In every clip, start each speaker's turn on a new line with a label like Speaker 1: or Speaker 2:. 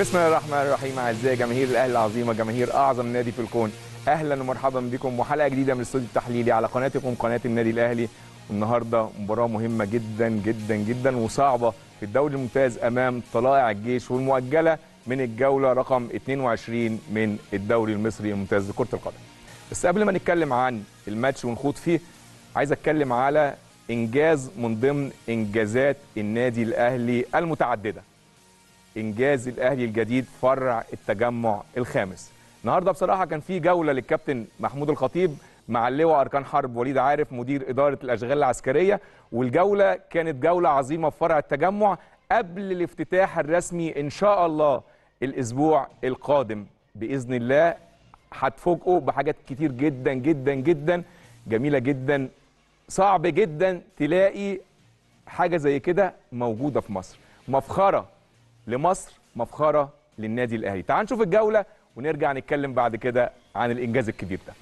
Speaker 1: بسم الله الرحمن الرحيم اعزائي جماهير الاهلي العظيمه جماهير اعظم نادي في الكون اهلا ومرحبا بكم وحلقه جديده من الاستوديو التحليلي على قناتكم قناه النادي الاهلي النهارده مباراه مهمه جدا جدا جدا وصعبه في الدوري الممتاز امام طلائع الجيش والمؤجله من الجوله رقم 22 من الدوري المصري الممتاز لكره القدم بس قبل ما نتكلم عن الماتش ونخوض فيه عايز اتكلم على انجاز من ضمن انجازات النادي الاهلي المتعدده انجاز الاهلي الجديد فرع التجمع الخامس النهارده بصراحه كان في جوله للكابتن محمود الخطيب مع اللواء اركان حرب وليد عارف مدير اداره الاشغال العسكريه والجوله كانت جوله عظيمه في فرع التجمع قبل الافتتاح الرسمي ان شاء الله الاسبوع القادم باذن الله هتفوجئوا بحاجات كتير جدا جدا جدا جميله جدا صعب جدا تلاقي حاجه زي كده موجوده في مصر مفخره لمصر مفخره للنادي الاهلي تعال نشوف الجوله ونرجع نتكلم بعد كده عن الانجاز الكبير ده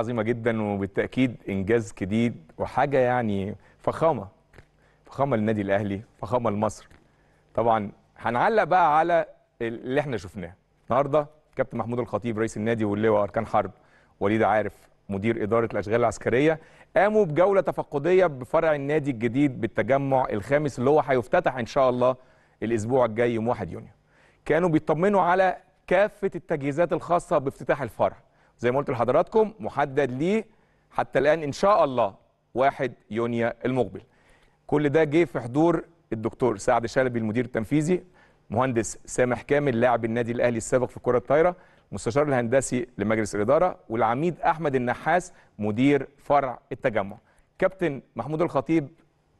Speaker 1: عظيمه جدا وبالتاكيد انجاز جديد وحاجه يعني فخامه فخامه للنادي الاهلي فخامه لمصر طبعا هنعلق بقى على اللي احنا شفناه النهارده كابتن محمود الخطيب رئيس النادي واللواء اركان حرب وليد عارف مدير اداره الاشغال العسكريه قاموا بجوله تفقديه بفرع النادي الجديد بالتجمع الخامس اللي هو هيفتتح ان شاء الله الاسبوع الجاي يوم 1 يونيو كانوا بيطمنوا على كافه التجهيزات الخاصه بافتتاح الفرع زي ما قلت لحضراتكم محدد ليه حتى الان ان شاء الله 1 يونيو المقبل كل ده جه في حضور الدكتور سعد شلبي المدير التنفيذي مهندس سامح كامل لاعب النادي الاهلي السابق في كره الطايره مستشار الهندسي لمجلس الاداره والعميد احمد النحاس مدير فرع التجمع كابتن محمود الخطيب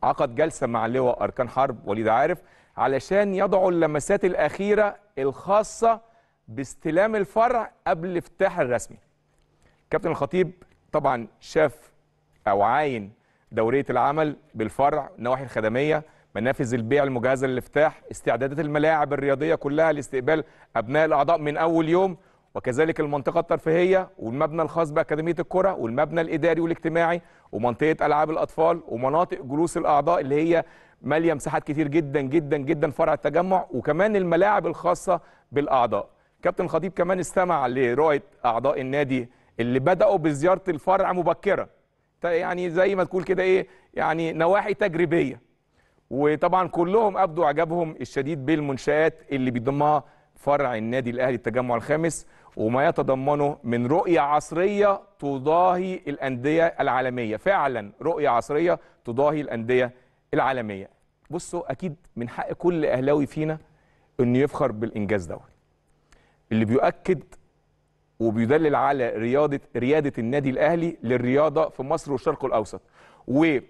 Speaker 1: عقد جلسه مع لواء اركان حرب وليد عارف علشان يضعوا اللمسات الاخيره الخاصه باستلام الفرع قبل الافتتاح الرسمي كابتن الخطيب طبعا شاف او عاين دوريه العمل بالفرع النواحي الخدميه منافذ البيع المجهزه للافتتاح استعدادات الملاعب الرياضيه كلها لاستقبال ابناء الاعضاء من اول يوم وكذلك المنطقه الترفيهيه والمبنى الخاص باكاديميه الكره والمبنى الاداري والاجتماعي ومنطقه العاب الاطفال ومناطق جلوس الاعضاء اللي هي ماليه مساحات كتير جدا جدا جدا فرع التجمع وكمان الملاعب الخاصه بالاعضاء كابتن الخطيب كمان استمع لرؤيه اعضاء النادي اللي بداوا بزياره الفرع مبكره يعني زي ما تقول كده ايه يعني نواحي تجريبيه وطبعا كلهم ابدوا اعجابهم الشديد بالمنشات اللي بيضمها فرع النادي الاهلي التجمع الخامس وما يتضمنه من رؤيه عصريه تضاهي الانديه العالميه فعلا رؤيه عصريه تضاهي الانديه العالميه بصوا اكيد من حق كل اهلاوي فينا انه يفخر بالانجاز دوت اللي بيؤكد وبيدلل على رياضه رياده النادي الاهلي للرياضه في مصر والشرق الاوسط واللي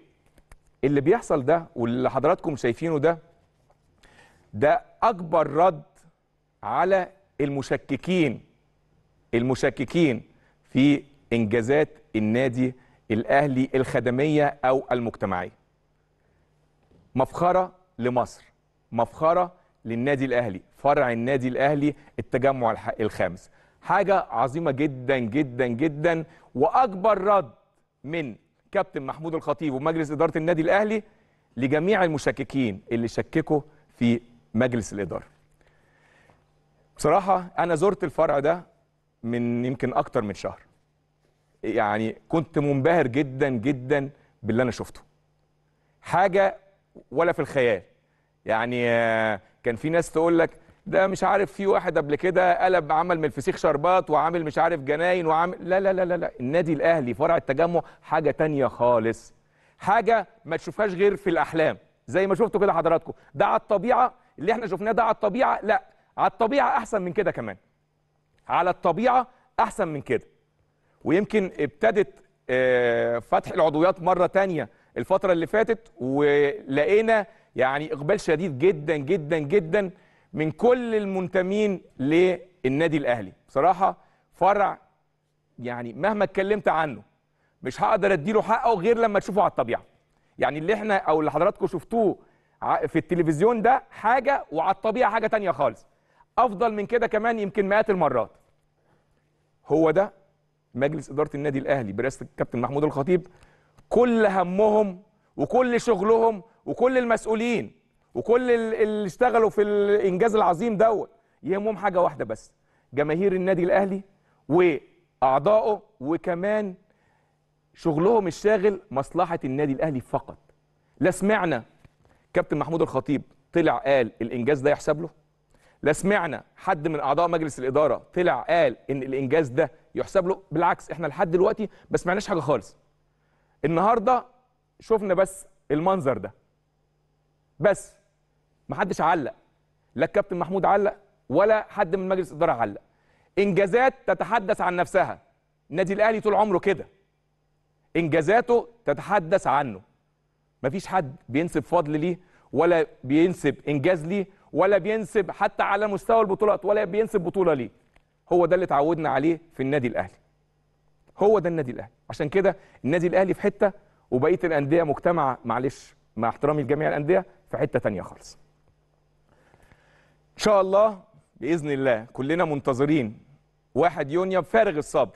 Speaker 1: بيحصل ده واللي حضراتكم شايفينه ده ده اكبر رد على المشككين المشككين في انجازات النادي الاهلي الخدميه او المجتمعيه مفخره لمصر مفخره للنادي الاهلي فرع النادي الاهلي التجمع الخامس حاجه عظيمه جدا جدا جدا واكبر رد من كابتن محمود الخطيب ومجلس اداره النادي الاهلي لجميع المشككين اللي شككوا في مجلس الاداره. بصراحه انا زرت الفرع ده من يمكن اكتر من شهر. يعني كنت منبهر جدا جدا باللي انا شفته. حاجه ولا في الخيال. يعني آه، كان في ناس تقول لك ده مش عارف في واحد قبل كده قلب عمل من الفسيخ شربات وعامل مش عارف جناين وعامل لا لا لا لا, النادي الاهلي فرع التجمع حاجه تانية خالص حاجه ما تشوفهاش غير في الاحلام زي ما شفتوا كده حضراتكم ده على الطبيعه اللي احنا شفناه ده على الطبيعه لا على الطبيعه احسن من كده كمان على الطبيعه احسن من كده ويمكن ابتدت آه، فتح العضويات مره تانية الفتره اللي فاتت ولقينا يعني اقبال شديد جدا جدا جدا من كل المنتمين للنادي الاهلي بصراحه فرع يعني مهما اتكلمت عنه مش هقدر اديله حقه غير لما تشوفه على الطبيعه يعني اللي احنا او اللي حضراتكم شفتوه في التلفزيون ده حاجه وعلى الطبيعه حاجه تانية خالص افضل من كده كمان يمكن مئات المرات هو ده مجلس اداره النادي الاهلي برئاسه الكابتن محمود الخطيب كل همهم وكل شغلهم وكل المسؤولين وكل اللي اشتغلوا في الانجاز العظيم دوت يهمهم حاجه واحده بس جماهير النادي الاهلي واعضائه وكمان شغلهم الشاغل مصلحه النادي الاهلي فقط لا سمعنا كابتن محمود الخطيب طلع قال الانجاز ده يحسب له لا سمعنا حد من اعضاء مجلس الاداره طلع قال ان الانجاز ده يحسب له بالعكس احنا لحد دلوقتي ما سمعناش حاجه خالص النهارده شفنا بس المنظر ده بس ما حدش علق لا الكابتن محمود علق ولا حد من مجلس الاداره علق انجازات تتحدث عن نفسها النادي الاهلي طول عمره كده انجازاته تتحدث عنه مفيش حد بينسب فضل ليه ولا بينسب انجاز ليه ولا بينسب حتى على مستوى البطولات ولا بينسب بطوله ليه هو ده اللي اتعودنا عليه في النادي الاهلي هو ده النادي الاهلي عشان كده النادي الاهلي في حته وبقيه الانديه مجتمعه معلش مع احترامي لجميع الانديه في حته ثانيه خالص شاء الله باذن الله كلنا منتظرين 1 يونيو بفارغ الصبر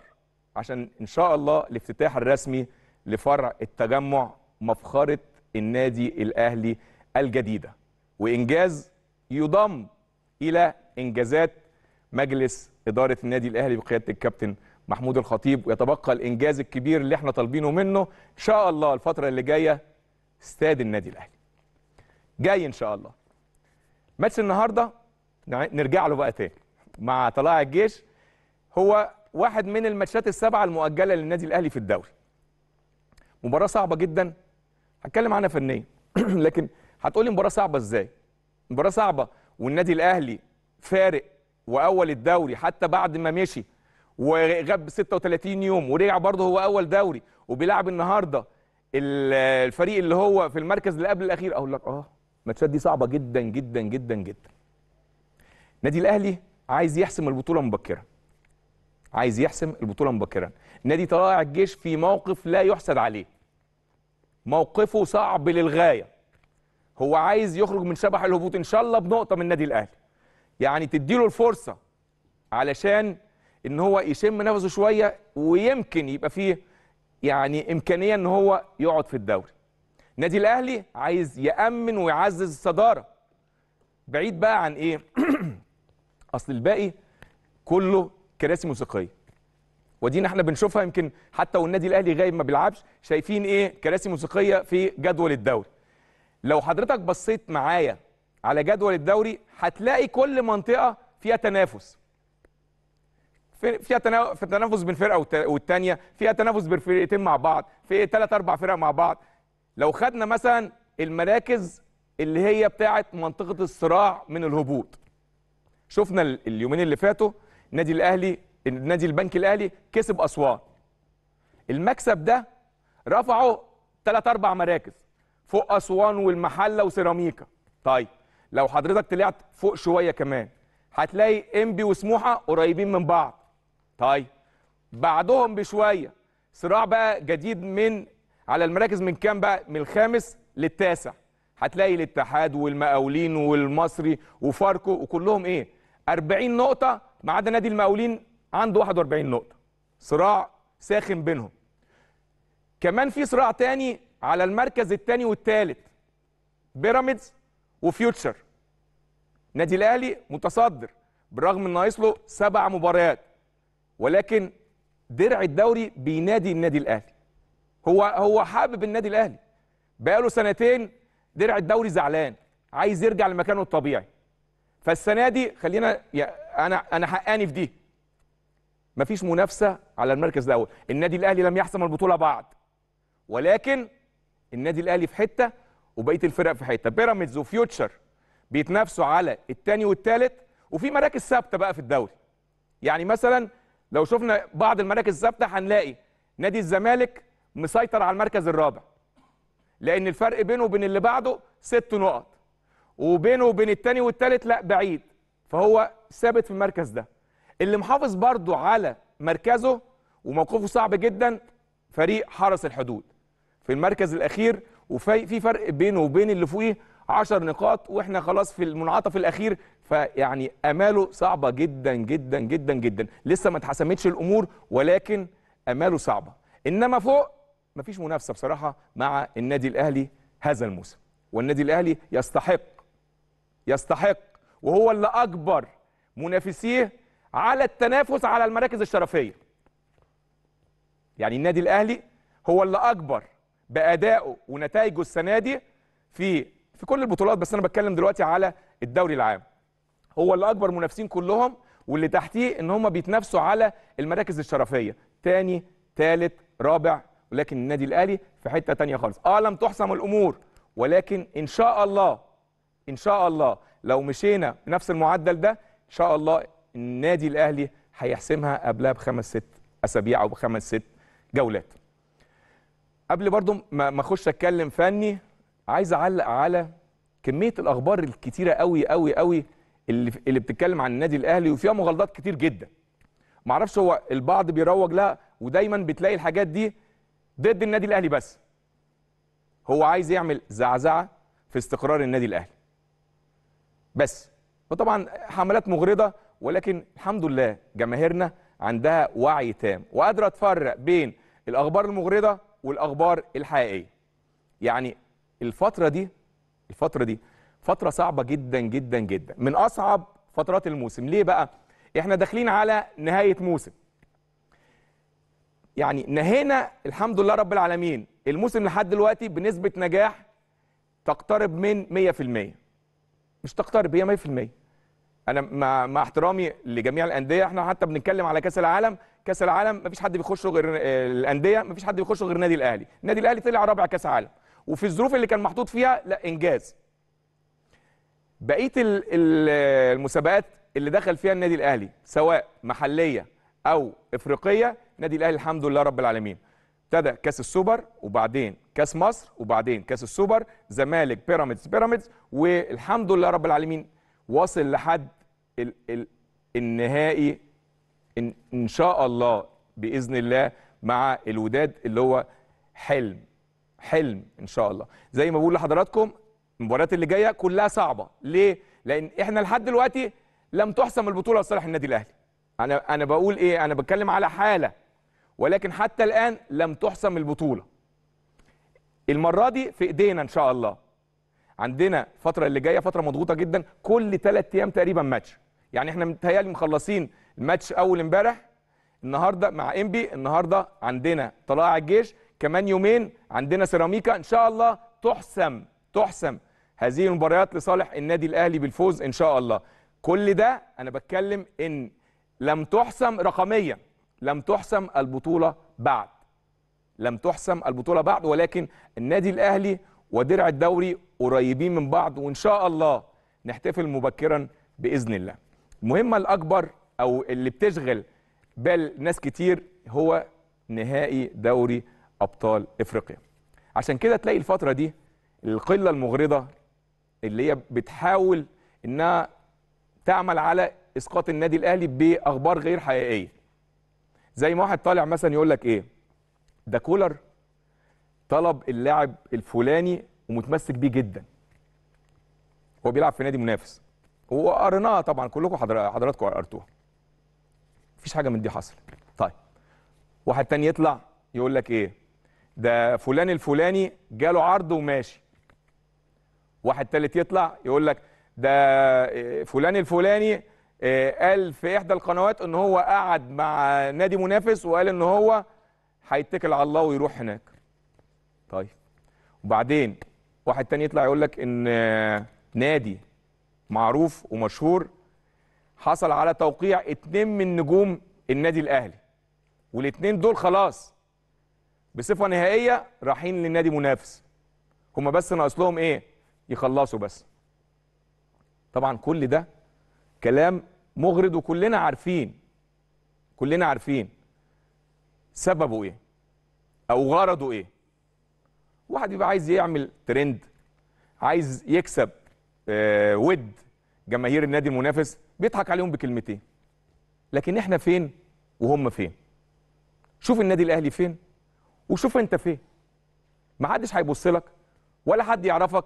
Speaker 1: عشان ان شاء الله الافتتاح الرسمي لفرع التجمع مفخره النادي الاهلي الجديده وانجاز يضم الى انجازات مجلس اداره النادي الاهلي بقياده الكابتن محمود الخطيب ويتبقى الانجاز الكبير اللي احنا طالبينه منه ان شاء الله الفتره اللي جايه استاد النادي الاهلي جاي ان شاء الله ماتش النهارده نرجع له بقى تاني مع طلائع الجيش هو واحد من الماتشات السبعه المؤجله للنادي الاهلي في الدوري مباراه صعبه جدا هتكلم عنها فنيا لكن هتقولي مباراه صعبه ازاي مباراه صعبه والنادي الاهلي فارق واول الدوري حتى بعد ما مشي وغاب 36 يوم ورجع برضه هو اول دوري وبيلعب النهارده الفريق اللي هو في المركز اللي قبل الاخير اقول لك اه الماتشات دي صعبه جدا جدا جدا جدا النادي الاهلي عايز يحسم البطوله مبكرا عايز يحسم البطوله مبكرا نادي طلائع الجيش في موقف لا يحسد عليه موقفه صعب للغايه هو عايز يخرج من شبح الهبوط ان شاء الله بنقطه من النادي الاهلي يعني تديله الفرصه علشان ان هو يشم نفسه شويه ويمكن يبقى فيه يعني امكانيه ان هو يقعد في الدوري النادي الاهلي عايز يامن ويعزز الصداره بعيد بقى عن ايه اصل الباقي كله كراسي موسيقيه ودي احنا بنشوفها يمكن حتى والنادي الاهلي غايب ما بيلعبش شايفين ايه كراسي موسيقيه في جدول الدوري لو حضرتك بصيت معايا على جدول الدوري هتلاقي كل منطقه فيها تنافس فيها تنافس بين فرقه والثانيه فيها تنافس بين فرقتين مع بعض في ثلاث اربع فرق مع بعض لو خدنا مثلا المراكز اللي هي بتاعه منطقه الصراع من الهبوط شفنا اليومين اللي فاتوا نادي الاهلي نادي البنك الاهلي كسب اسوان المكسب ده رفعه ثلاث اربع مراكز فوق اسوان والمحله وسيراميكا طيب لو حضرتك طلعت فوق شويه كمان هتلاقي انبي وسموحه قريبين من بعض طيب بعدهم بشويه صراع بقى جديد من على المراكز من كام بقى من الخامس للتاسع هتلاقي الاتحاد والمقاولين والمصري وفاركو وكلهم ايه 40 نقطة ما عدا نادي المقاولين عنده 41 نقطة صراع ساخن بينهم كمان في صراع تاني على المركز الثاني والثالث بيراميدز وفيوتشر نادي الاهلي متصدر بالرغم ان ناقص له سبع مباريات ولكن درع الدوري بينادي النادي الاهلي هو هو حابب النادي الاهلي بقاله سنتين درع الدوري زعلان عايز يرجع لمكانه الطبيعي فالسنه دي خلينا انا انا حقاني في دي مفيش منافسه على المركز الاول النادي الاهلي لم يحسم البطوله بعد ولكن النادي الاهلي في حته وبقيه الفرق في حته بيراميدز وفيوتشر بيتنافسوا على الثاني والثالث وفي مراكز ثابته بقى في الدوري يعني مثلا لو شفنا بعض المراكز الثابته هنلاقي نادي الزمالك مسيطر على المركز الرابع لان الفرق بينه وبين اللي بعده ست نقط وبينه وبين الثاني والثالث لا بعيد فهو ثابت في المركز ده اللي محافظ برضه على مركزه وموقفه صعب جدا فريق حرس الحدود في المركز الاخير وفي في فرق بينه وبين اللي فوقيه 10 نقاط واحنا خلاص في المنعطف الاخير فيعني اماله صعبه جدا جدا جدا جدا لسه ما اتحسمتش الامور ولكن اماله صعبه انما فوق مفيش منافسه بصراحه مع النادي الاهلي هذا الموسم والنادي الاهلي يستحق يستحق وهو اللي اكبر منافسيه على التنافس على المراكز الشرفيه يعني النادي الاهلي هو اللي اكبر بادائه ونتائجه السنه دي في في كل البطولات بس انا بتكلم دلوقتي على الدوري العام هو اللي اكبر منافسين كلهم واللي تحتيه ان هم بيتنافسوا على المراكز الشرفيه تاني تالت رابع ولكن النادي الاهلي في حته تانية خالص اه لم تحسم الامور ولكن ان شاء الله ان شاء الله لو مشينا بنفس المعدل ده ان شاء الله النادي الاهلي هيحسمها قبلها بخمس ست اسابيع او بخمس ست جولات قبل برضو ما اخش اتكلم فني عايز اعلق على كميه الاخبار الكتيره قوي قوي قوي اللي اللي بتتكلم عن النادي الاهلي وفيها مغالطات كتير جدا ما اعرفش هو البعض بيروج لها ودايما بتلاقي الحاجات دي ضد النادي الاهلي بس هو عايز يعمل زعزعه في استقرار النادي الاهلي بس فطبعا حملات مغرضه ولكن الحمد لله جماهيرنا عندها وعي تام وقادره تفرق بين الاخبار المغرضه والاخبار الحقيقيه يعني الفتره دي الفتره دي فتره صعبه جدا جدا جدا من اصعب فترات الموسم ليه بقى احنا داخلين على نهايه موسم يعني نهينا الحمد لله رب العالمين الموسم لحد دلوقتي بنسبه نجاح تقترب من 100% مش تقترب هي 100% انا مع, مع احترامي لجميع الانديه احنا حتى بنتكلم على كاس العالم كاس العالم مفيش حد بيخشه غير الانديه مفيش حد بيخشه غير النادي الاهلي النادي الاهلي طلع رابع كاس عالم وفي الظروف اللي كان محطوط فيها لا انجاز بقيه المسابقات اللي دخل فيها النادي الاهلي سواء محليه او افريقيه النادي الاهلي الحمد لله رب العالمين ابتدى كاس السوبر وبعدين كاس مصر وبعدين كاس السوبر زمالك بيراميدز بيراميدز والحمد لله رب العالمين واصل لحد ال ال النهائي إن, ان شاء الله باذن الله مع الوداد اللي هو حلم حلم ان شاء الله زي ما بقول لحضراتكم المباريات اللي جايه كلها صعبه ليه لان احنا لحد دلوقتي لم تحسم البطوله لصالح النادي الاهلي انا انا بقول ايه انا بتكلم على حاله ولكن حتى الان لم تحسم البطوله المره دي في ايدينا ان شاء الله عندنا الفتره اللي جايه فتره مضغوطه جدا كل ثلاث ايام تقريبا ماتش يعني احنا متهيألي مخلصين الماتش اول امبارح النهارده مع انبي النهارده عندنا طلائع الجيش كمان يومين عندنا سيراميكا ان شاء الله تحسم تحسم هذه المباريات لصالح النادي الاهلي بالفوز ان شاء الله كل ده انا بتكلم ان لم تحسم رقميا لم تحسم البطوله بعد لم تحسم البطوله بعد ولكن النادي الاهلي ودرع الدوري قريبين من بعض وان شاء الله نحتفل مبكرا باذن الله المهمه الاكبر او اللي بتشغل بال ناس كتير هو نهائي دوري ابطال افريقيا عشان كده تلاقي الفتره دي القله المغرضه اللي هي بتحاول انها تعمل على اسقاط النادي الاهلي باخبار غير حقيقيه زي ما واحد طالع مثلا يقول لك ايه ده كولر طلب اللاعب الفلاني ومتمسك بيه جدا هو بيلعب في نادي منافس وقريناها طبعا كلكم حضراتكم قرتوها مفيش حاجه من دي حصلت طيب واحد تاني يطلع يقول لك ايه ده فلان الفلاني جاله عرض وماشي واحد تالت يطلع يقول لك ده فلان الفلاني آه، قال في احدى القنوات ان هو قعد مع نادي منافس وقال ان هو هيتكل على الله ويروح هناك طيب وبعدين واحد تاني يطلع يقول لك ان آه، نادي معروف ومشهور حصل على توقيع اتنين من نجوم النادي الاهلي والاتنين دول خلاص بصفه نهائيه رايحين للنادي منافس هما بس ناقص لهم ايه يخلصوا بس طبعا كل ده كلام مغرض وكلنا عارفين كلنا عارفين سببه ايه او غرضه ايه واحد بيبقى عايز يعمل ترند عايز يكسب آه ود جماهير النادي المنافس بيضحك عليهم بكلمتين لكن احنا فين وهم فين شوف النادي الاهلي فين وشوف انت فين ما حدش هيبص لك ولا حد يعرفك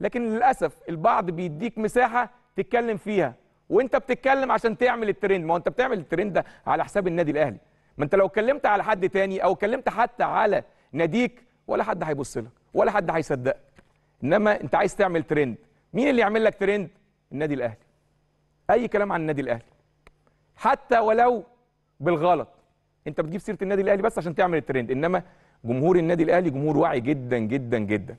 Speaker 1: لكن للاسف البعض بيديك مساحه تتكلم فيها وانت بتتكلم عشان تعمل الترند ما هو انت بتعمل الترند ده على حساب النادي الاهلي ما انت لو اتكلمت على حد تاني او اتكلمت حتى على ناديك ولا حد هيبص لك ولا حد هيصدقك انما انت عايز تعمل ترند مين اللي يعمل لك ترند النادي الاهلي اي كلام عن النادي الاهلي حتى ولو بالغلط انت بتجيب سيره النادي الاهلي بس عشان تعمل الترند انما جمهور النادي الاهلي جمهور واعي جدا جدا جدا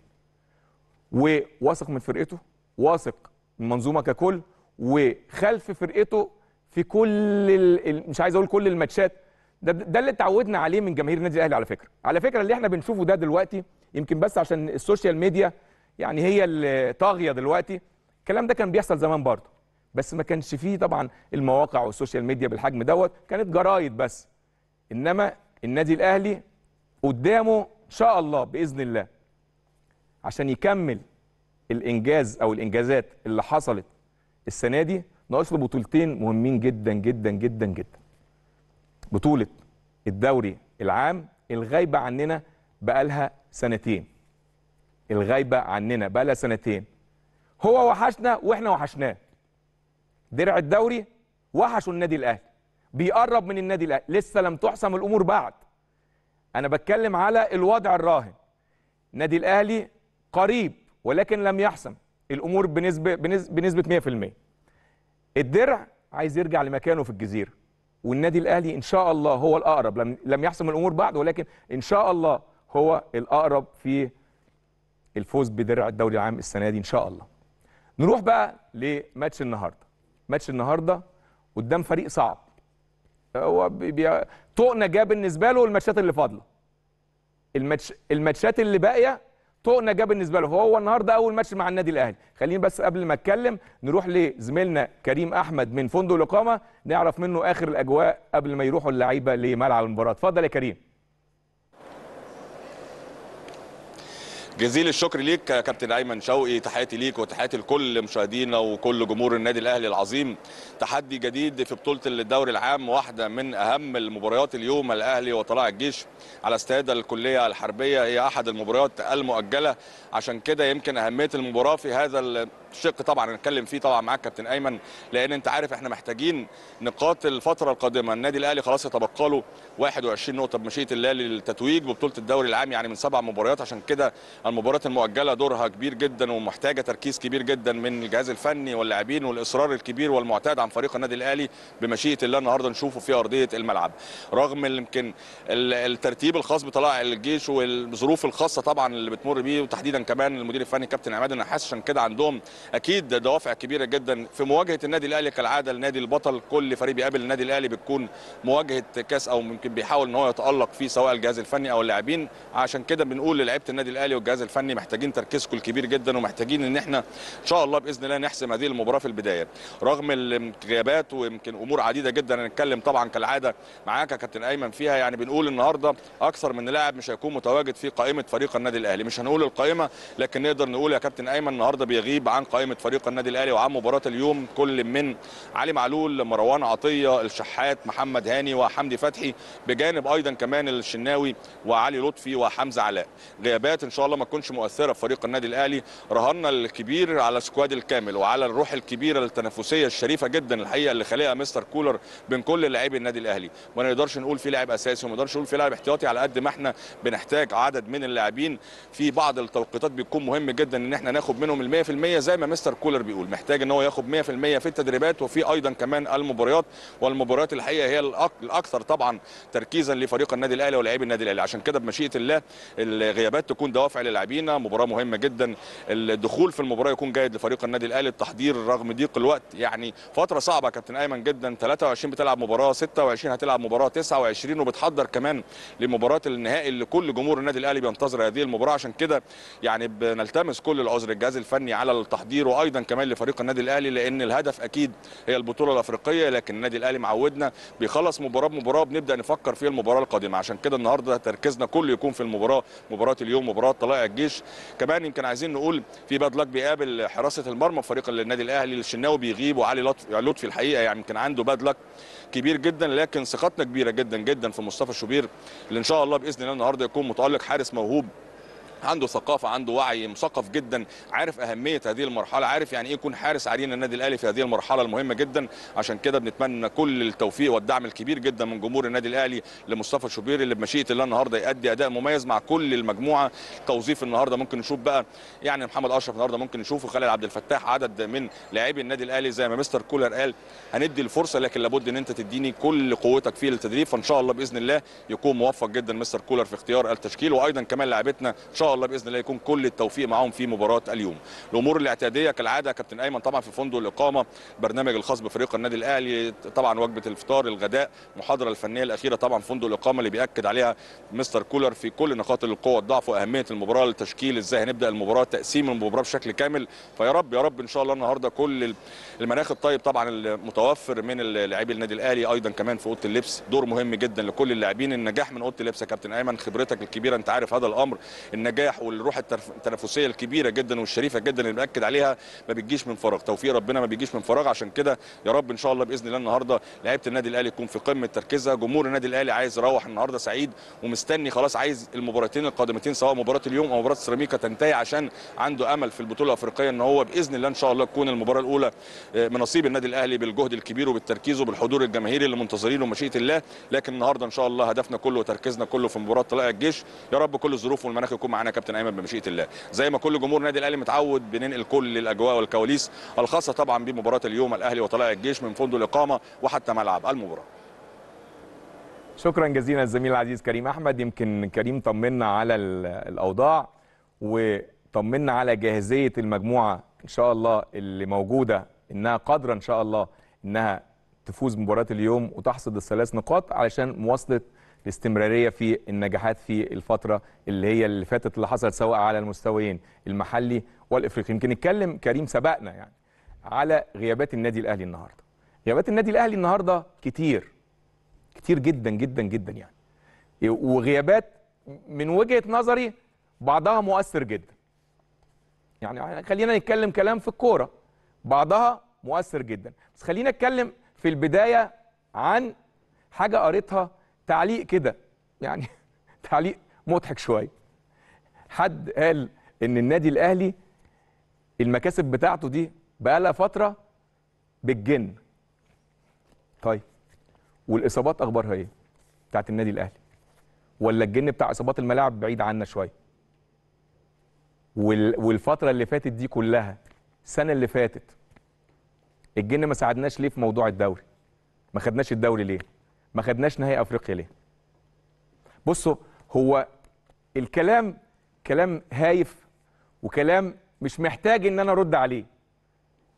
Speaker 1: وواثق من فرقته واثق من المنظومه ككل وخلف فرقته في كل مش عايز اقول كل الماتشات ده ده اللي اتعودنا عليه من جماهير النادي الاهلي على فكره على فكره اللي احنا بنشوفه ده دلوقتي يمكن بس عشان السوشيال ميديا يعني هي اللي طاغيه دلوقتي الكلام ده كان بيحصل زمان برضه بس ما كانش فيه طبعا المواقع والسوشيال ميديا بالحجم دوت كانت جرايد بس انما النادي الاهلي قدامه ان شاء الله باذن الله عشان يكمل الانجاز او الانجازات اللي حصلت السنه دي ناقص له بطولتين مهمين جدا جدا جدا جدا بطوله الدوري العام الغايبه عننا بقالها سنتين الغايبه عننا بقالها سنتين هو وحشنا واحنا وحشناه درع الدوري وحشوا النادي الاهلي بيقرب من النادي الاهلي لسه لم تحسم الامور بعد انا بتكلم على الوضع الراهن النادي الاهلي قريب ولكن لم يحسم الامور بنسبه بنسبه 100% الدرع عايز يرجع لمكانه في الجزيره والنادي الاهلي ان شاء الله هو الاقرب لم لم يحسم الامور بعد ولكن ان شاء الله هو الاقرب في الفوز بدرع الدوري العام السنه دي ان شاء الله نروح بقى لماتش النهارده ماتش النهارده قدام فريق صعب هو بي... طوق نجاه بالنسبه له الماتشات اللي فاضله الماتش الماتشات اللي باقيه طقنا جاب بالنسبه له هو النهارده اول ماتش مع النادي الاهلي خليني بس قبل ما اتكلم نروح لزميلنا كريم احمد من فندق الاقامه نعرف منه اخر الاجواء قبل ما يروحوا اللعيبه لملعب المباراه اتفضل يا كريم
Speaker 2: جزيل الشكر ليك كابتن ايمن شوقي تحياتي ليك وتحياتي لكل مشاهدينا وكل جمهور النادي الاهلي العظيم تحدي جديد في بطوله الدوري العام واحده من اهم المباريات اليوم الاهلي وطلائع الجيش على استاد الكليه الحربيه هي احد المباريات المؤجله عشان كده يمكن اهميه المباراه في هذا شق طبعا هنتكلم فيه طبعا معاك كابتن ايمن لان انت عارف احنا محتاجين نقاط الفتره القادمه النادي الاهلي خلاص يتبقى له 21 نقطه بمشيئه الله للتتويج ببطوله الدوري العام يعني من سبع مباريات عشان كده المباريات المؤجله دورها كبير جدا ومحتاجه تركيز كبير جدا من الجهاز الفني واللاعبين والاصرار الكبير والمعتاد عن فريق النادي الاهلي بمشيئه الله النهارده نشوفه في ارضيه الملعب رغم يمكن الترتيب الخاص بطلاع الجيش والظروف الخاصه طبعا اللي بتمر بيه وتحديدا كمان المدير الفني كابتن عماد النحاس عشان كده عندهم اكيد دوافع كبيره جدا في مواجهه النادي الاهلي كالعاده النادي البطل كل فريق بيقابل النادي الاهلي بتكون مواجهه كاس او ممكن بيحاول ان هو يتالق فيه سواء الجهاز الفني او اللاعبين عشان كده بنقول للعيبه النادي الاهلي والجهاز الفني محتاجين تركيزكم الكبير جدا ومحتاجين ان احنا ان شاء الله باذن الله نحسم هذه المباراه في البدايه رغم الغيابات ويمكن امور عديده جدا هنتكلم طبعا كالعاده معاك يا كابتن ايمن فيها يعني بنقول النهارده اكثر من لاعب مش هيكون متواجد في قائمه فريق النادي الاهلي مش هنقول القائمه لكن نقدر نقول يا كابتن ايمن النهارده بيغيب عن قائمه فريق النادي الاهلي وعن مباراه اليوم كل من علي معلول مروان عطيه الشحات محمد هاني وحمدي فتحي بجانب ايضا كمان الشناوي وعلي لطفي وحمزه علاء غيابات ان شاء الله ما تكونش مؤثره في فريق النادي الاهلي رهنا الكبير على سكواد الكامل وعلى الروح الكبيره التنافسيه الشريفه جدا الحقيقه اللي خلقها مستر كولر بين كل لاعبي النادي الاهلي ما نقدرش نقول في لاعب اساسي وما نقدرش نقول في لاعب احتياطي على قد ما احنا بنحتاج عدد من اللاعبين في بعض التوقيتات بيكون مهم جدا ان احنا ناخد منهم ال 100% زي ما ما مستر كولر بيقول محتاج ان هو ياخد 100% في التدريبات وفي ايضا كمان المباريات والمباريات الحقيقه هي الاكثر طبعا تركيزا لفريق النادي الاهلي ولاعبي النادي الاهلي عشان كده بمشيئه الله الغيابات تكون دوافع للاعبينا مباراه مهمه جدا الدخول في المباراه يكون جيد لفريق النادي الاهلي التحضير رغم ضيق الوقت يعني فتره صعبه كابتن ايمن جدا 23 بتلعب مباراه 26 هتلعب مباراه 29 وبتحضر كمان لمباراه النهائي اللي كل جمهور النادي الاهلي بينتظر هذه المباراه عشان كده يعني بنلتمس كل العذر الجهاز الفني على التحضير تقديره ايضا كمان لفريق النادي الاهلي لان الهدف اكيد هي البطوله الافريقيه لكن النادي الاهلي معودنا بيخلص مباراه بمباراه بنبدا نفكر في المباراه القادمه عشان كده النهارده تركيزنا كله يكون في المباراه مباراه اليوم مباراه طلائع الجيش كمان يمكن عايزين نقول في باد لك بيقابل حراسه المرمى فريق النادي الاهلي الشناوي بيغيب وعلي لطفي الحقيقه يعني يمكن عنده باد لك كبير جدا لكن ثقتنا كبيره جدا جدا في مصطفى شوبير اللي ان شاء الله باذن الله النهارده يكون متالق حارس موهوب عنده ثقافه عنده وعي مثقف جدا عارف اهميه هذه المرحله عارف يعني ايه يكون حارس عرين النادي الاهلي في هذه المرحله المهمه جدا عشان كده بنتمنى كل التوفيق والدعم الكبير جدا من جمهور النادي الاهلي لمصطفى شوبير اللي بمشيئه الله النهارده يؤدي اداء مميز مع كل المجموعه توظيف النهارده ممكن نشوف بقى يعني محمد اشرف النهارده ممكن نشوفه خالد عبد الفتاح عدد من لاعبي النادي الاهلي زي ما مستر كولر قال هندي الفرصه لكن لابد ان انت تديني كل قوتك في التدريب فان شاء الله باذن الله يكون موفق جدا مستر كولر في اختيار التشكيل وايضا كمان لاعبتنا ان شاء شاء الله باذن الله يكون كل التوفيق معاهم في مباراه اليوم الامور الاعتياديه كالعاده كابتن ايمن طبعا في فندق الاقامه برنامج الخاص بفريق النادي الاهلي طبعا وجبه الفطار الغداء المحاضره الفنيه الاخيره طبعا فندق الاقامه اللي بياكد عليها مستر كولر في كل نقاط القوه والضعف واهميه المباراه التشكيل ازاي هنبدا المباراه تقسيم المباراه بشكل كامل فيا رب يا رب ان شاء الله النهارده كل المناخ الطيب طبعا المتوفر من لاعبي النادي الاهلي ايضا كمان في اوضه اللبس دور مهم جدا لكل اللاعبين النجاح من اوضه اللبس يا كابتن ايمن خبرتك الكبيره انت عارف هذا الامر النجاح النجاح والروح التنافسيه الكبيره جدا والشريفه جدا اللي بناكد عليها ما بتجيش من فراغ توفيق ربنا ما بيجيش من فراغ عشان كده يا رب ان شاء الله باذن الله النهارده لعيبه النادي الاهلي يكون في قمه تركيزها جمهور النادي الاهلي عايز يروح النهارده سعيد ومستني خلاص عايز المباراتين القادمتين سواء مباراه اليوم او مباراه سيراميكا تنتهي عشان عنده امل في البطوله الافريقيه ان هو باذن الله ان شاء الله تكون المباراه الاولى آه، من نصيب النادي الاهلي بالجهد الكبير وبالتركيز وبالحضور الجماهيري اللي منتظرينه مشيئه الله لكن النهارده ان شاء الله هدفنا كله وتركيزنا كله في مباراه طلائع الجيش يا رب كل الظروف والمناخ يكون معانا كابتن ايمن بمشيئه الله زي ما كل جمهور نادي الاهلي متعود بننقل كل الاجواء والكواليس الخاصه طبعا بمباراه اليوم الاهلي وطلائع الجيش من فندق الاقامه وحتى ملعب المباراه
Speaker 1: شكرا جزيلا الزميل العزيز كريم احمد يمكن كريم طمنا على الاوضاع وطمنا على جاهزيه المجموعه ان شاء الله اللي موجوده انها قادره ان شاء الله انها تفوز بمباراه اليوم وتحصد الثلاث نقاط علشان مواصله الاستمراريه في النجاحات في الفتره اللي هي اللي فاتت اللي حصلت سواء على المستويين المحلي والافريقي يمكن نتكلم كريم سبقنا يعني على غيابات النادي الاهلي النهارده غيابات النادي الاهلي النهارده كتير كتير جدا جدا جدا يعني وغيابات من وجهه نظري بعضها مؤثر جدا يعني خلينا نتكلم كلام في الكوره بعضها مؤثر جدا بس خلينا اتكلم في البدايه عن حاجه قريتها تعليق كده يعني تعليق مضحك شويه حد قال ان النادي الاهلي المكاسب بتاعته دي بقى لها فتره بالجن طيب والاصابات اخبارها ايه بتاعت النادي الاهلي ولا الجن بتاع اصابات الملاعب بعيد عنا شويه والفتره اللي فاتت دي كلها السنه اللي فاتت الجن ما ساعدناش ليه في موضوع الدوري ما خدناش الدوري ليه ما خدناش نهائي افريقيا ليه بصوا هو الكلام كلام هايف وكلام مش محتاج ان انا ارد عليه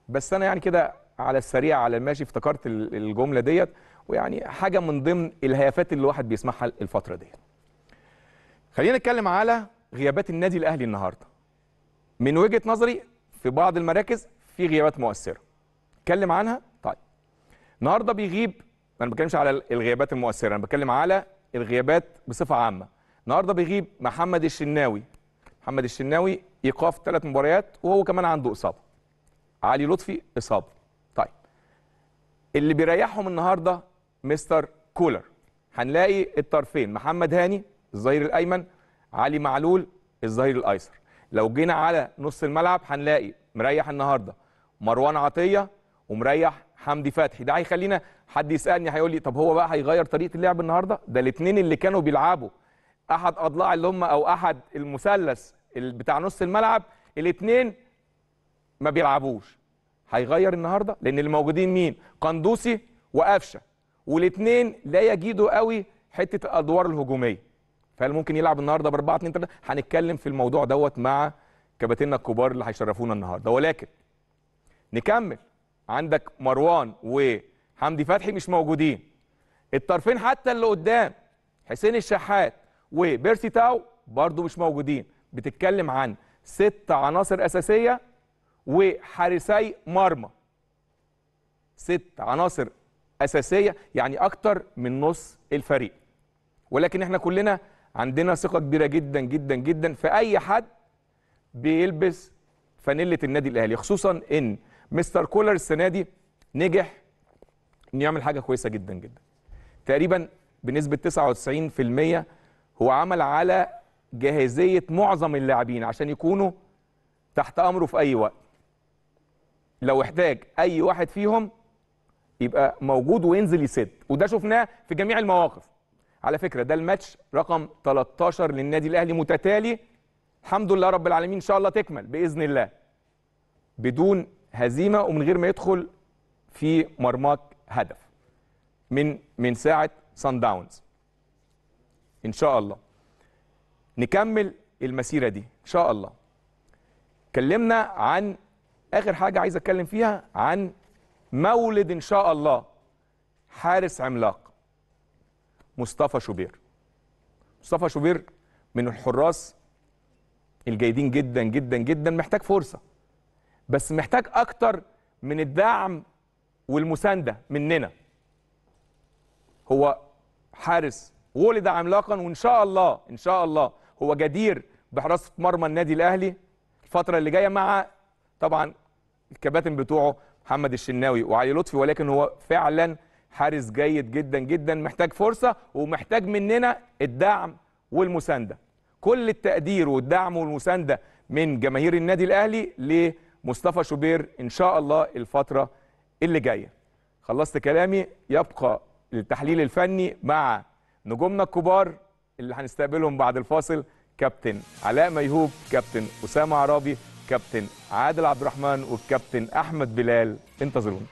Speaker 1: بس انا يعني كده على السريع على الماشي افتكرت الجمله ديت ويعني حاجه من ضمن الهيافات اللي الواحد بيسمعها الفتره ديت خلينا نتكلم على غيابات النادي الاهلي النهارده من وجهه نظري في بعض المراكز في غيابات مؤثره اتكلم عنها طيب النهارده بيغيب انا ما بتكلمش على الغيابات المؤثره انا بتكلم على الغيابات بصفه عامه النهارده بيغيب محمد الشناوي محمد الشناوي ايقاف ثلاث مباريات وهو كمان عنده اصابه علي لطفي اصابه طيب اللي بيريحهم النهارده مستر كولر هنلاقي الطرفين محمد هاني الظهير الايمن علي معلول الظهير الايسر لو جينا على نص الملعب هنلاقي مريح النهارده مروان عطيه ومريح حمدي فتحي ده هيخلينا حد يسالني هيقول لي طب هو بقى هيغير طريقه اللعب النهارده ده الاثنين اللي كانوا بيلعبوا احد اضلاع اللي هم او احد المثلث بتاع نص الملعب الاثنين ما بيلعبوش هيغير النهارده لان اللي موجودين مين قندوسي وقفشه والاثنين لا يجيدوا قوي حته الادوار الهجوميه فهل ممكن يلعب النهارده ب 4 2 3 هنتكلم في الموضوع دوت مع كباتننا الكبار اللي هيشرفونا النهارده ولكن نكمل عندك مروان وحمدي فتحي مش موجودين الطرفين حتى اللي قدام حسين الشحات وبيرسي تاو برضو مش موجودين بتتكلم عن ست عناصر أساسية وحارسي مرمى ست عناصر أساسية يعني أكتر من نص الفريق ولكن احنا كلنا عندنا ثقة كبيرة جدا جدا جدا في أي حد بيلبس فانيلة النادي الأهلي خصوصا إن مستر كولر السنه دي نجح انه يعمل حاجه كويسه جدا جدا تقريبا بنسبه 99% هو عمل على جاهزيه معظم اللاعبين عشان يكونوا تحت امره في اي وقت لو احتاج اي واحد فيهم يبقى موجود وينزل يسد وده شفناه في جميع المواقف على فكره ده الماتش رقم 13 للنادي الاهلي متتالي الحمد لله رب العالمين ان شاء الله تكمل باذن الله بدون هزيمه ومن غير ما يدخل في مرماك هدف من من ساعه سان داونز ان شاء الله نكمل المسيره دي ان شاء الله اتكلمنا عن اخر حاجه عايز اتكلم فيها عن مولد ان شاء الله حارس عملاق مصطفى شوبير مصطفى شوبير من الحراس الجيدين جدا جدا جدا محتاج فرصه بس محتاج اكتر من الدعم والمسانده مننا هو حارس ولد عملاقا وان شاء الله ان شاء الله هو جدير بحراسه مرمى النادي الاهلي الفتره اللي جايه مع طبعا الكباتن بتوعه محمد الشناوي وعلي لطفي ولكن هو فعلا حارس جيد جدا جدا محتاج فرصه ومحتاج مننا الدعم والمسانده كل التقدير والدعم والمسانده من جماهير النادي الاهلي ليه مصطفى شوبير ان شاء الله الفتره اللي جايه خلصت كلامي يبقى التحليل الفني مع نجومنا الكبار اللي هنستقبلهم بعد الفاصل كابتن علاء ميهوب كابتن اسامه عرابي كابتن عادل عبد الرحمن والكابتن احمد بلال انتظرونا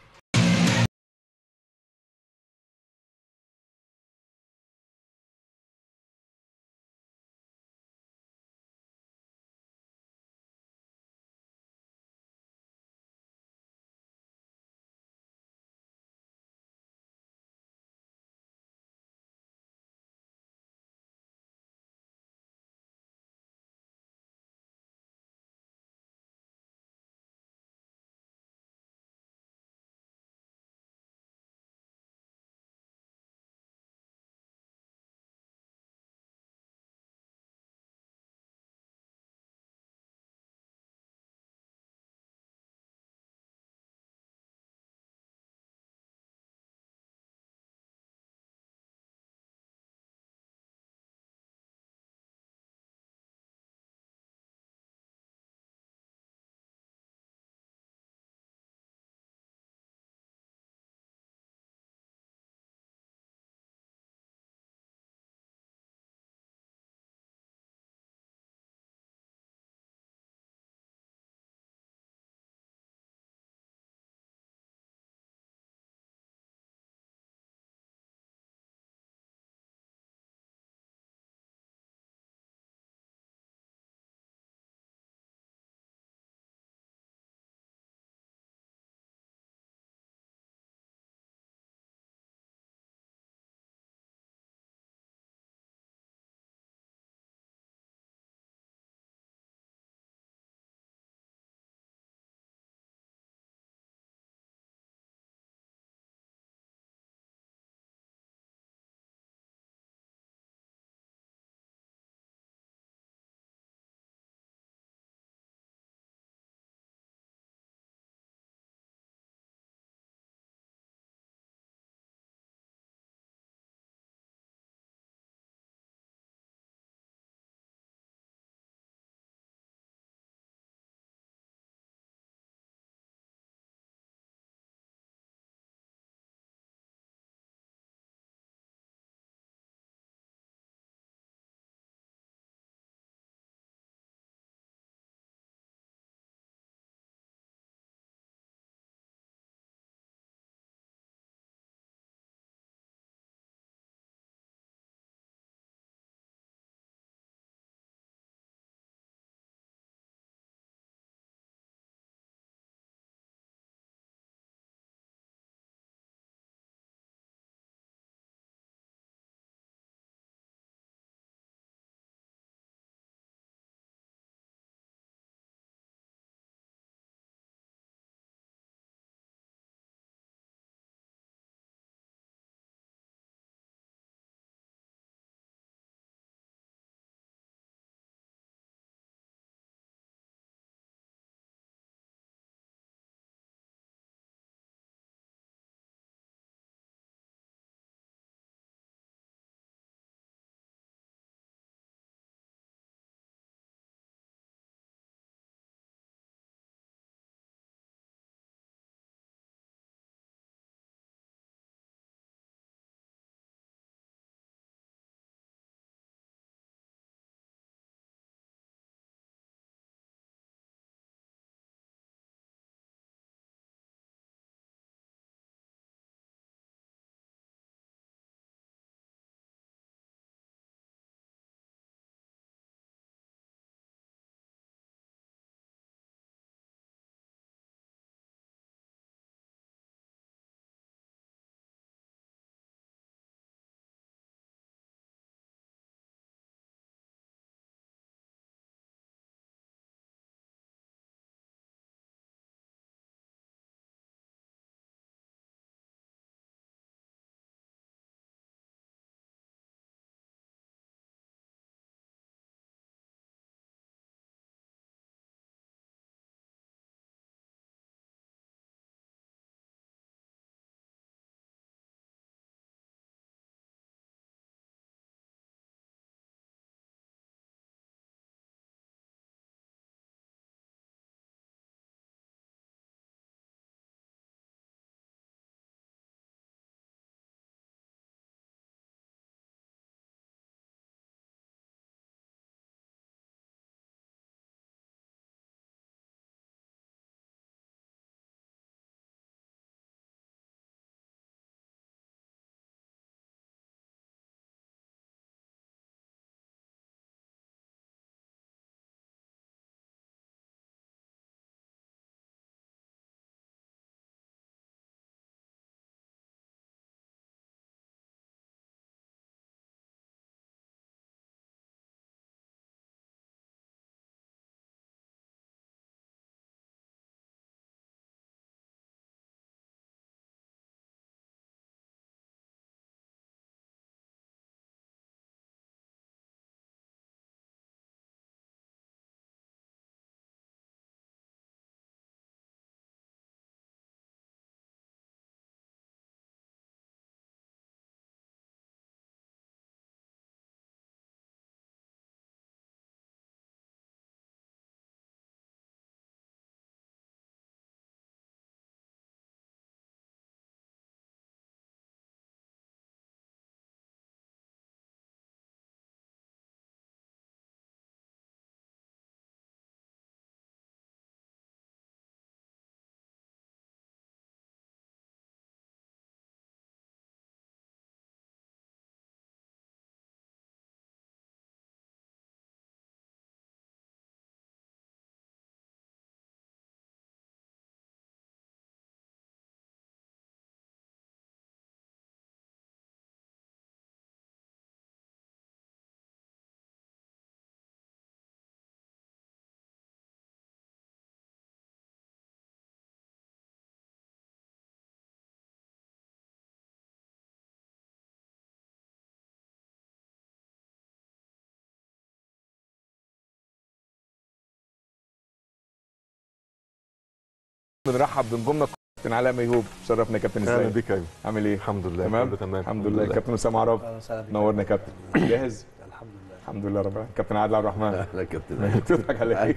Speaker 1: بنرحب بنجومنا كابتن علاء ميهوب شرفنا يا كابتن ازاي؟ اهلا بيك ايوه عامل ايه؟ الحمد لله تمام تمام الحمد لله كابتن اسامه عرب نورنا يا كابتن جاهز؟ الحمد لله الحمد لله رب كابتن عادل عبد الرحمن اهلا كابتن بتضحك على ايه؟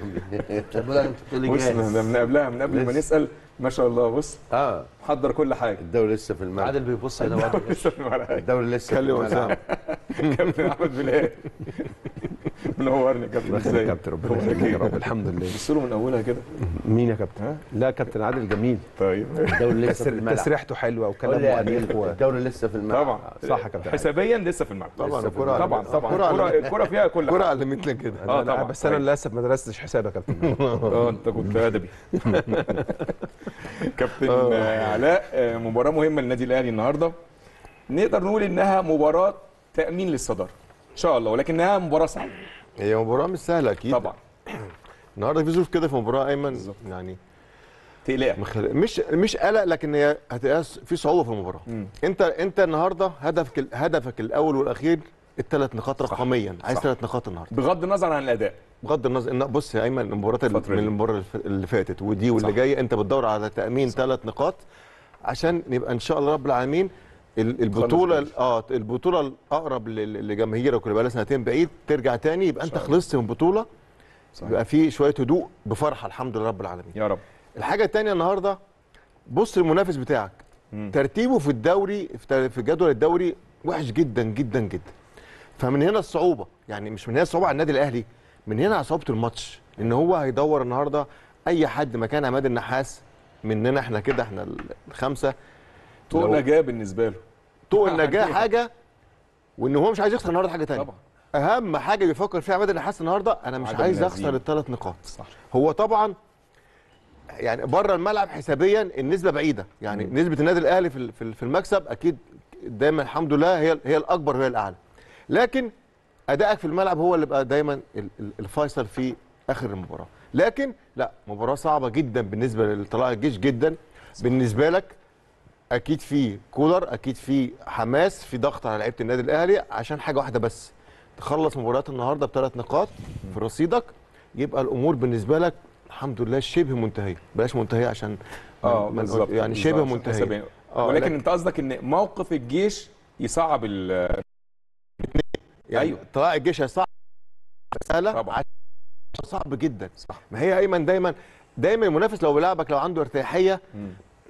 Speaker 1: بص من قبلها من قبل ما نسال
Speaker 3: ما شاء الله بص اه محضر كل حاجه الدوري لسه في الملعب عادل بيبص على الدوري لسه في الملعب الدوري لسه في الملعب كابتن احمد بلال منورني يا كابتن ازيك يا كابتن ربنا يخليك يا رب الحمد لله بص
Speaker 4: له من اولها كده مين يا كابتن؟ لا كابتن عادل جميل طيب الدوري لسه في الملعب تسريحته
Speaker 1: حلوه وكلامه انيق الدوري
Speaker 4: لسه في الملعب طبعا صح يا كابتن
Speaker 1: حسابيا لسه في الملعب طبعا الكره طبعا
Speaker 4: طبعا الكوره فيها كل الكوره علمتنا كده اه طبعا بس انا طيب. للاسف ما درستش حساب يا كابتن
Speaker 1: اه انت كنت ادبي كابتن
Speaker 4: آه. علاء
Speaker 2: آه،
Speaker 1: مباراه مهمه للنادي الاهلي النهارده نقدر نقول انها مباراه تامين للصداره
Speaker 5: ان شاء الله ولكنها مباراه صعبه هي مباراه مش سهله اكيد طبعا النهارده في ظروف كده في مباراه ايمن بالزبط. يعني تقلق مخل... مش مش قلق لكن هي هتبقى في صعوبه في المباراه مم. انت انت النهارده هدفك هدفك الاول والاخير الثلاث نقاط رقميا عايز ثلاث نقاط النهارده بغض النظر عن الاداء بغض النظر بص يا ايمن المباراه من المباراه اللي فاتت ودي واللي جايه انت بتدور على تامين ثلاث نقاط عشان نبقى ان شاء الله رب العالمين البطوله اه البطوله الاقرب لجماهيرك اللي بقى سنتين بعيد ترجع تاني يبقى انت خلصت من بطوله صحيح. يبقى في شويه هدوء بفرحه الحمد لله رب العالمين يا رب الحاجه الثانيه النهارده بص المنافس بتاعك م. ترتيبه في الدوري في جدول الدوري وحش جدا جدا جدا فمن هنا الصعوبه يعني مش من هنا الصعوبه على النادي الاهلي من هنا صعوبه الماتش ان هو هيدور النهارده اي حد مكان عماد النحاس مننا احنا كده احنا الخمسه طول جايه بالنسبه له طوق النجاح حاجه وان هو مش عايز يخسر النهارده حاجه ثانيه طبعا اهم حاجه بيفكر فيها عماد النحاس النهارده انا مش عايز اخسر الثلاث نقاط صح. هو طبعا يعني بره الملعب حسابيا النسبه بعيده يعني م. نسبه النادي الاهلي في في المكسب اكيد دايما الحمد لله هي هي الاكبر وهي الاعلى لكن ادائك في الملعب هو اللي بقى دايما الفيصل في اخر المباراه لكن لا مباراه صعبه جدا بالنسبه لطلائع الجيش جدا بالنسبه لك اكيد في كولر اكيد في حماس في ضغط على لعيبه النادي الاهلي عشان حاجه واحده بس تخلص مباراه النهارده بثلاث نقاط في رصيدك يبقى الامور بالنسبه لك الحمد لله شبه منتهيه بلاش منتهيه عشان اه يعني شبه منتهيه اه ولكن انت
Speaker 1: قصدك ان موقف الجيش يصعب ال يعني ايوه
Speaker 5: طلائع الجيش هيصعب سهله صعب جدا صح ما هي ايمن دايما دايما المنافس لو بيلعبك لو عنده ارتياحيه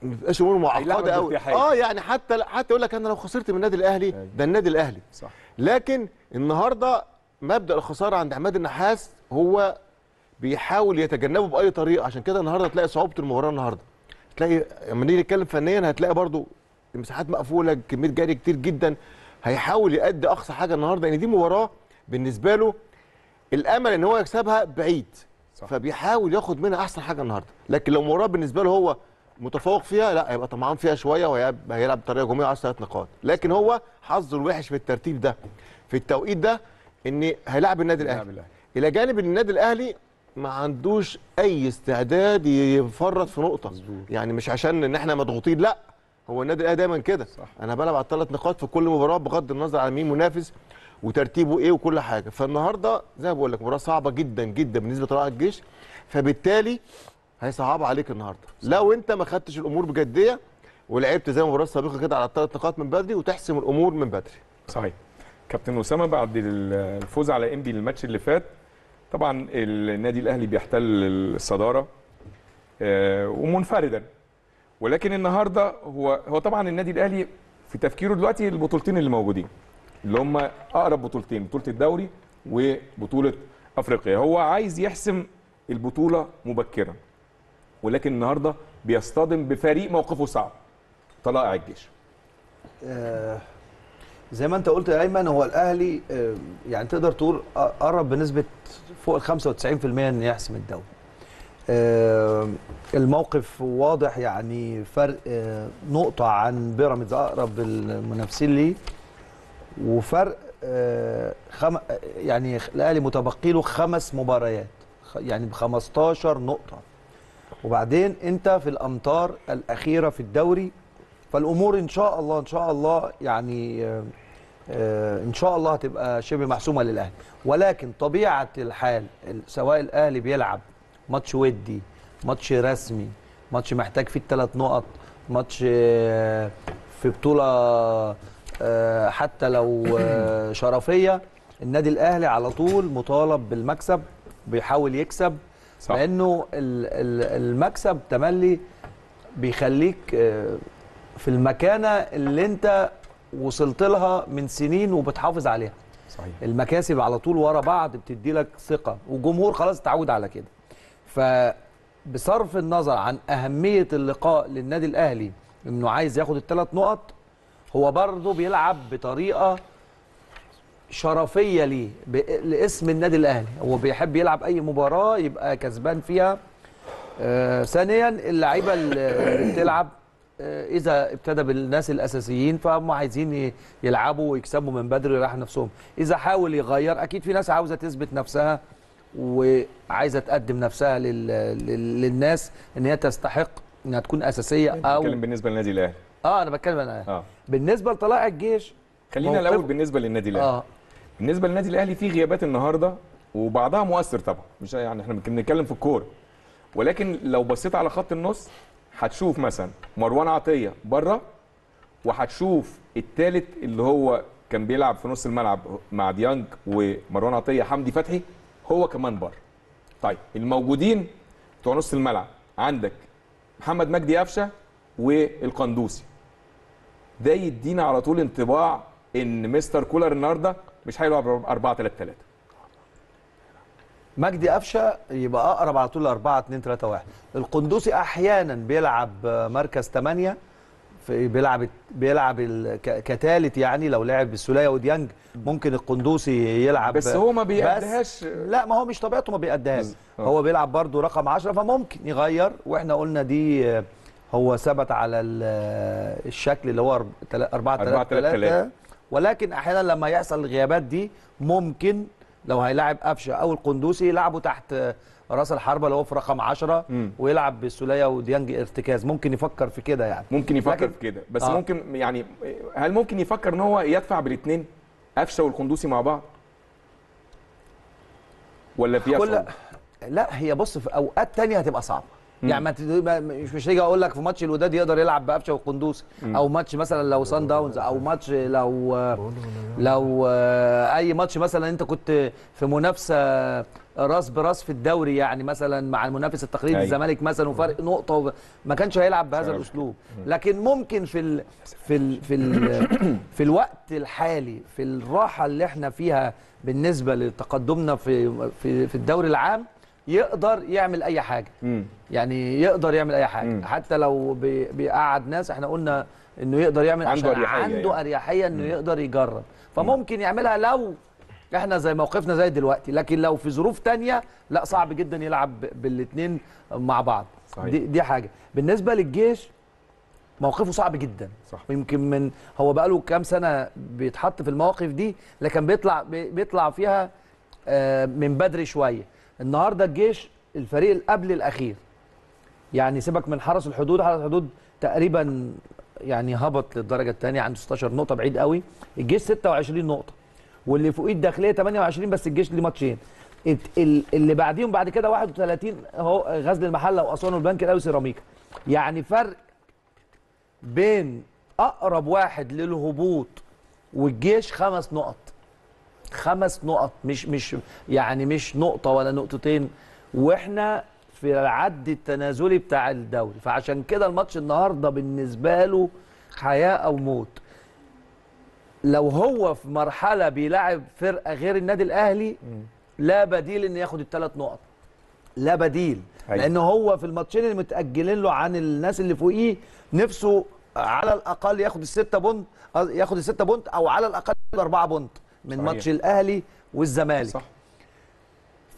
Speaker 5: ما بتبقاش امور معقده قوي اه يعني حتى حتى يقول لك انا لو خسرت من النادي الاهلي أيوه. ده النادي الاهلي صح لكن النهارده مبدا الخساره عند عماد النحاس هو بيحاول يتجنبه باي طريقه عشان كده النهارده تلاقي صعوبه المباراه النهارده تلاقي لما نيجي نتكلم فنيا هتلاقي برضو المساحات مقفوله كميه جري كتير جدا هيحاول يأدي اقصى حاجه النهارده يعني دي مباراه بالنسبه له الامل ان هو يكسبها بعيد صح. فبيحاول ياخد منها احسن حاجه النهارده لكن لو مباراه بالنسبه له هو متفوق فيها لا هيبقى طمعان فيها شويه وهيلعب بطريقه هجوميه وعايز ثلاث نقاط لكن هو حظه الوحش في الترتيب ده في التوقيت ده ان هيلاعب النادي الاهلي الى جانب ان النادي الاهلي ما عندوش اي استعداد يفرط في نقطه مزبوط. يعني مش عشان ان احنا مضغوطين لا هو النادي الاهلي دايما كده انا بلعب على الثلاث نقاط في كل مباراه بغض النظر عن مين منافس وترتيبه ايه وكل حاجه فالنهارده زي ما بقول لك مباراه صعبه جدا جدا بالنسبه لطلائع الجيش فبالتالي هيصعب عليك النهارده صح. لو انت ما خدتش الامور بجديه ولعبت زي مباراه سابقه كده على الثلاث نقاط من بدري وتحسم الامور من بدري صحيح كابتن اسامه بعد
Speaker 1: الفوز على انبي الماتش اللي فات طبعا النادي الاهلي بيحتل الصداره آه، ومنفردا ولكن النهارده هو هو طبعا النادي الاهلي في تفكيره دلوقتي البطولتين اللي موجودين اللي هم اقرب بطولتين بطوله الدوري وبطوله افريقيا هو عايز يحسم البطوله مبكرا ولكن النهارده بيصطدم بفريق موقفه صعب طلائع الجيش
Speaker 6: آه زي ما انت قلت يا ايمن هو الاهلي آه يعني تقدر تقول قرب بنسبه فوق ال 95% ان يحسم الدوري آه الموقف واضح يعني فرق آه نقطه عن بيراميدز اقرب المنافسين ليه وفرق آه خم... يعني الاهلي متبقي له خمس مباريات يعني ب 15 نقطه وبعدين انت في الامطار الاخيره في الدوري فالامور ان شاء الله ان شاء الله يعني آه، آه، ان شاء الله هتبقى شبه محسومه للاهلي ولكن طبيعه الحال سواء الاهلي بيلعب ماتش ودي ماتش رسمي ماتش محتاج فيه الثلاث نقط ماتش آه، في بطوله حتى لو شرفيه النادي الاهلي على طول مطالب بالمكسب بيحاول يكسب صح. لانه المكسب تملي بيخليك آه، في المكانه اللي انت وصلت لها من سنين وبتحافظ عليها صحيح. المكاسب على طول ورا بعض بتدي لك ثقه والجمهور خلاص اتعود على كده فبصرف النظر عن اهميه اللقاء للنادي الاهلي انه عايز ياخد الثلاث نقط هو برضه بيلعب بطريقه شرفيه ليه لاسم النادي الاهلي هو بيحب يلعب اي مباراه يبقى كسبان فيها آه ثانيا اللعيبه اللي بتلعب آه اذا ابتدى بالناس الاساسيين فهم عايزين يلعبوا ويكسبوا من بدري راح نفسهم اذا حاول يغير اكيد في ناس عاوزه تثبت نفسها وعايزه تقدم نفسها لل... لل... للناس ان هي تستحق انها تكون اساسيه او بتكلم بالنسبه للنادي الاهلي اه انا بتكلم انا آه. بالنسبه لطلائع الجيش خلينا الاول
Speaker 1: بالنسبه للنادي الاهلي آه. بالنسبه للنادي الاهلي في غيابات النهارده وبعضها مؤثر طبعا مش يعني احنا بنتكلم في الكوره ولكن لو بصيت على خط النص هتشوف مثلا مروان عطيه بره وهتشوف الثالث اللي هو كان بيلعب في نص الملعب مع ديانج ومروان عطيه حمدي فتحي هو كمان بره طيب الموجودين بتوع نص الملعب عندك محمد مجدي قفشه والقندوسي ده يدينا على طول انطباع ان مستر كولر النهارده مش هيلعب
Speaker 6: 4 3 3 مجدي قفشه يبقى اقرب على طول 4 2 3 1 القندوسي احيانا بيلعب مركز 8 بيلعب بيلعب كتالت يعني لو لعب بالسوليه وديانج ممكن القندوسي يلعب بس هو ما بيأدهاش لا ما هو مش طبيعته ما بيأدهاش آه. هو بيلعب برده رقم 10 فممكن يغير واحنا قلنا دي هو ثبت على الشكل اللي هو 4 3 3 ولكن احيانا لما يحصل الغيابات دي ممكن لو هيلاعب قفشه او القندوسي يلعبوا تحت راس الحربه اللي هو في رقم 10 ويلعب بالسوليه وديانج ارتكاز ممكن يفكر في كده يعني ممكن يفكر في
Speaker 2: كده بس آه. ممكن
Speaker 1: يعني هل ممكن يفكر ان هو يدفع بالاثنين قفشه والقندوسي مع بعض ولا في كل...
Speaker 6: لا هي بص في اوقات تانية هتبقى صعبه يعني ما مش مش هيجي اقول لك في ماتش الوداد يقدر يلعب بقفشه والقندوسي او ماتش مثلا لو سان داونز او ماتش لو لو آه، اي ماتش مثلا انت كنت في منافسه راس براس في الدوري يعني مثلا مع المنافس التقليدي أيوه. الزمالك مثلا وفرق نقطه ما كانش هيلعب بهذا الاسلوب لكن ممكن في الـ في الـ في الـ في الوقت الحالي في الراحه اللي احنا فيها بالنسبه لتقدمنا في في, في الدوري العام يقدر يعمل اي حاجه مم. يعني يقدر يعمل اي حاجه مم. حتى لو بي... بيقعد ناس احنا قلنا انه يقدر يعمل عنده أريحية عنده يعني. اريحيه انه مم. يقدر يجرب فممكن يعملها لو احنا زي موقفنا زي دلوقتي لكن لو في ظروف تانية لا صعب جدا يلعب بالاثنين مع بعض صحيح. دي دي حاجه بالنسبه للجيش موقفه صعب جدا صح. يمكن من هو بقاله كام سنه بيتحط في المواقف دي لكن بيطلع بيطلع فيها آه، من بدري شويه النهارده الجيش الفريق اللي قبل الاخير يعني سيبك من حرس الحدود حرس الحدود تقريبا يعني هبط للدرجه الثانيه عنده 16 نقطه بعيد قوي الجيش 26 نقطه واللي فوقيه الداخليه 28 بس الجيش ليه ماتشين اللي بعديهم بعد كده 31 اهو غزل المحله واسوان والبنك الاهلي وسيراميكا يعني فرق بين اقرب واحد للهبوط والجيش خمس نقط خمس نقط مش مش يعني مش نقطه ولا نقطتين واحنا في العد التنازلي بتاع الدوري فعشان كده الماتش النهارده بالنسبه له حياه او موت لو هو في مرحله بيلعب فرقه غير النادي الاهلي لا بديل ان ياخد الثلاث نقط لا بديل أيوة. لان هو في الماتشين اللي متاجلين له عن الناس اللي فوقيه نفسه على الاقل ياخد الستة بونت ياخد الستة بونت او على الاقل ياخد بونت من صحيح. ماتش الاهلي والزمالك صح.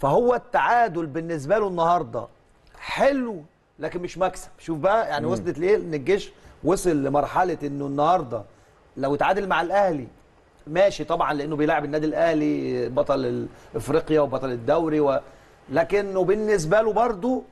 Speaker 6: فهو التعادل بالنسبه له النهارده حلو لكن مش مكسب شوف بقى يعني مم. وصلت ليه ان الجيش وصل لمرحله انه النهارده لو اتعادل مع الاهلي ماشي طبعا لانه بيلاعب النادي الاهلي بطل افريقيا وبطل الدوري و... لكنه بالنسبه له برضه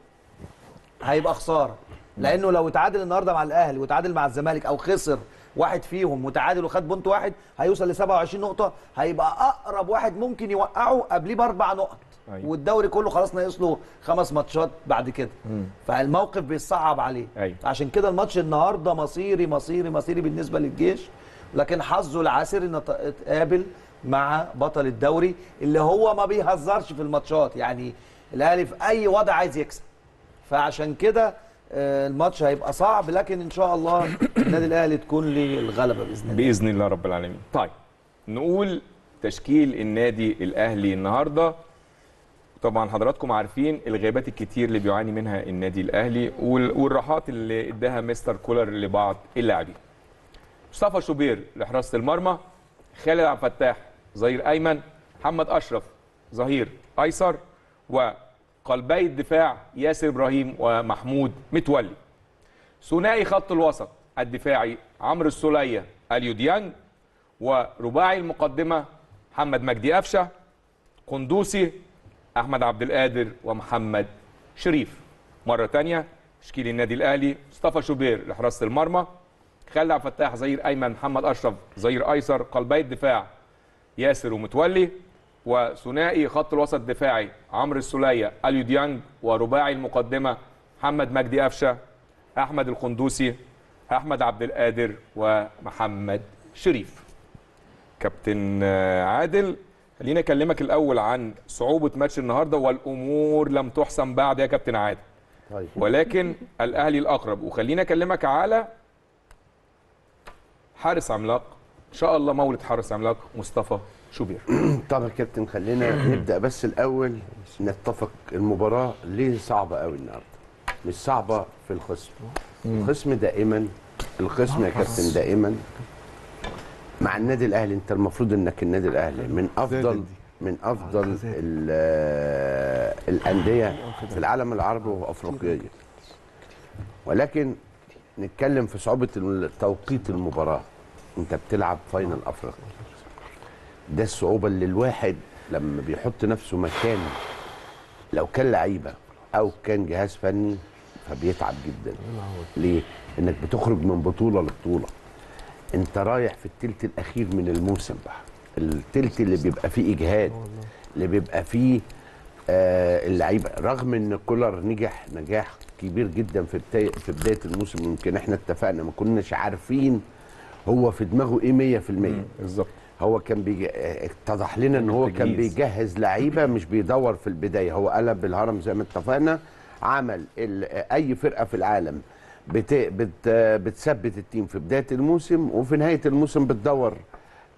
Speaker 6: هيبقى خساره لانه لو اتعادل النهارده مع الاهلي وتعادل مع الزمالك او خسر واحد فيهم متعادل وخد بونت واحد هيوصل ل 27 نقطه هيبقى اقرب واحد ممكن يوقعه قبليه باربع نقط أيوة. والدوري كله خلاص ناقص له خمس ماتشات بعد كده مم. فالموقف بيصعب عليه أيوة. عشان كده الماتش النهارده مصيري مصيري مصيري بالنسبه للجيش لكن حظه العسر ان اتقابل مع بطل الدوري اللي هو ما بيهزرش في الماتشات يعني الاهلي في اي وضع عايز يكسب فعشان كده آه، الماتش هيبقى صعب لكن ان شاء الله النادي الاهلي تكون لي الغلبه باذن الله
Speaker 1: باذن الله رب العالمين طيب نقول تشكيل النادي الاهلي النهارده طبعا حضراتكم عارفين الغيابات الكتير اللي بيعاني منها النادي الاهلي والراحات اللي اداها مستر كولر لبعض اللاعبين مصطفى شوبير لحراسه المرمى خالد عبد الفتاح ظهير ايمن محمد اشرف ظهير ايسر و قلبي الدفاع ياسر ابراهيم ومحمود متولي ثنائي خط الوسط الدفاعي عمرو السوليه اليو ديانج ورباعي المقدمه محمد مجدي قفشه قندوسي احمد عبد القادر ومحمد شريف مره ثانيه تشكيل النادي الاهلي مصطفى شوبير لحراسه المرمى خالد عبد الفتاح ظهير ايمن محمد اشرف ظهير ايسر قلبي الدفاع ياسر ومتولي وثنائي خط الوسط الدفاعي عمرو السليه اليو ديانج ورباعي المقدمه محمد مجدي قفشه احمد القندوسي احمد عبد القادر ومحمد شريف كابتن عادل خليني اكلمك الاول عن صعوبه ماتش النهارده والامور لم تحسم بعد يا كابتن عادل
Speaker 3: طيب. ولكن
Speaker 1: الاهلي الاقرب وخليني اكلمك على
Speaker 3: حارس عملاق ان شاء الله مولد حارس عملاق مصطفى شوبير طب يا كابتن خلينا نبدا بس الاول نتفق المباراه ليه صعبه قوي النهارده مش صعبه في الخصم الخصم دائما الخصم يا كابتن دائما مع النادي الاهلي انت المفروض انك النادي الاهلي من افضل من آه، افضل آه، الانديه آه، في العالم العربي وافريقيا ولكن نتكلم في صعوبه توقيت المباراه انت بتلعب فاينل افريقيا ده الصعوبه اللي الواحد لما بيحط نفسه مكان لو كان لعيبه او كان جهاز فني فبيتعب جدا ليه انك بتخرج من بطوله لبطوله انت رايح في التلت الاخير من الموسم بقى التلت اللي بيبقى فيه اجهاد اللي بيبقى فيه آه اللعيبه رغم ان كولر نجح نجاح كبير جدا في بداية, في بدايه الموسم يمكن احنا اتفقنا ما كناش عارفين هو في دماغه ايه 100% بالظبط هو كان بيج... اتضح لنا ان هو كان بيجهز لعيبه مش بيدور في البدايه هو قلب الهرم زي ما اتفقنا عمل ال... اي فرقه في العالم بت... بت... بتثبت التيم في بدايه الموسم وفي نهايه الموسم بتدور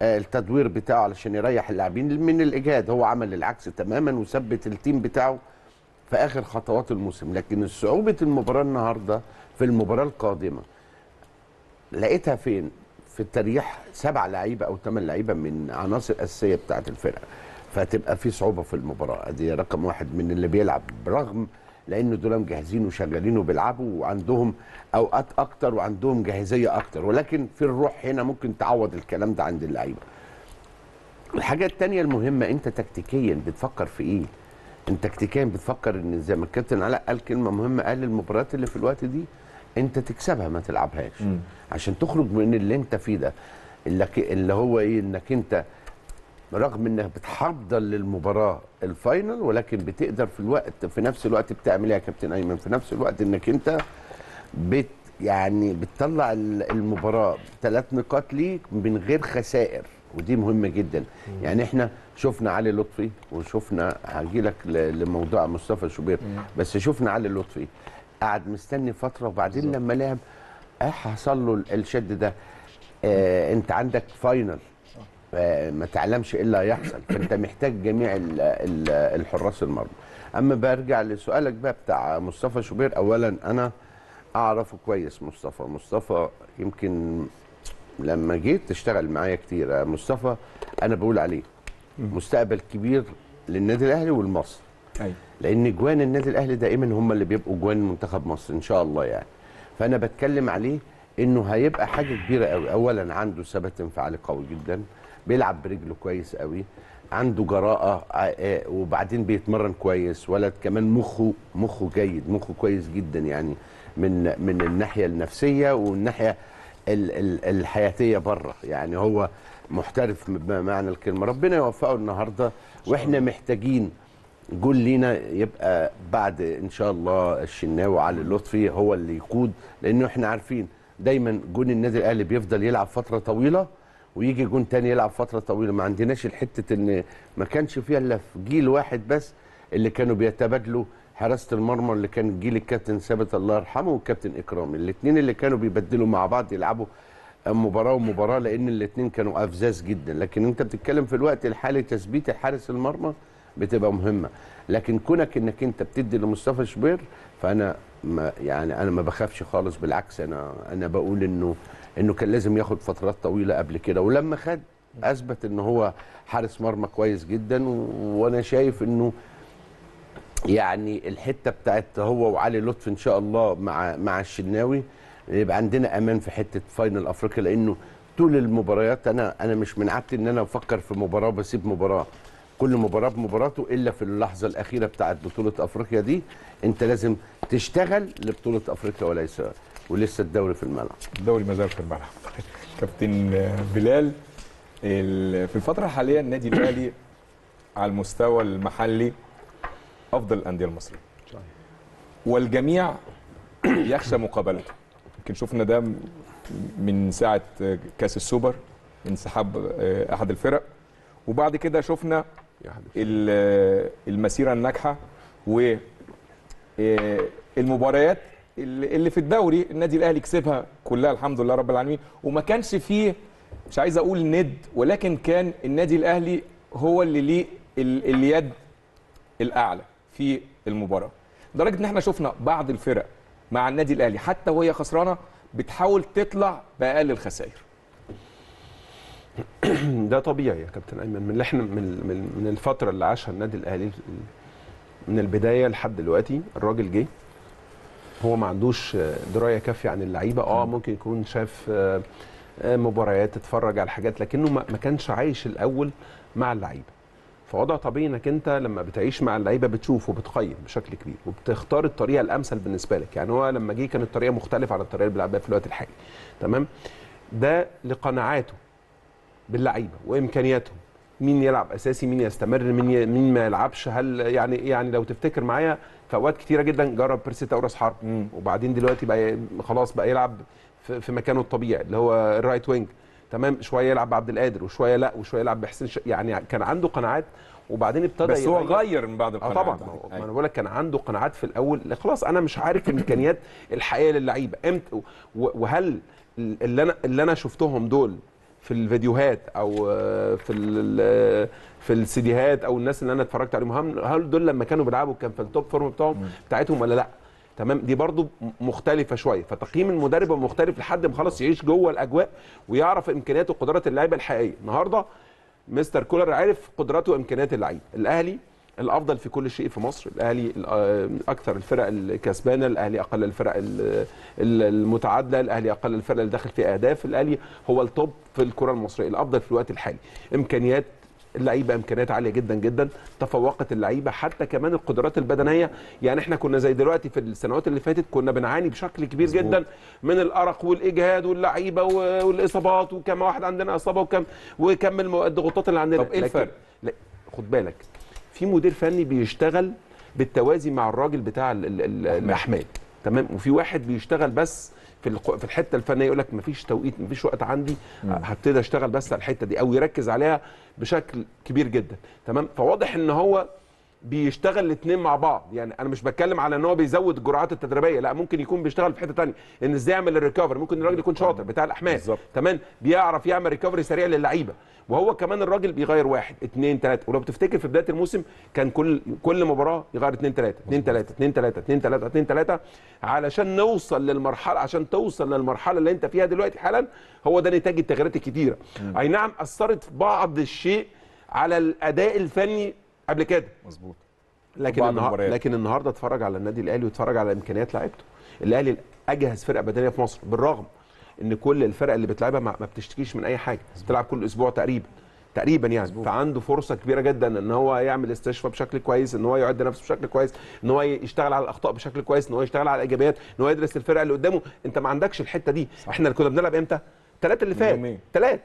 Speaker 3: آه، التدوير بتاعه علشان يريح اللاعبين من الاجهاد هو عمل العكس تماما وثبت التيم بتاعه في اخر خطوات الموسم لكن صعوبه المباراه النهارده في المباراه القادمه لقيتها فين في التريح سبع لعيبه او ثمان لعيبه من عناصر اساسيه بتاعه الفرقه فهتبقى في صعوبه في المباراه دي رقم واحد من اللي بيلعب برغم لان دول مجهزين وشغالين وبيلعبوا وعندهم اوقات اكتر وعندهم جاهزيه اكتر ولكن في الروح هنا ممكن تعوض الكلام ده عند اللعيبه الحاجه الثانيه المهمه انت تكتيكيا بتفكر في ايه انت تكتيكيا بتفكر ان زي ما الكابتن علاء قال كلمه مهمه قال المباريات اللي في الوقت دي انت تكسبها ما تلعبهاش مم. عشان تخرج من اللي انت فيه ده اللي, اللي هو ايه انك انت رغم انك بتحضر للمباراه الفاينل ولكن بتقدر في الوقت في نفس الوقت بتعمل ايه يا كابتن ايمن في نفس الوقت انك انت بت يعني بتطلع المباراه ثلاث نقاط ليك من غير خسائر ودي مهمه جدا مم. يعني احنا شفنا علي لطفي وشفنا هجي لك لموضوع مصطفى شوبير مم. بس شفنا علي لطفي قعد مستني فتره وبعدين بالزبط. لما لعب اه حصل له الشد ده آه انت عندك فاينل آه ما تعلمش ايه اللي هيحصل فانت محتاج جميع ال ال الحراس المرمى اما برجع لسؤالك بقى بتاع مصطفى شوبير اولا انا اعرفه كويس مصطفى مصطفى يمكن لما جيت تشتغل معايا كتير آه، مصطفى انا بقول عليه مستقبل كبير للنادي الاهلي والمصري ايوه لان جوان النادي الاهلي دائما هم اللي بيبقوا جوان منتخب مصر ان شاء الله يعني فانا بتكلم عليه انه هيبقى حاجه كبيره قوي اولا عنده ثبات انفعالي قوي جدا بيلعب برجله كويس قوي عنده جراءه آه، آه، وبعدين بيتمرن كويس ولد كمان مخه مخه جيد مخه كويس جدا يعني من من الناحيه النفسيه والناحيه ال ال الحياتيه بره يعني هو محترف بمعنى الكلمه ربنا يوفقه النهارده واحنا محتاجين جول لينا يبقى بعد ان شاء الله الشناوي علي لطفي هو اللي يقود لانه احنا عارفين دايما جون النادي الاهلي بيفضل يلعب فتره طويله ويجي جون تاني يلعب فتره طويله ما عندناش الحته ان ما كانش فيها الا في جيل واحد بس اللي كانوا بيتبادلوا حراسه المرمى اللي كان جيل الكابتن ثابت الله يرحمه والكابتن اكرامي الاثنين اللي كانوا بيبدلوا مع بعض يلعبوا مباراه ومباراه لان الاثنين كانوا افزاز جدا لكن انت بتتكلم في الوقت الحالي تثبيت حارس المرمى بتبقى مهمه لكن كونك انك انت بتدي لمصطفى شبير فانا ما يعني انا ما بخافش خالص بالعكس انا انا بقول انه انه كان لازم ياخد فترات طويله قبل كده ولما خد اثبت ان هو حارس مرمى كويس جدا وانا شايف انه يعني الحته بتاعت هو وعلي لطفي ان شاء الله مع مع الشناوي يبقى عندنا امان في حته فاينل افريقيا لانه طول المباريات انا انا مش من عادتي ان انا افكر في مباراه بسيب مباراه كل مباراه بمباراته الا في اللحظه الاخيره بتاعه بطوله افريقيا دي انت لازم تشتغل لبطوله افريقيا وليس ولسه الدوري في الملعب الدوري ما زال في الملعب
Speaker 1: كابتن بلال في الفتره الحاليه النادي الاهلي على المستوى المحلي افضل الانديه المصريه والجميع يخشى مقابلته يمكن شفنا ده من ساعه كاس السوبر انسحاب آه، احد الفرق وبعد كده شفنا المسيره الناجحه و آه، المباريات اللي في الدوري النادي الاهلي كسبها كلها الحمد لله رب العالمين وما كانش فيه مش عايز اقول ند ولكن كان النادي الاهلي هو اللي ليه اليد الاعلى في المباراه لدرجه ان احنا شفنا بعض الفرق مع النادي الاهلي حتى وهي خسرانه بتحاول تطلع باقل الخسائر
Speaker 4: ده طبيعي يا كابتن ايمن من اللي احنا من من الفتره اللي عاشها النادي الاهلي من البدايه لحد دلوقتي الراجل جه هو ما عندوش درايه كافيه عن اللعيبه اه ممكن يكون شاف آه، آه، مباريات اتفرج على حاجات لكنه ما كانش عايش الاول مع اللعيبه فوضع طبيعي انك انت لما بتعيش مع اللعيبه بتشوف وبتقيم بشكل كبير وبتختار الطريقه الامثل بالنسبه لك يعني هو لما جه كانت الطريقه مختلفه عن الطريقه اللي بيلعب بيها في الوقت الحالي تمام ده لقناعاته باللعيبه وامكانياتهم مين يلعب اساسي مين يستمر مين ي... مين ما يلعبش هل يعني إيه؟ يعني لو تفتكر معايا في اوقات كتيره جدا جرب بيرسيتا وراس حرب وبعدين دلوقتي بقى خلاص بقى يلعب في, في مكانه الطبيعي اللي هو الرايت وينج تمام شويه يلعب بعبد القادر وشويه لا وشويه يلعب بحسين ش... يعني كان عنده قناعات وبعدين ابتدى بس هو غير
Speaker 1: من بعد آه، القناعات اه طبعا ما
Speaker 4: انا بقول لك كان عنده قناعات في الاول خلاص انا مش عارف الامكانيات الحقيقيه للعيبه امتى وهل اللي انا اللي انا شفتهم دول في الفيديوهات او آه، في آه، في السيديهات او الناس اللي انا اتفرجت عليهم هل دول لما كانوا بيلعبوا كان في التوب فورم بتاعهم بتاعتهم ولا لا تمام دي برضو مختلفه شويه فتقييم المدرب مختلف لحد ما خلاص يعيش جوه الاجواء ويعرف امكانيات وقدرات اللعيبه الحقيقيه النهارده مستر كولر عارف قدراته وامكانيات اللعيب الاهلي الافضل في كل شيء في مصر الاهلي آه، اكثر الفرق الكسبانه الاهلي اقل الفرق المتعادله الاهلي اقل الفرق اللي داخل في اهداف الاهلي هو التوب في الكره المصريه الافضل في الوقت الحالي امكانيات اللعيبه امكانيات عاليه جدا جدا تفوقت اللعيبه حتى كمان القدرات البدنيه يعني احنا كنا زي دلوقتي في السنوات اللي فاتت كنا بنعاني بشكل كبير جدا من الارق والاجهاد واللعيبه والاصابات وكم واحد عندنا اصابه وكم وكم الضغوطات اللي عندنا طب ايه الفرق؟ خد بالك في مدير فني بيشتغل بالتوازي مع الراجل بتاع الاحمال تمام وفي واحد بيشتغل بس في في الحته الفنيه يقول لك مفيش توقيت مفيش وقت عندي هبتدي اشتغل بس على الحته دي او يركز عليها بشكل كبير جدا تمام فواضح ان هو بيشتغل الاثنين مع بعض يعني انا مش بتكلم على ان هو بيزود الجرعات التدريبيه لا ممكن يكون بيشتغل في حته ثانيه ان ازاي يعمل الريكفري ممكن الراجل يكون شاطر بتاع الاحمال تمام بيعرف يعمل ريكفري سريع للعيبه وهو كمان الراجل بيغير واحد اثنين ثلاثه ولو بتفتكر في بدايه الموسم كان كل كل مباراه يغير اثنين ثلاثه اثنين ثلاثه اثنين ثلاثه اثنين ثلاثه اثنين ثلاثه علشان نوصل للمرحله عشان توصل للمرحله اللي انت فيها دلوقتي حالا هو ده نتاج التغييرات الكتيره اي نعم اثرت بعض الشيء على الاداء الفني قبل كده مظبوط لكن النهار... لكن النهارده اتفرج على النادي الاهلي واتفرج على امكانيات لعيبته الاهلي اجهز فرقه بدنيه في مصر بالرغم ان كل الفرق اللي بتلعبها ما بتشتكيش من اي حاجه بتلعب كل اسبوع تقريبا تقريبا يعني مزبوط. فعنده فرصه كبيره جدا ان هو يعمل استشفاء بشكل كويس ان هو يعد نفسه بشكل كويس ان هو يشتغل على الاخطاء بشكل كويس ان هو يشتغل على الايجابيات ان هو يدرس الفرقه اللي قدامه انت ما عندكش الحته دي صح. احنا كنا بنلعب امتى ثلاثة اللي فات ثلاث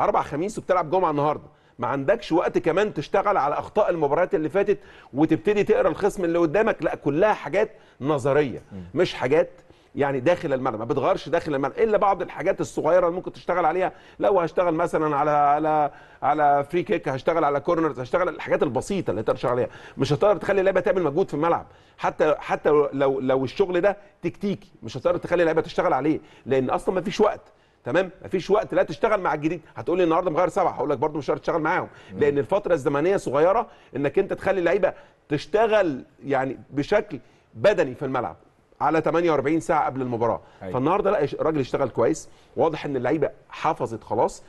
Speaker 4: اربع خميس وبتلعب جمعه النهارده ما عندكش وقت كمان تشتغل على اخطاء المباريات اللي فاتت وتبتدي تقرا الخصم اللي قدامك لا كلها حاجات نظريه مش حاجات يعني داخل الملعب ما بتغيرش داخل الملعب الا بعض الحاجات الصغيره اللي ممكن تشتغل عليها لو هشتغل مثلا على على على فري كيك هشتغل على كورنرز هشتغل الحاجات البسيطه اللي تقدر عليها مش هتقدر تخلي اللعيبه تعمل مجهود في الملعب حتى حتى لو لو الشغل ده تكتيكي مش هتقدر تخلي اللعيبه تشتغل عليه لان اصلا ما فيش وقت تمام مفيش وقت لا تشتغل مع الجديد هتقول لي النهارده مغير سبعه هقول لك برده مش تشتغل معاهم لان الفتره الزمنيه صغيره انك انت تخلي اللعيبه تشتغل يعني بشكل بدني في الملعب على 48 ساعه قبل المباراه أيوة. فالنهارده لا الراجل اشتغل كويس واضح ان اللعيبه حفظت خلاص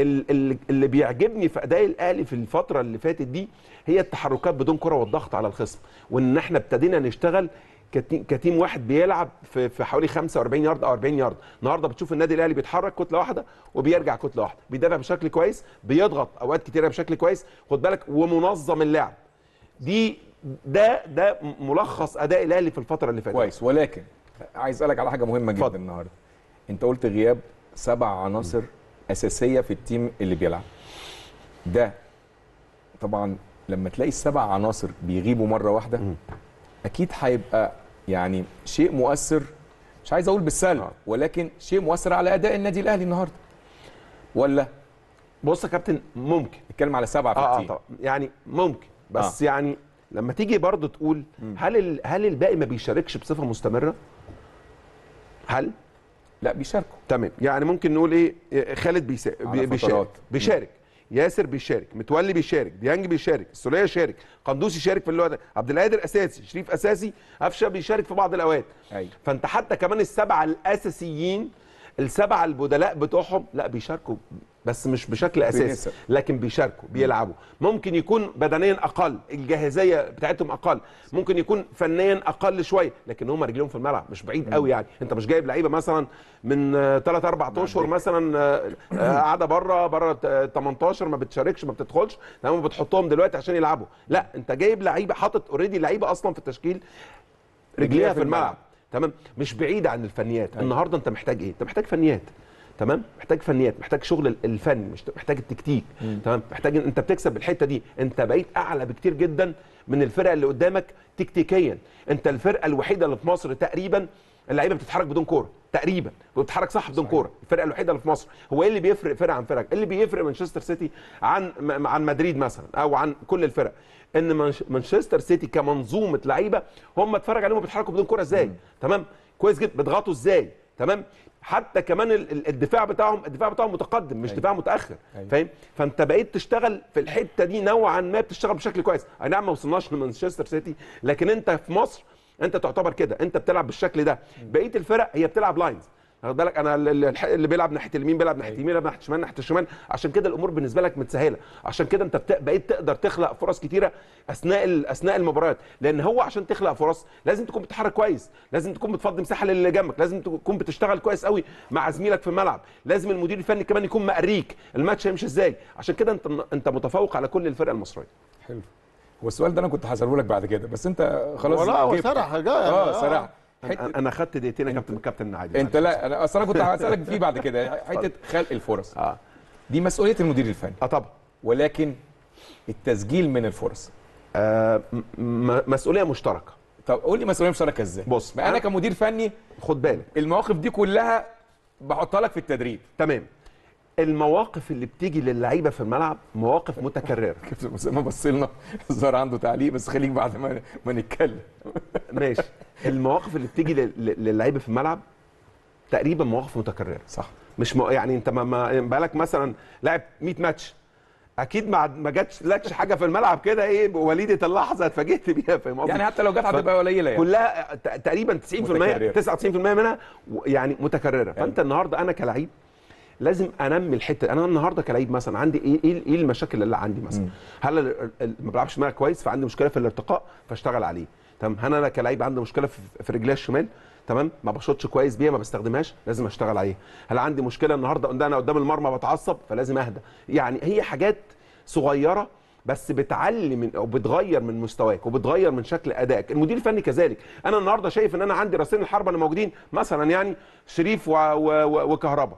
Speaker 4: اللي بيعجبني في اداء الاهلي في الفتره اللي فاتت دي هي التحركات بدون كره والضغط على الخصم وان احنا ابتدينا نشتغل كتيم واحد بيلعب في, في حوالي 45 يارد او 40 يارد النهارده بتشوف النادي الاهلي بيتحرك كتله واحده وبيرجع كتله واحده بيدافع بشكل كويس بيضغط اوقات كتيره بشكل كويس خد بالك ومنظم
Speaker 1: اللعب دي ده ده ملخص اداء الاهلي في الفتره اللي فاتت كويس ولكن عايز اسالك على حاجه مهمه جدا فضل. النهارده انت قلت غياب سبع عناصر اساسيه في التيم اللي بيلعب ده طبعا لما تلاقي السبع عناصر بيغيبوا مره واحده اكيد هيبقى يعني شيء مؤثر مش عايز اقول بالسلب آه. ولكن شيء مؤثر على اداء النادي الاهلي النهارده ولا بص يا كابتن ممكن نتكلم على سبعة في آه, آه طبعا
Speaker 4: يعني ممكن بس آه. يعني لما تيجي برضه تقول هل ال... هل الباقي ما بيشاركش بصفه مستمره؟ هل؟ لا بيشاركوا تمام يعني ممكن نقول ايه, إيه، خالد بيسا... بيشارك بيشارك ياسر بيشارك متولي بيشارك ديانج بيشارك السوليه شارك قندوسي يشارك في الوقت عبد القادر اساسي شريف اساسي قفشه بيشارك في بعض الاوقات أيوة. فانت حتى كمان السبعه الاساسيين السبعه البدلاء بتوعهم لا بيشاركوا بس مش بشكل اساسي لكن بيشاركوا بيلعبوا ممكن يكون بدنيا اقل الجاهزيه بتاعتهم اقل ممكن يكون فنيا اقل شويه لكن هم رجليهم في الملعب مش بعيد قوي يعني انت مش جايب لعيبه مثلا من 3 4 اشهر مثلا آه، آه، قاعده بره بره 18 ما بتشاركش ما بتدخلش تمام بتحطهم دلوقتي عشان يلعبوا لا انت جايب لعيبه حاطط اوريدي لعيبه اصلا في التشكيل
Speaker 3: رجليها في الملعب
Speaker 4: تمام مش بعيد عن الفنيات أيوة. النهارده انت محتاج ايه انت محتاج فنيات تمام محتاج فنيات محتاج شغل الفني مش محتاج التكتيك مم. تمام محتاج انت بتكسب الحته دي انت بقيت اعلى بكتير جدا من الفرقه اللي قدامك تكتيكيا انت الفرقه الوحيده اللي في مصر تقريبا اللعيبه بتتحرك بدون كوره تقريبا وبتتحرك صح بدون كوره الفرقه الوحيده اللي في مصر هو ايه اللي بيفرق فرقه عن فرقه إيه اللي بيفرق مانشستر سيتي عن عن مدريد مثلا او عن كل الفرق ان مانشستر سيتي كمنظومه لعيبه هم اتفرج عليهم بيتحركوا بدون كره ازاي تمام كويس جدا بيضغطوا ازاي تمام حتى كمان الدفاع بتاعهم الدفاع بتاعهم متقدم مش أيوة. دفاع متاخر أيوة. فاهم فانت بقيت تشتغل في الحته دي نوعا ما بتشتغل بشكل كويس اي نعم ما وصلناش لمانشستر سيتي لكن انت في مصر انت تعتبر كده انت بتلعب بالشكل ده بقيه الفرق هي بتلعب لاينز واخد بالك انا اللي بيلعب ناحيه اليمين بيلعب ناحيه أيوه. اليمين بيلعب ناحيه الشمال ناحيه الشمال عشان كده الامور بالنسبه لك متسهله عشان كده انت بقيت تقدر تخلق فرص كتيره اثناء اثناء المباريات لان هو عشان تخلق فرص لازم تكون بتتحرك كويس لازم تكون بتفضي مساحه للي جنبك لازم تكون بتشتغل كويس قوي مع زميلك في الملعب لازم المدير الفني كمان يكون مقريك الماتش هيمشي ازاي عشان كده انت انت متفوق على كل الفرق المصريه
Speaker 3: حلو
Speaker 1: والسؤال ده انا كنت هساله لك بعد كده بس انت
Speaker 2: خلاص والله صراحه جاي يعني. اه صراحه
Speaker 1: انا خدت دقيقتين يا كابتن كابتن عادل انت لا انا اصل انا كنت هسالك فيه بعد كده حته خلق الفرص اه دي مسؤوليه المدير الفني اه طبعا ولكن التسجيل من الفرص آه مسؤوليه مشتركه طب قول لي مسؤوليه مشتركه ازاي بص انا كمدير فني خد بالك المواقف دي كلها بحطها لك في التدريب تمام
Speaker 4: المواقف اللي بتيجي للعيبه في الملعب مواقف متكرره كابتن اسامه بص لنا الظاهر عنده تعليق بس خليك بعد ما ما نتكلم ماشي المواقف اللي بتيجي للعيبه في الملعب تقريبا مواقف متكرره صح مش م... يعني انت ما, ما بالك مثلا لعب 100 ماتش اكيد ما ما جاتش لكش حاجه في الملعب كده ايه وليده اللحظه اتفاجئت بيها فاهم يعني حتى لو جت هتبقى قليله يعني كلها تقريبا 90% 99% منها يعني متكرره فانت يعني النهارده انا كلعيب لازم انمي الحته انا النهارده كلاعب مثلا عندي ايه،, ايه ايه المشاكل اللي عندي مثلا هل ما بلعبش دماغي كويس فعندي مشكله في الارتقاء فاشتغل عليه تمام هل انا كلاعب عندي مشكله في رجلي الشمال تمام ما بشوطش كويس بيها ما بستخدمهاش لازم اشتغل عليها هل عندي مشكله النهارده ان انا قدام المرمى بتعصب فلازم اهدى يعني هي حاجات صغيره بس بتعلي من او بتغير من مستواك وبتغير من شكل ادائك المدير الفني كذلك انا النهارده شايف ان انا عندي راسين الحربه اللي موجودين مثلا يعني شريف وكهربا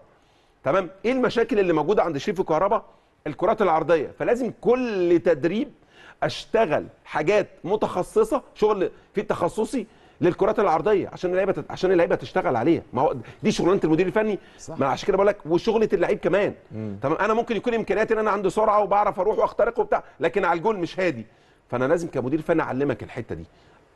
Speaker 4: تمام ايه المشاكل اللي موجوده عند شريف الكهرباء الكرات العرضيه فلازم كل تدريب اشتغل حاجات متخصصه شغل في تخصصي للكرات العرضيه عشان اللعيبه عشان اللعيبه تشتغل عليها ما هو دي شغلانه المدير الفني صح. ما عشان كده بقول لك وشغله اللعيب كمان تمام انا ممكن يكون امكانياتي ان انا عندي سرعه وبعرف اروح واخترق وبتاع لكن على الجول مش هادي فانا لازم كمدير فني اعلمك الحته دي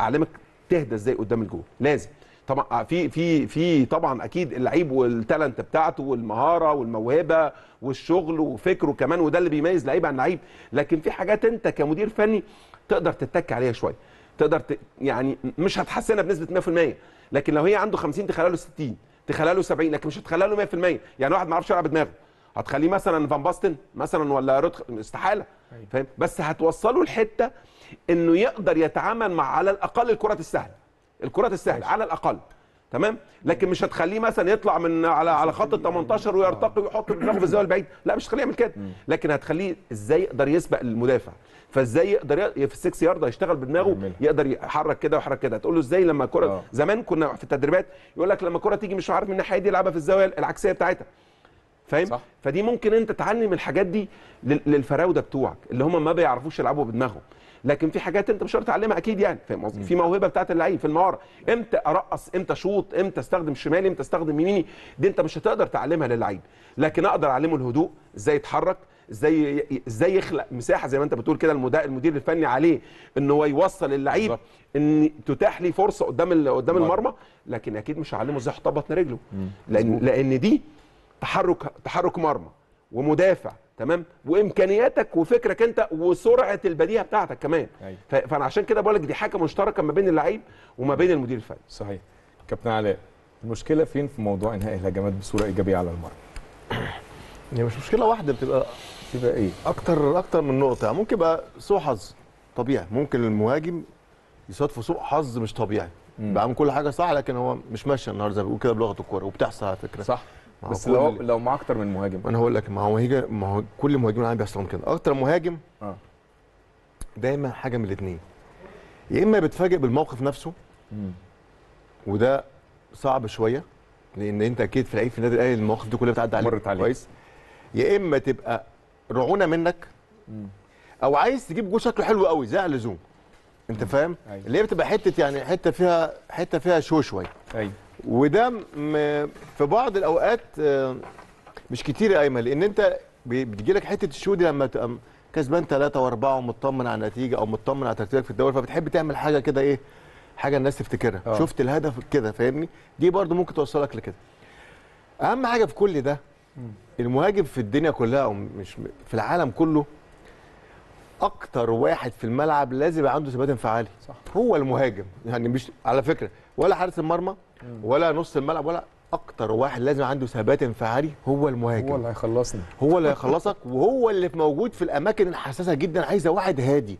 Speaker 4: اعلمك تهدى ازاي قدام الجول لازم طبعا آه، في في في طبعا اكيد اللعيب والتالنت بتاعته والمهاره والموهبه والشغل وفكره كمان وده اللي بيميز لعيب عن لعيب لكن في حاجات انت كمدير فني تقدر تتك عليها شويه تقدر ت... يعني مش هتحسنها بنسبه 100% لكن لو هي عنده 50 تخليها له 60 تخليها له 70 لكن مش هتخليها له 100% يعني واحد ما يعرفش يلعب بدماغه هتخليه مثلا فان باستن مثلا ولا رودخ استحاله أيوة. فاهم بس هتوصله لحته انه يقدر يتعامل مع على الاقل الكرات السهله الكره تستاهل على الاقل تمام لكن مش هتخليه مثلا يطلع من على على خط ال 18 ويرتقي ويحط رجله في الزاويه البعيد لا مش هتخليه يعمل كده لكن هتخليه ازاي يقدر يسبق المدافع فازاي يقدر في السكس 6 يارده يشتغل بدماغه يقدر يحرك كده ويحرك كده تقول له ازاي لما كره آه. زمان كنا في التدريبات يقول لك لما الكره تيجي مش عارف من الناحيه دي يلعبها في الزاويه العكسيه بتاعتها فاهم صح. فدي ممكن انت تعلم الحاجات دي للفراوده بتوعك اللي هم ما بيعرفوش يلعبوا بدماغهم لكن في حاجات انت مش شرط تعلمها اكيد يعني فاهم قصدي في موهبه بتاعت اللعيب في المهاره امتى ارقص امتى اشوط امتى استخدم شمالي امتى استخدم يميني دي انت مش هتقدر تعلمها للعيب لكن اقدر اعلمه الهدوء ازاي يتحرك ازاي ازاي يخلق مساحه زي ما انت بتقول كده المدير الفني عليه ان هو يوصل اللعيب ان تتاح لي فرصه قدام ال... قدام المرمى لكن اكيد مش هعلمه ازاي بطن رجله لان لان دي تحرك تحرك مرمى ومدافع تمام وامكانياتك وفكرك انت وسرعه البديهه بتاعتك كمان أيوة. فانا عشان كده بقول لك دي حاجه مشتركه ما بين اللعيب وما بين المدير الفني صحيح
Speaker 1: كابتن علاء المشكله فين في موضوع انهاء الهجمات بصوره ايجابيه على المرمى
Speaker 5: هي مش مشكله واحده بتبقى بتبقى ايه اكتر اكتر من نقطه يعني ممكن بقى سوء حظ طبيعي ممكن المهاجم يصادفه سوء حظ مش طبيعي بعمل كل حاجه صح لكن هو مش ماشي النهارده زي ما بيقول كده بلغه الكوره وبتحصل على فكره صح بس لو لو مع اكتر من مهاجم انا هقول لك ما هو مهاجم ما هو كل مهاجم العالم بيحصل كده اكتر مهاجم اه دايما حاجه من الاثنين يا اما بتفاجئ بالموقف نفسه مم. وده صعب شويه لان انت اكيد في لعيب في النادي الاهلي المواقف دي كلها بتعدي عليك كويس يا اما تبقى رعونه منك مم. او عايز تجيب جول شكله حلو قوي زي اللزوم انت فاهم أيوة. اللي هي بتبقى حته يعني حته فيها حته فيها شو شويه ايوه وده في بعض الاوقات آه، مش كتير يا ايمن لان انت بتجي لك حته الشو دي لما تبقى كسبان ثلاثه واربعه ومطمن على النتيجه او مطمن على ترتيبك في الدوري فبتحب تعمل حاجه كده ايه حاجه الناس تفتكرها أوه. شفت الهدف كده فاهمني دي برده ممكن توصلك لكده اهم حاجه في كل ده المهاجم في الدنيا كلها او مش في العالم كله اكتر واحد في الملعب لازم يبقى عنده ثبات انفعالي صح. هو المهاجم يعني مش على فكره ولا حارس المرمى ولا نص الملعب ولا اكتر واحد لازم عنده ثبات انفعالي هو المهاجم هو اللي هيخلصنا هو اللي هيخلصك وهو اللي موجود في الاماكن الحساسه جدا عايزه واحد هادي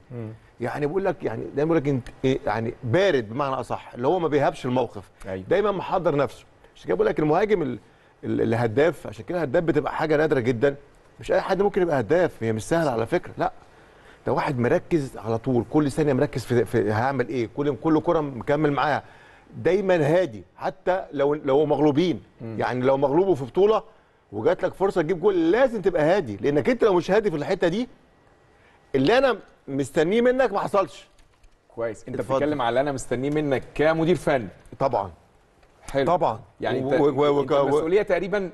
Speaker 5: يعني بقول لك يعني دايما بقول لك انت إيه، يعني بارد بمعنى اصح اللي هو ما بيهابش الموقف أيوة. دايما محضر نفسه عشان كده بقول لك المهاجم الهداف عشان كده الهداف بتبقى حاجه نادره جدا مش اي حد ممكن يبقى هداف هي مش سهله على فكره لا ده واحد مركز على طول كل ثانيه مركز في, في هعمل ايه كل كل كره مكمل معاها دايما هادي حتى لو لو مغلوبين م. يعني لو مغلوب في بطوله وجات لك فرصه تجيب جول لازم تبقى هادي لانك انت لو مش هادي في الحته دي اللي انا مستنيه منك ما حصلش
Speaker 1: كويس انت بتتكلم على اللي انا مستنيه منك كمدير فني طبعا حلو طبعا يعني انت, و... و... انت مسؤوليه تقريبا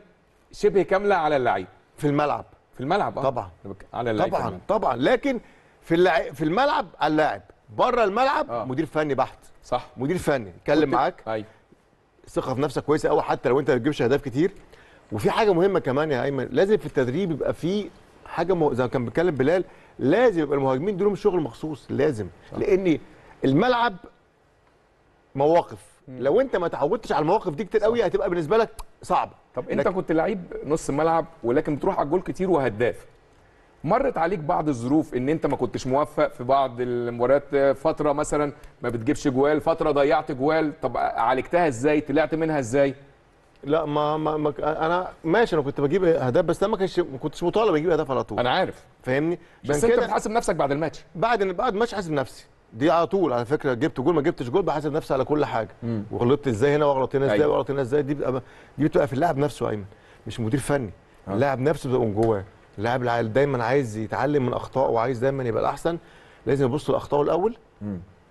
Speaker 1: شبه كامله على اللعيب
Speaker 5: في الملعب في الملعب اه طبعا على اللعيب طبعا كمان. طبعا لكن في اللع... في الملعب على اللاعب بره الملعب آه. مدير فني بحت صح مدير فني اتكلم معاك ايوه ثقه في نفسك كويسه قوي حتى لو انت ما بتجيبش اهداف كتير وفي حاجه مهمه كمان يا ايمن لازم في التدريب يبقى في حاجه مو... زي ما كان بيتكلم بلال لازم يبقى المهاجمين دول شغل مخصوص لازم صح. لان الملعب مواقف مم. لو انت ما تعودتش على المواقف دي كتير قوي هتبقى بالنسبه لك صعبه طب انت لك... كنت لعيب نص ملعب ولكن
Speaker 1: بتروح على الجول كتير وهداف مرت عليك بعض الظروف ان انت ما كنتش موفق في بعض المباريات فتره مثلا ما بتجيبش جوال فتره ضيعت جوال طب عالجتها
Speaker 5: ازاي طلعت منها ازاي لا ما, ما, ما انا ماشي انا كنت بجيب اهداف بس انا ما كنتش ما كنتش مطالب اجيب اهداف على طول انا عارف فاهمني بس انت بتحاسب نفسك بعد الماتش بعد بعد الماتش حاسب نفسي دي على طول على فكره جبت جول ما جبتش جول بحاسب نفسي على كل حاجه وغلطت ازاي هنا واغلط هنا ازاي واغلط أيوه. هنا ازاي دي بتبقى دي بتبقى في اللاعب نفسه ايمن مش مدير فني آه. اللاعب نفسه بيبقى جواه اللاعب اللي دايما عايز يتعلم من اخطائه وعايز دايما يبقى الاحسن لازم يبص لاخطائه الاول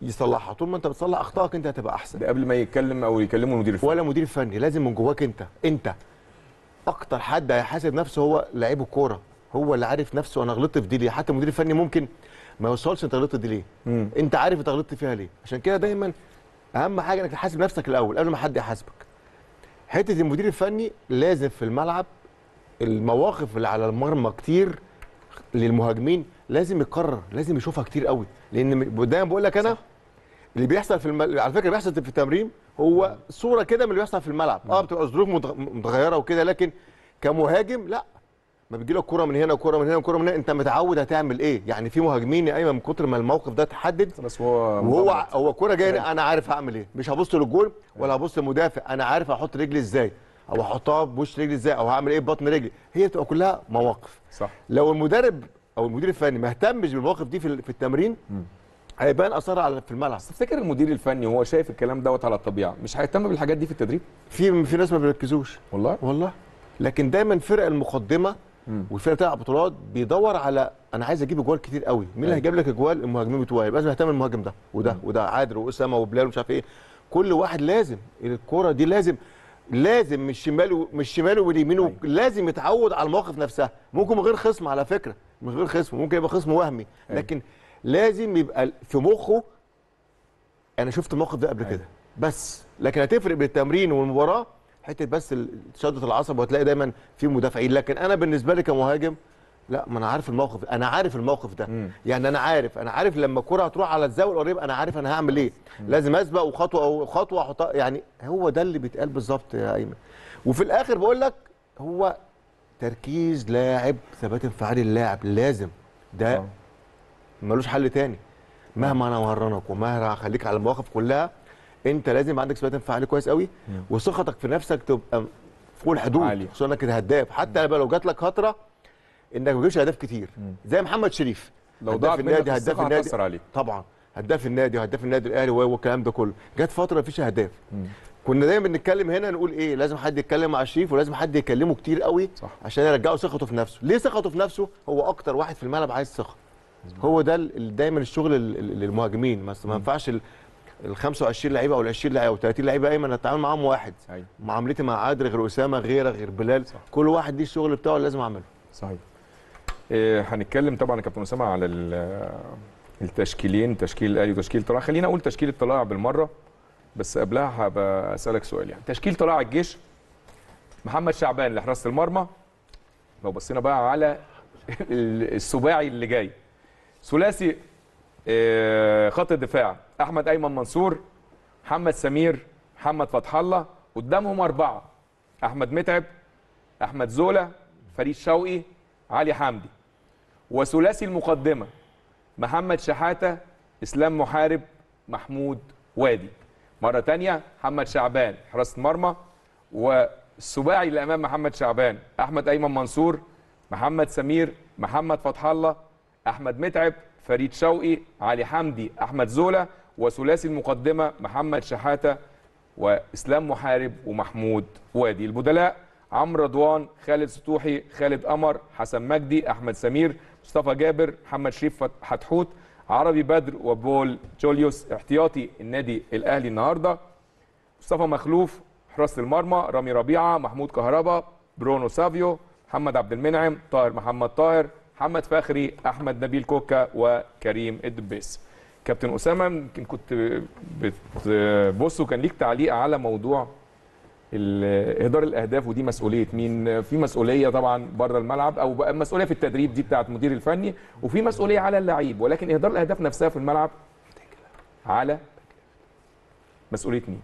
Speaker 5: يصلحها طول ما انت بتصلح اخطائك انت هتبقى احسن ده قبل ما يتكلم او يكلمه المدير الفني ولا مدير فني لازم من جواك انت انت اكتر حد هيحاسب نفسه هو لعيب الكوره هو اللي عارف نفسه انا غلطت في دي ليه حتى المدير الفني ممكن ما يوصلش انت غلطت دي ليه مم. انت عارف انت غلطت فيها ليه عشان كده دايما اهم حاجه انك تحاسب نفسك الاول قبل ما حد يحاسبك حته المدير الفني لازم في الملعب المواقف اللي على المرمى كتير للمهاجمين لازم يتكرر لازم يشوفها كتير قوي لان دايما بقول لك انا صح. اللي بيحصل في الم... على فكره بيحصل في التمرين هو صوره كده من اللي بيحصل في الملعب اه نعم. بتبقى ظروف متغيره وكده لكن كمهاجم لا ما بيجي لك كره من هنا وكوره من هنا وكوره من هنا انت متعود هتعمل ايه يعني في مهاجمين يا ايمن من كتر ما الموقف ده اتحدد بس هو وهو هو كره جايه انا عارف هعمل ايه مش هبص للجول ولا هبص للمدافع انا عارف احط رجلي ازاي او احطها بوش رجلي ازاي او هعمل ايه ببطن رجلي هي بتبقى كلها مواقف صح لو المدرب او المدير الفني ما اهتمش بالمواقف دي في التمرين هيبان اثرها على في الملعب تفتكر المدير الفني وهو شايف الكلام دوت على الطبيعه مش هيهتم بالحاجات دي في التدريب في في ناس ما بيركزوش والله والله لكن دايما فرق المقدمه والفرق بتاع بتلعب بطولات بيدور على انا عايز اجيب اجوال كتير قوي مين اللي أيوة. هيجيب لك اجوال المهاجمين بتوعي يبقى لازم اهتم المهاجم ده وده وده عادل واسامه وبلال ومش عارف ايه كل واحد لازم الكوره دي لازم لازم من الشمال من الشمال واليمين أيوة. لازم يتعود على المواقف نفسها ممكن من غير خصم على فكره من غير خصم ممكن يبقى خصم وهمي أيوة. لكن لازم يبقى في مخه انا شفت الموقف ده قبل أيوة. كده بس لكن هتفرق بالتمرين والمباراه حته بس شده العصب وهتلاقي دايما في مدافعين لكن انا بالنسبه لي كمهاجم لا ما انا عارف الموقف انا عارف الموقف ده مم. يعني انا عارف انا عارف لما الكره هتروح على الزاويه القريبه انا عارف انا هعمل ايه مم. لازم اسبق وخطوه او خطوه احطها يعني هو ده اللي بيتقال بالظبط يا ايمن وفي الاخر بقول لك هو تركيز لاعب ثبات انفعالي اللاعب لازم ده آه. ملوش حل تاني مهما انا مهرنك ومهما هخليك على المواقف كلها انت لازم عندك ثبات انفعالي كويس قوي وثقتك في نفسك تبقى فوق الحدود خصوصا انك هداف حتى لو جات لك خطره انك ما تجيبش اهداف كتير زي محمد شريف لو ضاع النادي هداف النادي عليه. طبعا هداف النادي وهداف النادي الاهلي والكلام ده كله جت فتره ما فيش اهداف كنا دايما بنتكلم هنا نقول ايه لازم حد يتكلم مع شريف ولازم حد يكلمه كتير قوي صح. عشان يرجعه ثقته في نفسه ليه ثقته في نفسه هو اكتر واحد في الملعب عايز ثقه هو ده دايما الشغل للمهاجمين ما ينفعش ال 25 لعيبه او ال 20 لعيبه او 30 لعيبه ايمن اتعامل معاهم واحد أيوة. معاملتي مع عادل غير اسامه غيرك غير بلال صح. كل واحد دي الشغل بتاعه اللي لازم اعمله صحيح إيه، هنتكلم طبعا يا كابتن اسامه على التشكيلين
Speaker 1: تشكيل الاهلي أيوة، وتشكيل طلائع خلينا اقول تشكيل الطلائع بالمره بس قبلها هبقى اسالك سؤال يعني تشكيل طلائع الجيش محمد شعبان لحراسه المرمى لو بصينا بقى على السباعي اللي جاي ثلاثي إيه، خط الدفاع احمد ايمن منصور محمد سمير محمد فتح الله قدامهم اربعه احمد متعب احمد زولا فريد شوقي علي حمدي وثلاثي المقدمه محمد شحاته اسلام محارب محمود وادي مره ثانيه محمد شعبان حراسه مرمى والسباعي اللي امام محمد شعبان احمد ايمن منصور محمد سمير محمد فتح الله احمد متعب فريد شوقي علي حمدي احمد زولا وثلاثي المقدمه محمد شحاته واسلام محارب ومحمود وادي البدلاء عمرو رضوان خالد سطوحي خالد قمر حسن مجدي احمد سمير مصطفى جابر محمد شريف حتحوت عربي بدر وبول جوليوس احتياطي النادي الاهلي النهارده مصطفى مخلوف حراسه المرمى رامي ربيعه محمود كهربا برونو سافيو محمد عبد المنعم طاهر محمد طاهر محمد فخري احمد نبيل كوكا وكريم الدبيس كابتن اسامه يمكن كنت بتبص وكان ليك تعليق على موضوع اهدار الاهداف ودي مسؤوليه مين في مسؤوليه طبعا بره الملعب او مسؤوليه في التدريب دي بتاعه المدير الفني وفي مسؤوليه على اللعيب ولكن اهدار الاهداف نفسها في
Speaker 6: الملعب على مسؤوليه مين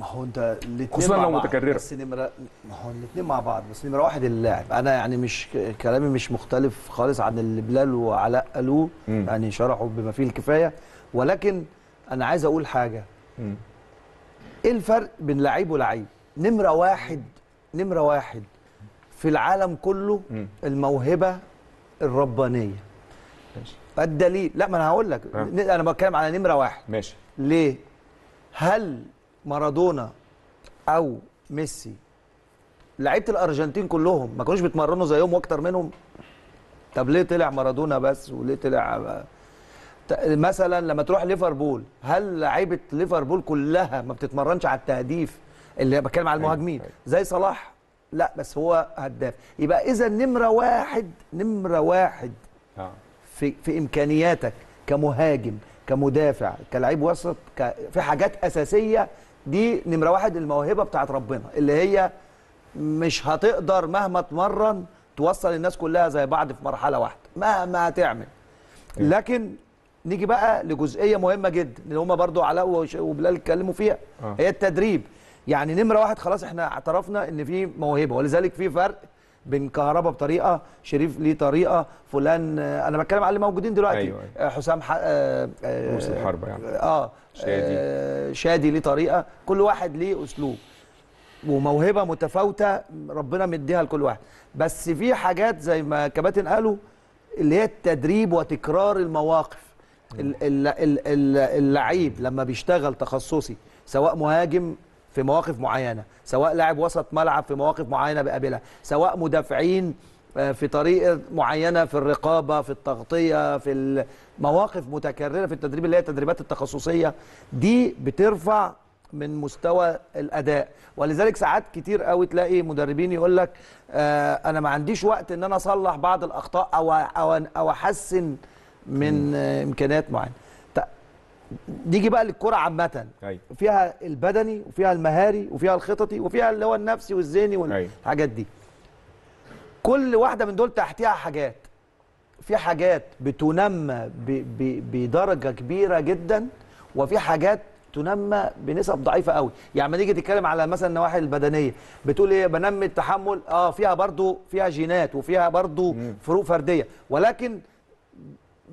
Speaker 6: ما هو انت الاثنين خصوصا لو متكرره بس نمره ما هو الاثنين مع بعض بس نمره واحد اللاعب انا يعني مش كلامي مش مختلف خالص عن اللي بلال وعلاء قالوه يعني شرحوا بما فيه الكفايه ولكن انا عايز اقول حاجه ايه الفرق بين لعيب ولعيب نمره واحد نمره واحد في العالم كله الموهبه الربانيه ماشي الدليل لا ما انا هقول لك أه. انا بتكلم على نمره واحد ماشي ليه هل مارادونا او ميسي لعيبه الارجنتين كلهم ما كانوش بيتمرنوا زيهم واكتر منهم طب ليه طلع مارادونا بس وليه طلع مثلا لما تروح ليفربول هل لعيبه ليفربول كلها ما بتتمرنش على التهديف اللي بتكلم على أيوة، المهاجمين أيوة. زي صلاح لا بس هو هداف يبقى اذا نمره واحد نمره واحد آه. في في امكانياتك كمهاجم كمدافع كلاعب وسط في حاجات اساسيه دي نمره واحد الموهبه بتاعت ربنا اللي هي مش هتقدر مهما تمرن توصل الناس كلها زي بعض في مرحله واحده مهما هتعمل أيوة. لكن نيجي بقى لجزئيه مهمه جدا اللي هم برضو علاء وبلال اتكلموا فيها آه. هي التدريب يعني نمره واحد خلاص احنا اعترفنا ان في موهبه ولذلك في فرق بين كهربا بطريقه شريف ليه طريقه فلان انا بتكلم على اللي موجودين دلوقتي أيوة. أيوة. آه، حسام ح... آه... موسى آه، الحرب يعني اه, آه، شادي آه... شادي ليه طريقه كل واحد ليه اسلوب وموهبه متفاوته ربنا مديها لكل واحد بس في حاجات زي ما كباتن قالوا اللي هي التدريب وتكرار المواقف اللعيب لما بيشتغل تخصصي سواء مهاجم في مواقف معينه سواء لاعب وسط ملعب في مواقف معينه بيقابلها سواء مدافعين آه، في طريقه معينه في الرقابه في التغطيه في مواقف متكرره في التدريب اللي هي التدريبات التخصصيه دي بترفع من مستوى الاداء ولذلك ساعات كتير قوي تلاقي مدربين يقول لك آه، انا ما عنديش وقت ان انا اصلح بعض الاخطاء او او او احسن من م. امكانيات معينه نيجي بقى للكره عامه فيها البدني وفيها المهاري وفيها الخططي وفيها اللي هو النفسي والذهني والحاجات دي كل واحده من دول تحتيها حاجات في حاجات بتنمى بدرجه كبيره جدا وفي حاجات تنمى بنسب ضعيفه قوي يعني لما نيجي نتكلم على مثلا النواحي البدنيه بتقول ايه بنمي التحمل اه فيها برضو فيها جينات وفيها برضو فروق فرديه ولكن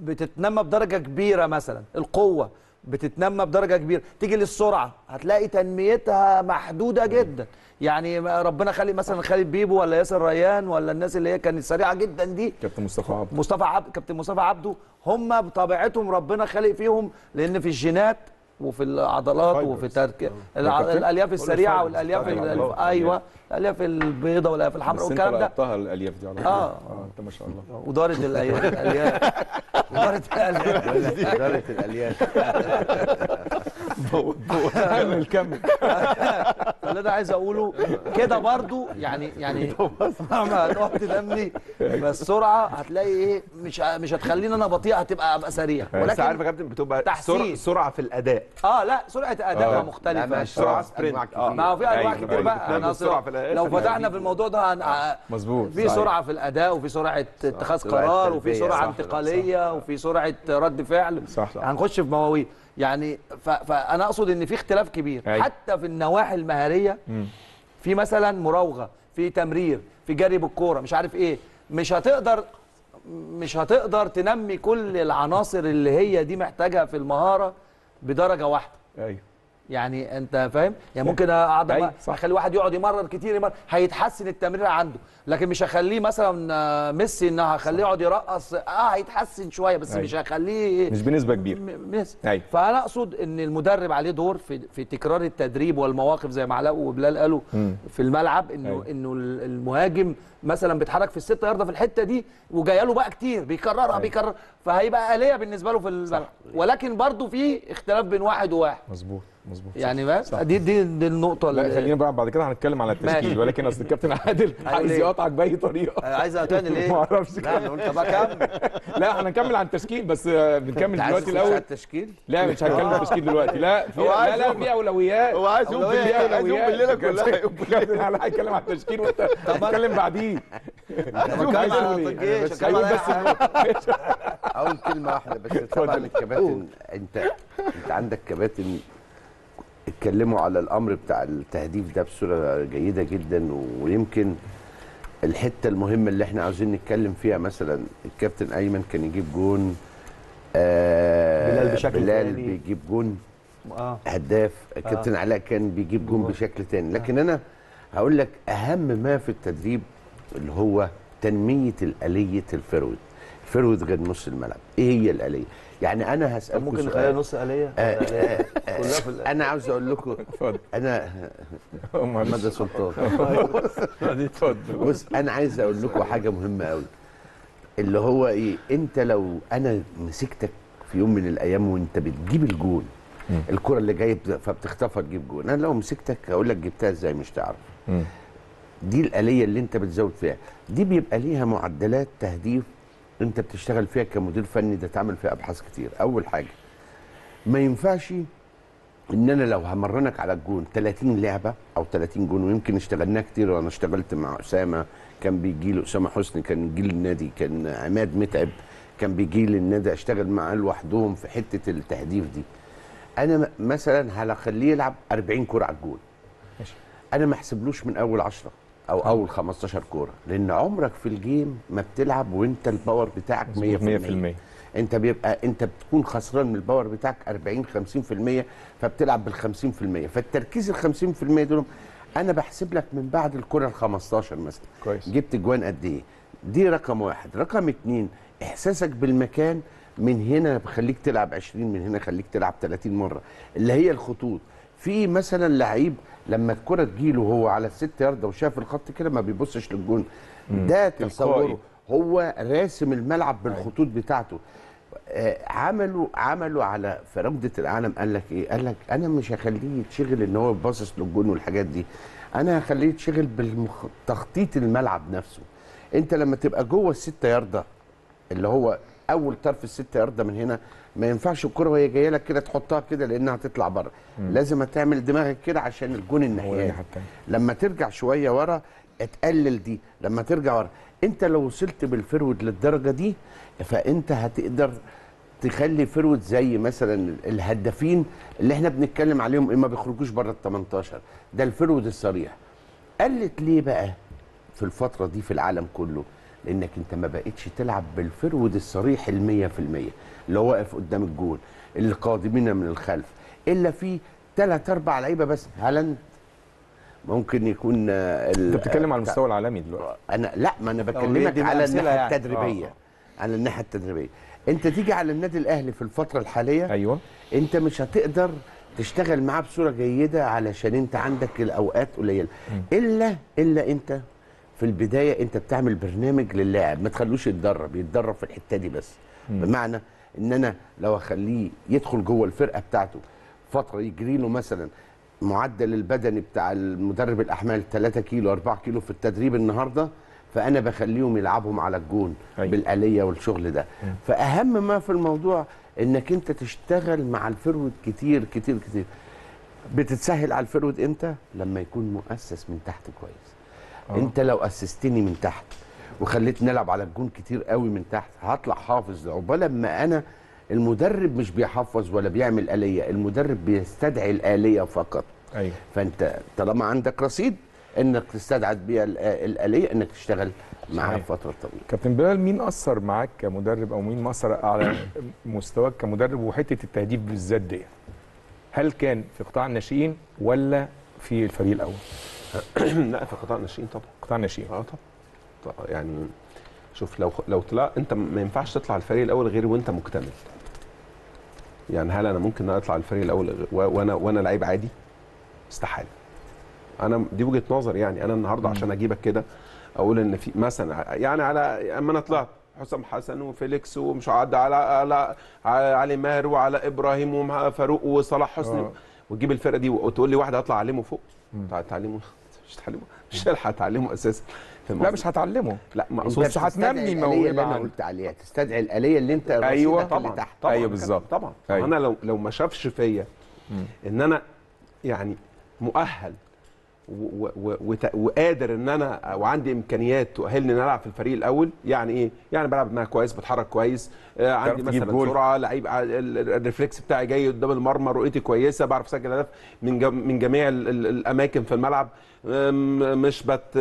Speaker 6: بتتنمى بدرجه كبيره مثلا القوه بتتنمى بدرجه كبيره تيجي للسرعه هتلاقي تنميتها محدوده جدا يعني ربنا خلي مثلا خالد بيبو ولا ياسر ريان ولا الناس اللي هي كانت سريعه جدا دي كابتن مصطفى عبده مصطفى عبد كابتن مصطفى عبده هم بطبيعتهم ربنا خالق فيهم لان في الجينات وفي العضلات وفي ترك آه. الالياف السريعه والالياف ايوه الالياف البيضاء والالياف الحمراء والكلام ده انت الالياف دي على اه انت آه، ما شاء الله ودارت الالياف الالياف وداره الالياف كمل كمل اللي انا عايز اقوله كده برضو يعني يعني مهما هتقعد تنمي بالسرعه هتلاقي ايه مش مش هتخليني انا بطيء هتبقى ابقى سريع ولكن بس عارف يا كابتن بتبقى تحسين سرعه في الاداء اه لا سرعه اداء آه. مختلفه سرعه آه. سبرنت ما هو في آه. انواع كتير أيوة، بقى انا أيوة. لو فتحنا في الموضوع ده مظبوط في سرعه في الاداء وفي سرعه اتخاذ قرار وفي سرعه انتقاليه وفي سرعه رد فعل هنخش في مواويل يعني فانا اقصد ان في اختلاف كبير أي. أيوة. حتى في النواحي المهاريه في مثلا مراوغه في تمرير في جري بالكوره مش عارف ايه مش هتقدر مش هتقدر تنمي كل العناصر اللي هي دي محتاجها في المهاره بدرجه واحده ايوه يعني انت فاهم يعني ممكن اقعد اخلي واحد يقعد يمرر كتير يمرر هيتحسن التمرير عنده لكن مش هخليه مثلا آه، ميسي ان هخليه يقعد يرقص اه هيتحسن شويه بس أي. مش هخليه مش بنسبه كبيره ميسي أيوة فانا اقصد ان المدرب عليه دور في في تكرار التدريب والمواقف زي ما علاء وبلال قالوا م. في الملعب انه أي. انه المهاجم مثلا بيتحرك في الستة ياردة في الحته دي وجايه له بقى كتير بيكررها أي. بيكرر فهيبقى اليه بالنسبه له في الملعب ولكن برضه في اختلاف بين واحد وواحد مظبوط مظبوط يعني بس دي دي دي النقطه لا
Speaker 1: خلينا بقى بعد كده هنتكلم على التشكيل ولكن اصل الكابتن عادل عايز إيه؟ يقاطعك باي طريقه آه، عايز اقطعني ليه؟ ما اعرفش لا انا قلت
Speaker 3: كمل
Speaker 1: لا احنا هنكمل على التشكيل بس بنكمل دلوقتي الاول على
Speaker 3: التشكيل لا مش هنتكلم هنكمل التشكيل دلوقتي لا في لا لا في اولويات هو عايز يقوم بالليل عايز يقوم بالليله كلها
Speaker 1: الكابتن عادل هيتكلم على التشكيل وانت هتتكلم بعديه عايز
Speaker 3: بس اقول كلمه واحده بس طبعا الكباتن انت انت عندك كباتن اتكلموا على الامر بتاع التهديف ده بصوره جيده جدا ويمكن الحته المهمه اللي احنا عاوزين نتكلم فيها مثلا الكابتن ايمن كان يجيب جون آه، بلال بشكل بلال تاني. بيجيب جون آه. هداف الكابتن آه. علاء كان بيجيب جون بشكل تاني آه. لكن آه. انا هقول لك اهم ما في التدريب اللي هو تنميه الاليه الفرويد الفرويد غير نص الملعب ايه هي الاليه يعني انا هسالكم ممكن نخليها نص آلية آه، آه، آه، انا عاوز اقول لكم انا محمد سلطان بص انا عايز اقول لكم حاجه مهمه قوي اللي هو ايه انت لو انا مسكتك في يوم من الايام وانت بتجيب الجون الكره اللي جايه فبتخطفها تجيب جون انا لو مسكتك هقول لك جبتها ازاي مش تعرف دي الاليه اللي انت بتزود فيها دي بيبقى ليها معدلات تهديف انت بتشتغل فيها كمدير فني ده تعمل فيها ابحاث كتير اول حاجه ما ينفعش ان انا لو همرنك على الجون 30 لعبه او 30 جون ويمكن اشتغلناها كتير وانا اشتغلت مع اسامه كان بيجي له اسامه حسني كان بيجي النادي كان عماد متعب كان بيجي للنادي اشتغل معاه لوحدهم في حته التهديف دي انا مثلا هخليه يلعب 40 كره على الجون انا ما احسبلوش من اول 10 او اول 15 كوره لان عمرك في الجيم ما بتلعب وانت الباور بتاعك 100% 100% انت بيبقى انت بتكون خسران من الباور بتاعك 40 50% فبتلعب بال 50% فالتركيز ال 50% دول انا بحسب لك من بعد الكره ال 15 مثلا كويس جبت جوان قد ايه دي رقم واحد رقم اتنين احساسك بالمكان من هنا بخليك تلعب 20 من هنا خليك تلعب 30 مره اللي هي الخطوط في مثلا لعيب لما الكره تجيله هو على الست يارده وشاف الخط كده ما بيبصش للجون ده تصوره هو راسم الملعب بالخطوط بتاعته آه عملوا عملوا على في رمضه العالم قال لك ايه؟ قال لك انا مش هخليه يتشغل ان هو باصص للجون والحاجات دي انا هخليه يتشغل بتخطيط الملعب نفسه انت لما تبقى جوه الستة ياردة اللي هو اول طرف الستة ياردة من هنا ما ينفعش الكره وهي جايه لك كده تحطها كده لانها هتطلع بره لازم تعمل دماغك كده عشان الجون النهائي لما ترجع شويه ورا تقلل دي لما ترجع ورا انت لو وصلت بالفرود للدرجه دي فانت هتقدر تخلي فرود زي مثلا الهدافين اللي احنا بنتكلم عليهم اما بيخرجوش بره ال 18 ده الفرود الصريح قلت ليه بقى في الفتره دي في العالم كله لانك انت ما بقتش تلعب بالفرود الصريح ال 100% اللي هو واقف قدام الجول القادمين من الخلف الا في ثلاث اربع لعيبه بس هالاند ممكن يكون انت بتتكلم على المستوى العالمي دلوقتي انا لا ما انا بكلمك على الناحيه يعني. التدريبيه آه. على الناحيه التدريبيه انت تيجي على النادي الاهلي في الفتره الحاليه ايوه انت مش هتقدر تشتغل معاه بصوره جيده علشان انت عندك الاوقات قليله الا الا انت في البدايه انت بتعمل برنامج للاعب ما تخلوش يتدرب يتدرب في الحته دي بس م. بمعنى ان انا لو اخليه يدخل جوه الفرقه بتاعته فتره يجري له مثلا معدل البدني بتاع المدرب الاحمال 3 كيلو 4 كيلو في التدريب النهارده فانا بخليهم يلعبهم على الجون أيوة. بالاليه والشغل ده أيوة. فاهم ما في الموضوع انك انت تشتغل مع الفرود كتير كتير كتير بتتسهل على الفرود امتى لما يكون مؤسس من تحت كويس أوه. انت لو اسستني من تحت وخليت نلعب على الجون كتير قوي من تحت هطلع حافظ عقبال لما انا المدرب مش بيحفظ ولا بيعمل آلية المدرب بيستدعي الآلية فقط أيوة. فأنت طالما عندك رصيد انك تستدعي بيها الآلية انك تشتغل معاها فترة طويلة
Speaker 1: كابتن بلال مين أثر معاك كمدرب أو مين مأثر على مستواك كمدرب وحتة التهديف بالذات دي هل كان في قطاع الناشئين ولا في الفريق الأول؟ لا في قطاع الناشئين طبعا قطاع الناشئين اه طبعا يعني
Speaker 4: شوف لو لو طلع انت ما ينفعش تطلع الفريق الاول غير وانت مكتمل يعني هل انا ممكن اطلع الفريق الاول وانا وانا لعيب عادي استحاله انا دي وجهه نظر يعني انا النهارده عشان اجيبك كده اقول ان في مثلا يعني على اما انا طلعت حسام حسن وفيليكس ومش عاد على على علي ماهر وعلى ابراهيم وفاروق وصلاح حسني آه. وتجيب الفرقه دي وتقول لي واحد هطلع اعلمه فوق طيب، تعلمه مش تعلمه مش هلحق اتعلمه اساسا لا مش هتعلمه لا مقصود مش هتنمي موهبه اللي انا قلت
Speaker 3: عليها تستدعي الاليه اللي انت ايوه طبعا اللي تحت. طبعا ايوه بالظبط طبعا أيوة. انا
Speaker 4: لو لو ما شافش فيا ان انا يعني مؤهل وقادر ان انا وعندي امكانيات تؤهلني ان العب في الفريق الاول يعني ايه يعني بلعب دماغ كويس بتحرك كويس آه، عندي مثلا جول. سرعه لعيب الريفلكس بتاعي جاي قدام المرمى رؤيتي كويسه بعرف اسجل اهداف من من جميع الاماكن في الملعب مش بت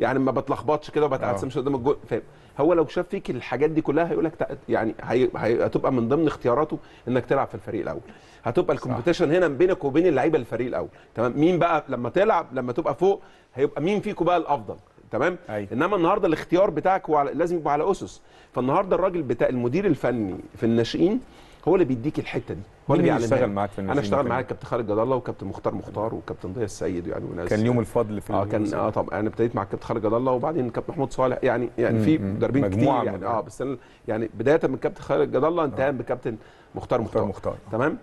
Speaker 4: يعني ما بتلخبطش كده وبتعتمش آه. قدام الجول فاهم هو لو شاف فيك الحاجات دي كلها هيقول لك يعني هتبقى من ضمن اختياراته انك تلعب في الفريق الاول هتبقى الكومبيتيشن هنا بينك وبين اللعيبه الفريق الاول تمام مين بقى لما تلعب لما تبقى فوق هيبقى مين فيكم بقى الافضل تمام أيوة. انما النهارده الاختيار بتاعك وعلى... لازم يبقى على اسس فالنهارده الراجل بتاع المدير الفني في الناشئين هو اللي بيديك الحته دي هو اللي بيشتغل معاك في الناشئين انا اشتغل معاك كابتن خالد جد الله وكابتن مختار مختار وكابتن ضياء السيد يعني وناس كان يوم الفضل في اه كان اه طبعا انا ابتديت مع كابتن خالد جد الله وبعدين كابتن محمود صالح يعني يعني في مدربين كتير يعني اه بس يعني بدايه من كابتن خالد جد الله انتهى آه. بكابتن مختار مختار, مختار. تمام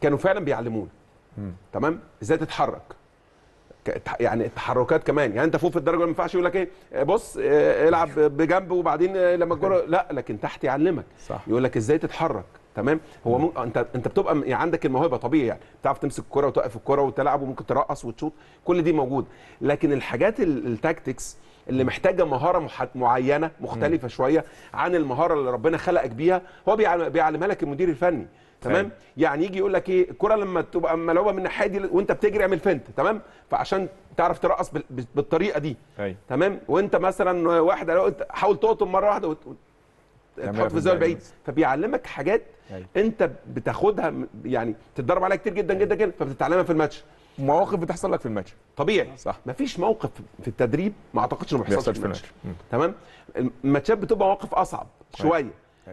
Speaker 4: كانوا فعلا بيعلمونا تمام ازاي تتحرك يعني التحركات كمان يعني انت فوق في الدرجه ما ينفعش يقول لك ايه آه، بص آه، العب بجنب وبعدين آه، لما الكره لا لكن تحت يعلمك صح. يقول لك ازاي تتحرك تمام هو مم. انت انت بتبقى يعني عندك الموهبه طبيعي يعني بتعرف تمسك الكره وتوقف الكره وتلعب وممكن ترقص وتشوط كل دي موجود لكن الحاجات التاكتكس اللي محتاجه مهاره معينه مختلفه شويه عن المهاره اللي ربنا خلقك بيها هو بيعلمها لك المدير الفني تمام يعني يجي يقول لك ايه الكره لما تبقى ملعوبه من الناحيه دي وانت بتجري اعمل فنت تمام فعشان تعرف ترقص بالطريقه دي أي. أيوه. تمام وانت مثلا واحد حاول تقطم مره واحده وت... تحط في زاويه بعيد فبيعلمك حاجات أي. أيوه. انت بتاخدها يعني تتدرب عليها كتير جدا أيوه. جدا جدا فبتتعلمها في الماتش مواقف بتحصل لك في الماتش طبيعي صح مفيش موقف في التدريب ما اعتقدش انه بيحصل بيحصلش في الماتش تمام الماتشات بتبقى مواقف اصعب طيب. شويه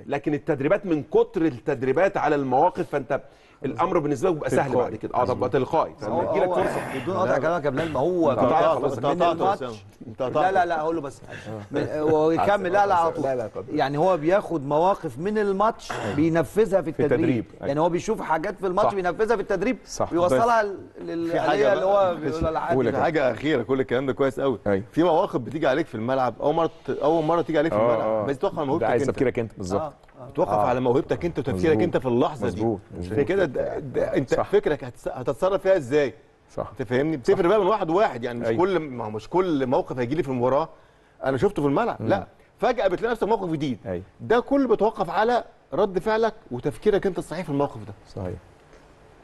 Speaker 4: لكن التدريبات من كتر التدريبات على المواقف فانت الامر بالنسبه لك بيبقى سهل بعد كده اه طب تلقائي فلما آه، يجي لك آه، فرصه بدون آه، قطع
Speaker 6: كلامك يا بلال ما هو لا لا لا اقول له بس ويكمل لا لا على طول يعني هو بياخد مواقف من الماتش بينفذها في التدريب أيوة. يعني هو بيشوف حاجات في الماتش بينفذها في التدريب بيوصلها للآلية اللي هو بيقولها
Speaker 5: حاجه اخيره كل الكلام ده كويس قوي أيوة. في مواقف بتيجي عليك في الملعب اول مره اول مره تيجي عليك في الملعب بس توقع مهارتك انت عايز تفكيرك انت بالظبط توقف آه. على موهبتك انت وتفكيرك انت في اللحظه مزبوط. دي مزبوط. كده انت صح. فكرك هتتصرف فيها ازاي صح انت فاهمني بتفرق بقى من واحد واحد يعني مش أي. أيوه. كل ما هو مش كل موقف هيجي لي في المباراه انا شفته في الملعب لا فجاه بتلاقي نفسك موقف جديد أي. أيوه. ده كله بيتوقف على رد فعلك وتفكيرك انت الصحيح
Speaker 6: في الموقف ده صحيح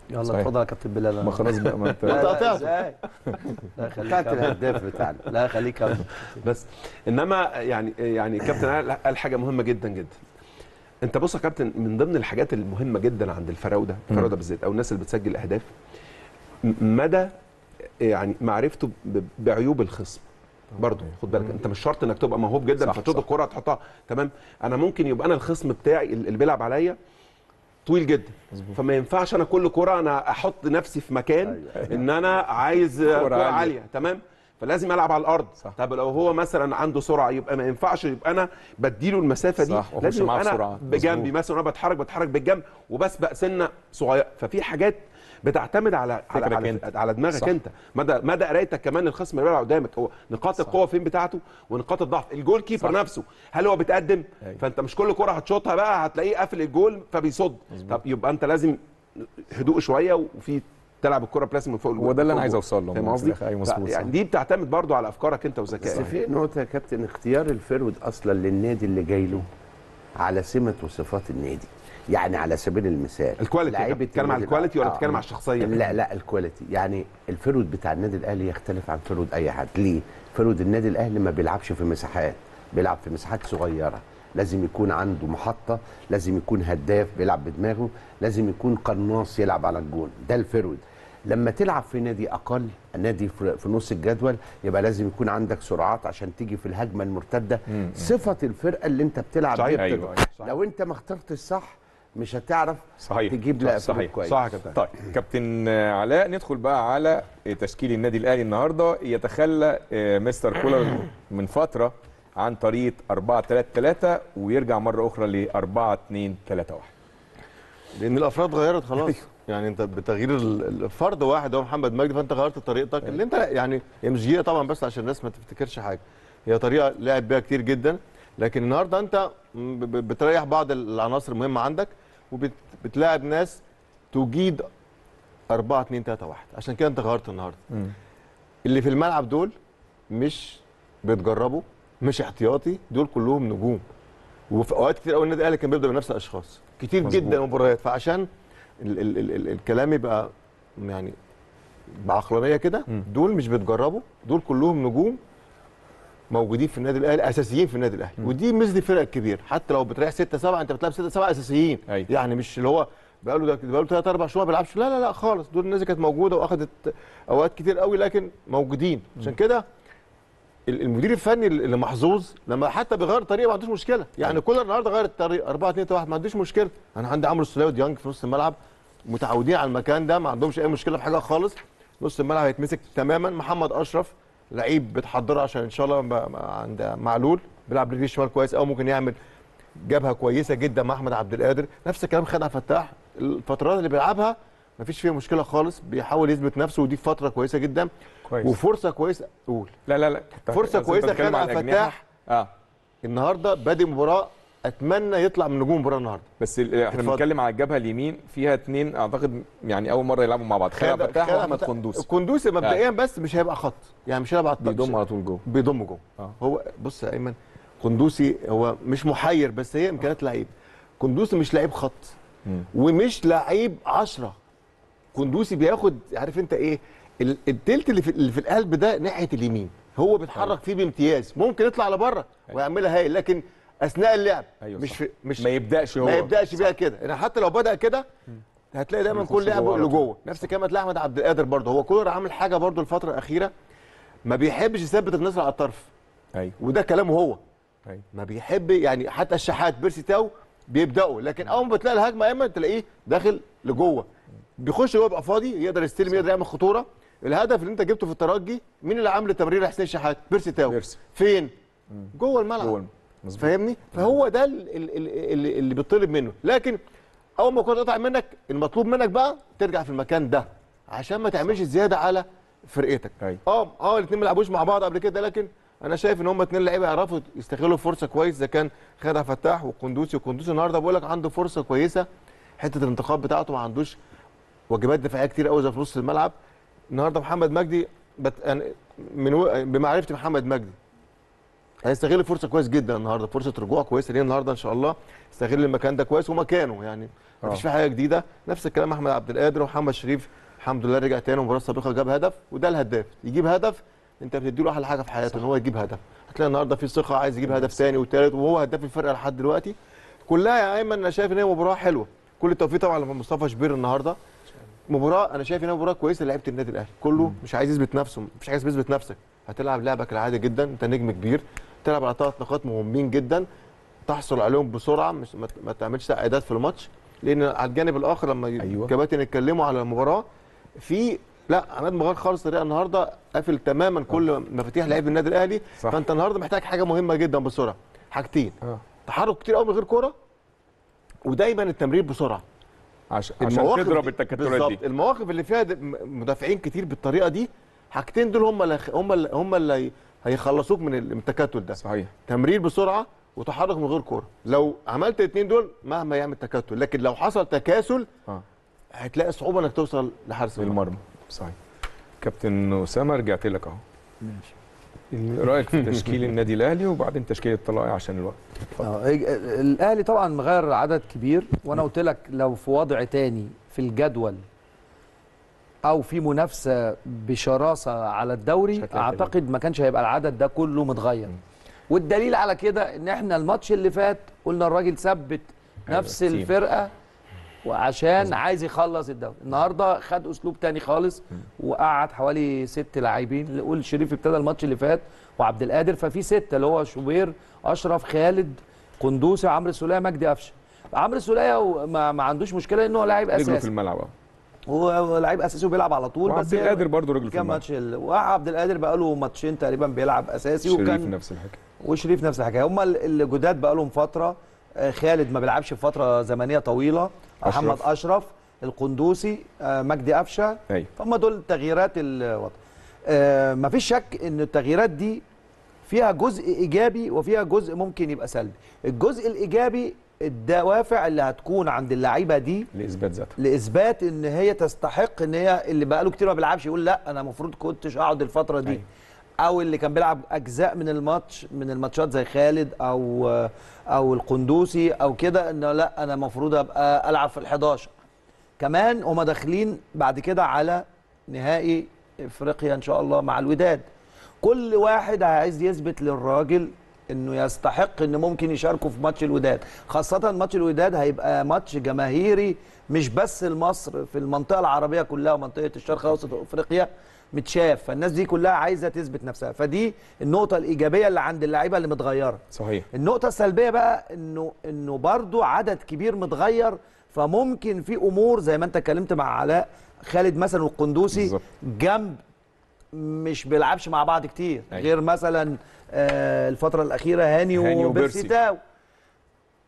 Speaker 6: يلا اتفضل يا كابتن بلال ما خلاص بقى ما انت انت قطعت لا خليك الهداف بتاعنا
Speaker 4: لا خليك بس انما يعني يعني كابتن قال حاجه مهمه جدا جدا انت بص يا كابتن من ضمن الحاجات المهمه جدا عند الفراوده الفراوده بالذات او الناس اللي بتسجل اهداف مدى يعني معرفته بعيوب الخصم برضه خد بالك انت مش شرط انك تبقى موهوب جدا فتشوط الكره تحطها تمام انا ممكن يبقى انا الخصم بتاعي اللي بيلعب عليا طويل جدا مزبوط. فما ينفعش انا كل كره انا احط نفسي في مكان أيوة. ان انا عايز كره عاليه تمام فلازم العب على الارض صح. طب لو هو مثلا عنده سرعه يبقى ما ينفعش يبقى انا بديله المسافه دي صح. لازم انا بسرعة. بجنبي مثلا انا بتحرك بتحرك بالجنب وبسبق سنه صغيره ففي حاجات بتعتمد على على على, انت. على دماغك صح. انت مدى مدى قرايتك كمان الخصم اللي بيلعب قدامك هو نقاط صح. القوه فين بتاعته ونقاط الضعف الجول كيبر صح. نفسه هل هو بيتقدم أيوه. فانت مش كل كره هتشوطها بقى هتلاقيه قافل الجول فبيصد مزبوط. طب يبقى انت لازم هدوء شويه وفي تلعب الكره بلاس من فوق وده اللي انا عايز اوصل له فاهم قصدي؟ يعني دي بتعتمد برضو على افكارك انت وذكائك بس في
Speaker 3: نقطه يا كابتن اختيار الفيرود اصلا للنادي اللي جاي له على سمه وصفات النادي يعني على سبيل المثال الكواليتي بتتكلم على الكواليتي ولا آه. بتتكلم على الشخصيه لا لا الكواليتي يعني الفيرود بتاع النادي الاهلي يختلف عن فيرود اي حد ليه فيرود النادي الاهلي ما بيلعبش في مساحات بيلعب في مساحات صغيره لازم يكون عنده محطه لازم يكون هداف بيلعب بدماغه لازم يكون قناص يلعب على الجون ده الفيرود لما تلعب في نادي اقل نادي في نص الجدول يبقى لازم يكون عندك سرعات عشان تيجي في الهجمه المرتده صفه الفرقه اللي انت بتلعب صحيح أيوه،, أيوة. صحيح. لو انت ما اخترتش صح مش هتعرف صحيح. تجيب لا صح كويس صح كابتن
Speaker 1: طيب كابتن علاء ندخل بقى على تشكيل النادي الاهلي النهارده يتخلى آه، مستر كولر من فتره عن طريقه
Speaker 5: 4 3 3 ويرجع مره اخرى ل 4 2 3 1 لان الافراد غيرت خلاص أيوه. يعني انت بتغيير الفرد واحد هو محمد مجدي فانت غيرت طريقتك اللي انت يعني هي مش جيده طبعا بس عشان الناس ما تفتكرش حاجه هي طريقه لعب بيها كتير جدا لكن النهارده انت بتريح بعض العناصر المهمه عندك وبتلاعب ناس تجيد 4 2 3 1 عشان كده انت غيرت النهارده اللي في الملعب دول مش بيتجربوا مش احتياطي دول كلهم نجوم وفي اوقات كتير قوي النادي الاهلي كان بيبدا بنفس الاشخاص كتير مزبوط. جدا مباريات فعشان ال ال ال ال الكلام يبقى يعني بعقلانيه كده دول مش بتجربوا دول كلهم نجوم موجودين في النادي الاهلي اساسيين في النادي الاهلي ودي مثل الفرق الكبير حتى لو بتريح 6 7 انت بتلعب 6 7 اساسيين أي. أيوة. يعني مش اللي هو بقاله ده بقاله 3 4 شهور ما بيلعبش لا لا لا خالص دول الناس كانت موجوده واخدت اوقات كتير قوي لكن موجودين عشان كده المدير الفني اللي محظوظ لما حتى بيغير طريقه ما عندوش مشكله يعني أيوة. كل النهارده غير الطريقه 4 2 3 1 ما عندوش مشكله انا عندي عمرو السلاوي ديانج في نص الملعب متعودين على المكان ده ما عندهمش اي مشكله في حاجه خالص نص الملعب هيتمسك تماما محمد اشرف لعيب بتحضره عشان ان شاء الله عند معلول بيلعب رجليه الشمال كويس قوي ممكن يعمل جبهه كويسه جدا مع احمد عبد القادر نفس الكلام خالد فتاح الفترات اللي بيلعبها ما فيش فيها مشكله خالص بيحاول يثبت نفسه ودي فتره كويسه جدا كويس. وفرصه كويسه قول لا لا لا فرصه كويسه خالد فتاح اه النهارده بادئ مباراه اتمنى يطلع من نجوم المباراه النهارده بس احنا بنتكلم على الجبهه اليمين
Speaker 1: فيها اثنين اعتقد يعني اول مره يلعبوا مع بعض خالد فتاح واحمد كندوس كندوس
Speaker 5: آه. مبدئيا بس مش هيبقى خط يعني مش هيلعب على بيضم على طول جوه بيضم جوه آه. هو بص يا ايمن كندوسي هو مش محير بس هي امكانيات آه. لعيب كندوسي مش لعيب خط م. ومش لعيب عشرة كندوسي بياخد عارف انت ايه التلت اللي في, اللي في القلب ده ناحيه اليمين هو بيتحرك آه. فيه بامتياز ممكن يطلع لبره آه. ويعملها هايل لكن اثناء اللعب أيوة مش في مش ما يبداش هو ما يبداش بيها كده انا يعني حتى لو بدا كده هتلاقي دايما كل لعب لجوه نفس كلمه احمد عبد القادر برده هو كولر عامل حاجه برده الفتره الاخيره ما بيحبش يثبت الناس على الطرف ايوه وده كلامه هو ايوه ما بيحب يعني حتى الشحات بيرسي تاو بيبداوا لكن اول ما بتلاقي الهجمه ايمن تلاقيه داخل لجوه بيخش جوه يبقى فاضي يقدر يستلم يقدر يعمل خطوره الهدف اللي انت جبته في الترجي مين اللي عامل التمرير لحسين الشحات بيرسي تاو بيرسي. فين جوه الملعب جوه الملعب مزبوط. فاهمني فهو نعم. ده اللي, اللي بيطلب منه لكن اول ما كنت قطع منك المطلوب منك بقى ترجع في المكان ده عشان ما تعملش زياده على فرقتك اه اه الاثنين ما لعبوش مع بعض قبل كده لكن انا شايف ان هم اثنين لعيبه يعرفوا يستغلوا فرصه كويس اذا كان خدع فتاح وقندوسي وقندوسي النهارده بقول لك عنده فرصه كويسه حته الانتقاد بتاعته ما عندوش واجبات دفاعيه كتير قوي زي في نص الملعب النهارده محمد مجدي بت... يعني من و... بمعرفه محمد مجدي هيستغل الفرصه كويس جدا النهارده فرصه رجوع كويسه ليه النهارده ان شاء الله استغل المكان ده كويس ومكانه يعني مفيش آه. فيه حاجه جديده نفس الكلام احمد عبد القادر ومحمد شريف الحمد لله رجع تاني مباراه سابقه جاب هدف وده الهداف يجيب هدف انت بتدي له احلى حاجه في حياته ان هو يجيب هدف هتلاقي النهارده في ثقه عايز يجيب هدف ثاني وثالث وهو هداف الفرقه لحد دلوقتي كلها يا ايمن انا شايف ان هي مباراه حلوه كل التوفيق طبعا لمصطفى شبير النهارده مباراه انا شايف انها مباراه كويسه لعيبه النادي الاهلي كله مش عايز يثبت نفسه مش عايز يثبت نفسك هتلعب لعبك العادي جدا انت نجم كبير تلعب على ثلاث نقاط مهمين جدا تحصل عليهم بسرعه مش ما تعملش تعقيدات في الماتش لان على الجانب الاخر لما أيوة. الكباتن يتكلموا على المباراه في لا عماد مغار خالص طريقه النهارده قافل تماما كل آه. مفاتيح لعيب النادي الاهلي صح. فانت النهارده محتاج حاجه مهمه جدا بسرعه حاجتين آه. تحرك كتير قوي من غير كوره ودايما التمرير بسرعه عشان تضرب التكتلات دي المواقف اللي فيها مدافعين كتير بالطريقه دي حاجتين دول هم اللي هم اللي هم اللي هيخلصوك من التكتل ده صحيح تمرير بسرعه وتحرك من غير كوره لو عملت الاثنين دول مهما يعمل تكتل لكن لو حصل تكاسل آه. هتلاقي صعوبه انك توصل لحارس المرمى صحيح
Speaker 1: كابتن اسامه رجعت لك اهو ماشي إيه رايك في تشكيل النادي الاهلي وبعدين تشكيل الطلائع عشان
Speaker 6: الوقت آه الاهلي طبعا مغير عدد كبير وانا قلت لك لو في وضع تاني في الجدول او في منافسه بشراسه على الدوري اعتقد ما كانش هيبقى العدد ده كله متغير والدليل على كده ان احنا الماتش اللي فات قلنا الراجل ثبت أيوة، نفس الفرقه وعشان عايز يخلص الدوري النهارده خد اسلوب تاني خالص وقعد حوالي ست لاعبين نقول شريف ابتدى الماتش اللي فات وعبد القادر ففي سته اللي هو شوبير اشرف خالد قندوسي عمرو سوليه مجدي قفشه عمرو سوليه ما, عندوش مشكله انه هو لاعب اساسي رجله في الملعب هو لعيب اساسي وبيلعب على طول بس عبد القادر برضه رجل في كان ماتش وعبد القادر بقى له ماتشين تقريبا بيلعب اساسي شريف وكان نفس الحكايه وشريف نفس الحكايه هم الجداد بقى لهم فتره آه، خالد ما بيلعبش في فتره زمنيه طويله أشرف. محمد اشرف القندوسي آه، مجدي قفشه أيوة. فهم دول التغييرات الوطن آه، ما فيش شك ان التغييرات دي فيها جزء ايجابي وفيها جزء ممكن يبقى سلبي الجزء الايجابي الدوافع اللي هتكون عند اللعيبه دي
Speaker 2: لاثبات
Speaker 1: ذاتها
Speaker 6: لاثبات ان هي تستحق ان هي اللي بقاله كتير ما بيلعبش يقول لا انا المفروض كنتش اقعد الفتره دي أي. أيوه. او اللي كان بيلعب اجزاء من الماتش من الماتشات زي خالد او او القندوسي او كده انه لا انا المفروض ابقى العب في ال11 كمان هما داخلين بعد كده على نهائي افريقيا ان شاء الله مع الوداد كل واحد عايز يثبت للراجل انه يستحق ان ممكن يشاركوا في ماتش الوداد خاصه ماتش الوداد هيبقى ماتش جماهيري مش بس لمصر في المنطقه العربيه كلها ومنطقه الشرق الاوسط وافريقيا متشاف فالناس دي كلها عايزه تثبت نفسها فدي النقطه الايجابيه اللي عند اللعيبه اللي متغيره صحيح النقطه السلبيه بقى انه انه برده عدد كبير متغير فممكن في امور زي ما انت اتكلمت مع علاء خالد مثلا والقندوسي جنب مش بيلعبش مع بعض كتير أيوة. غير مثلا آه الفتره الاخيره هاني, هاني وبيرسي تاو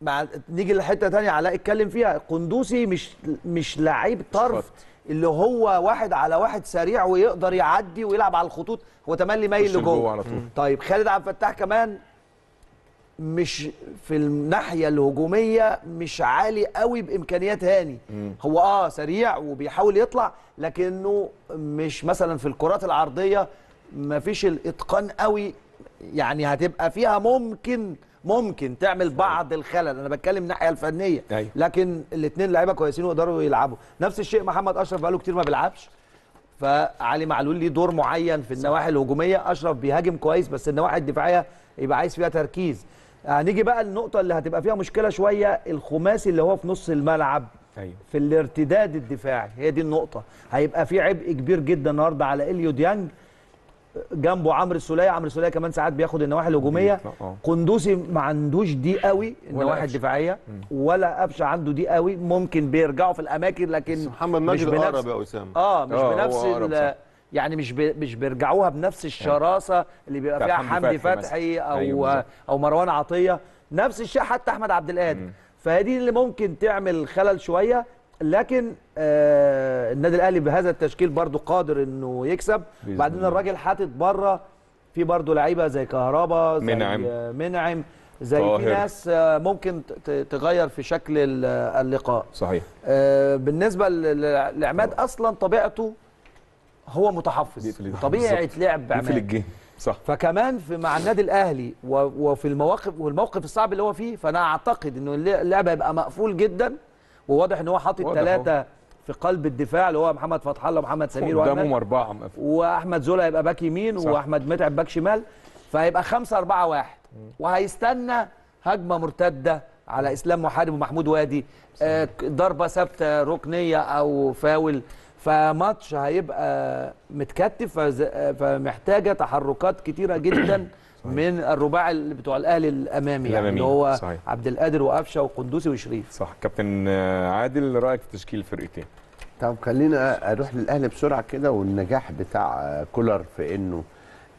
Speaker 6: مع نيجي لحته تانية علاء اتكلم فيها قندوسي مش مش لعيب طرف اللي هو واحد على واحد سريع ويقدر يعدي ويلعب على الخطوط هو تملي مايل لجوه طيب خالد عبد الفتاح كمان مش في الناحيه الهجوميه مش عالي قوي بامكانيات هاني مم. هو اه سريع وبيحاول يطلع لكنه مش مثلا في الكرات العرضيه ما فيش الاتقان قوي يعني هتبقى فيها ممكن ممكن تعمل بعض الخلل انا بتكلم الناحيه الفنيه أيوه. لكن الاثنين لعيبه كويسين ويقدروا يلعبوا نفس الشيء محمد اشرف بقاله كتير ما بيلعبش فعلي معلول ليه دور معين في النواحي الهجوميه اشرف بيهاجم كويس بس النواحي الدفاعيه يبقى عايز فيها تركيز هنيجي بقى النقطه اللي هتبقى فيها مشكله شويه الخماسي اللي هو في نص الملعب أيوه. في الارتداد الدفاعي هي دي النقطه هيبقى في عبء كبير جدا النهارده على اليو ديانج جنبه عمرو السوليه عمرو السوليه كمان ساعات بياخد النواحي الهجوميه آه. قندوسي ما عندوش دي قوي النواحي الدفاعيه ولا قفشه عنده دي قوي ممكن بيرجعوا في الاماكن لكن محمد ماجد اقرب يا اسامه اه مش آه، بنفس يعني مش مش بيرجعوها بنفس أيوة. الشراسه اللي بيبقى فيها حمدي فتحي او أيوة او مروان عطيه نفس الشيء حتى احمد عبد القادر فدي اللي ممكن تعمل خلل شويه لكن آه النادي الاهلي بهذا التشكيل برضو قادر انه يكسب بعدين الراجل حاطط بره في برضو لعيبه زي كهربا زي منعم, آه، منعم زي طاهر. في ناس آه، ممكن تغير في شكل آه، اللقاء صحيح بالنسبه لعماد اصلا طبيعته هو متحفظ طبيعه لعب عماد الجيم صح فكمان في مع النادي الاهلي وفي المواقف والموقف الصعب اللي هو فيه فانا اعتقد انه اللعب هيبقى مقفول جدا وواضح ان هو حاطط ثلاثه في قلب الدفاع اللي هو محمد فتح الله ومحمد سمير قدامهم اربعه واحمد زولا هيبقى باك يمين صح. واحمد متعب باك شمال فهيبقى خمسه اربعه واحد وهيستنى هجمه مرتده على اسلام محارب ومحمود وادي آه، ضربه ثابته ركنيه او فاول فماتش هيبقى متكتف فمحتاجه تحركات كتيره جدا من الرباع اللي بتوع الاهلي الامامي يعني اللي هو صحيح.
Speaker 3: عبد القادر وقفشه وقندوسي وشريف صح كابتن عادل رايك في تشكيل الفرقتين طب خلينا اروح للاهلي بسرعه كده والنجاح بتاع كولر في انه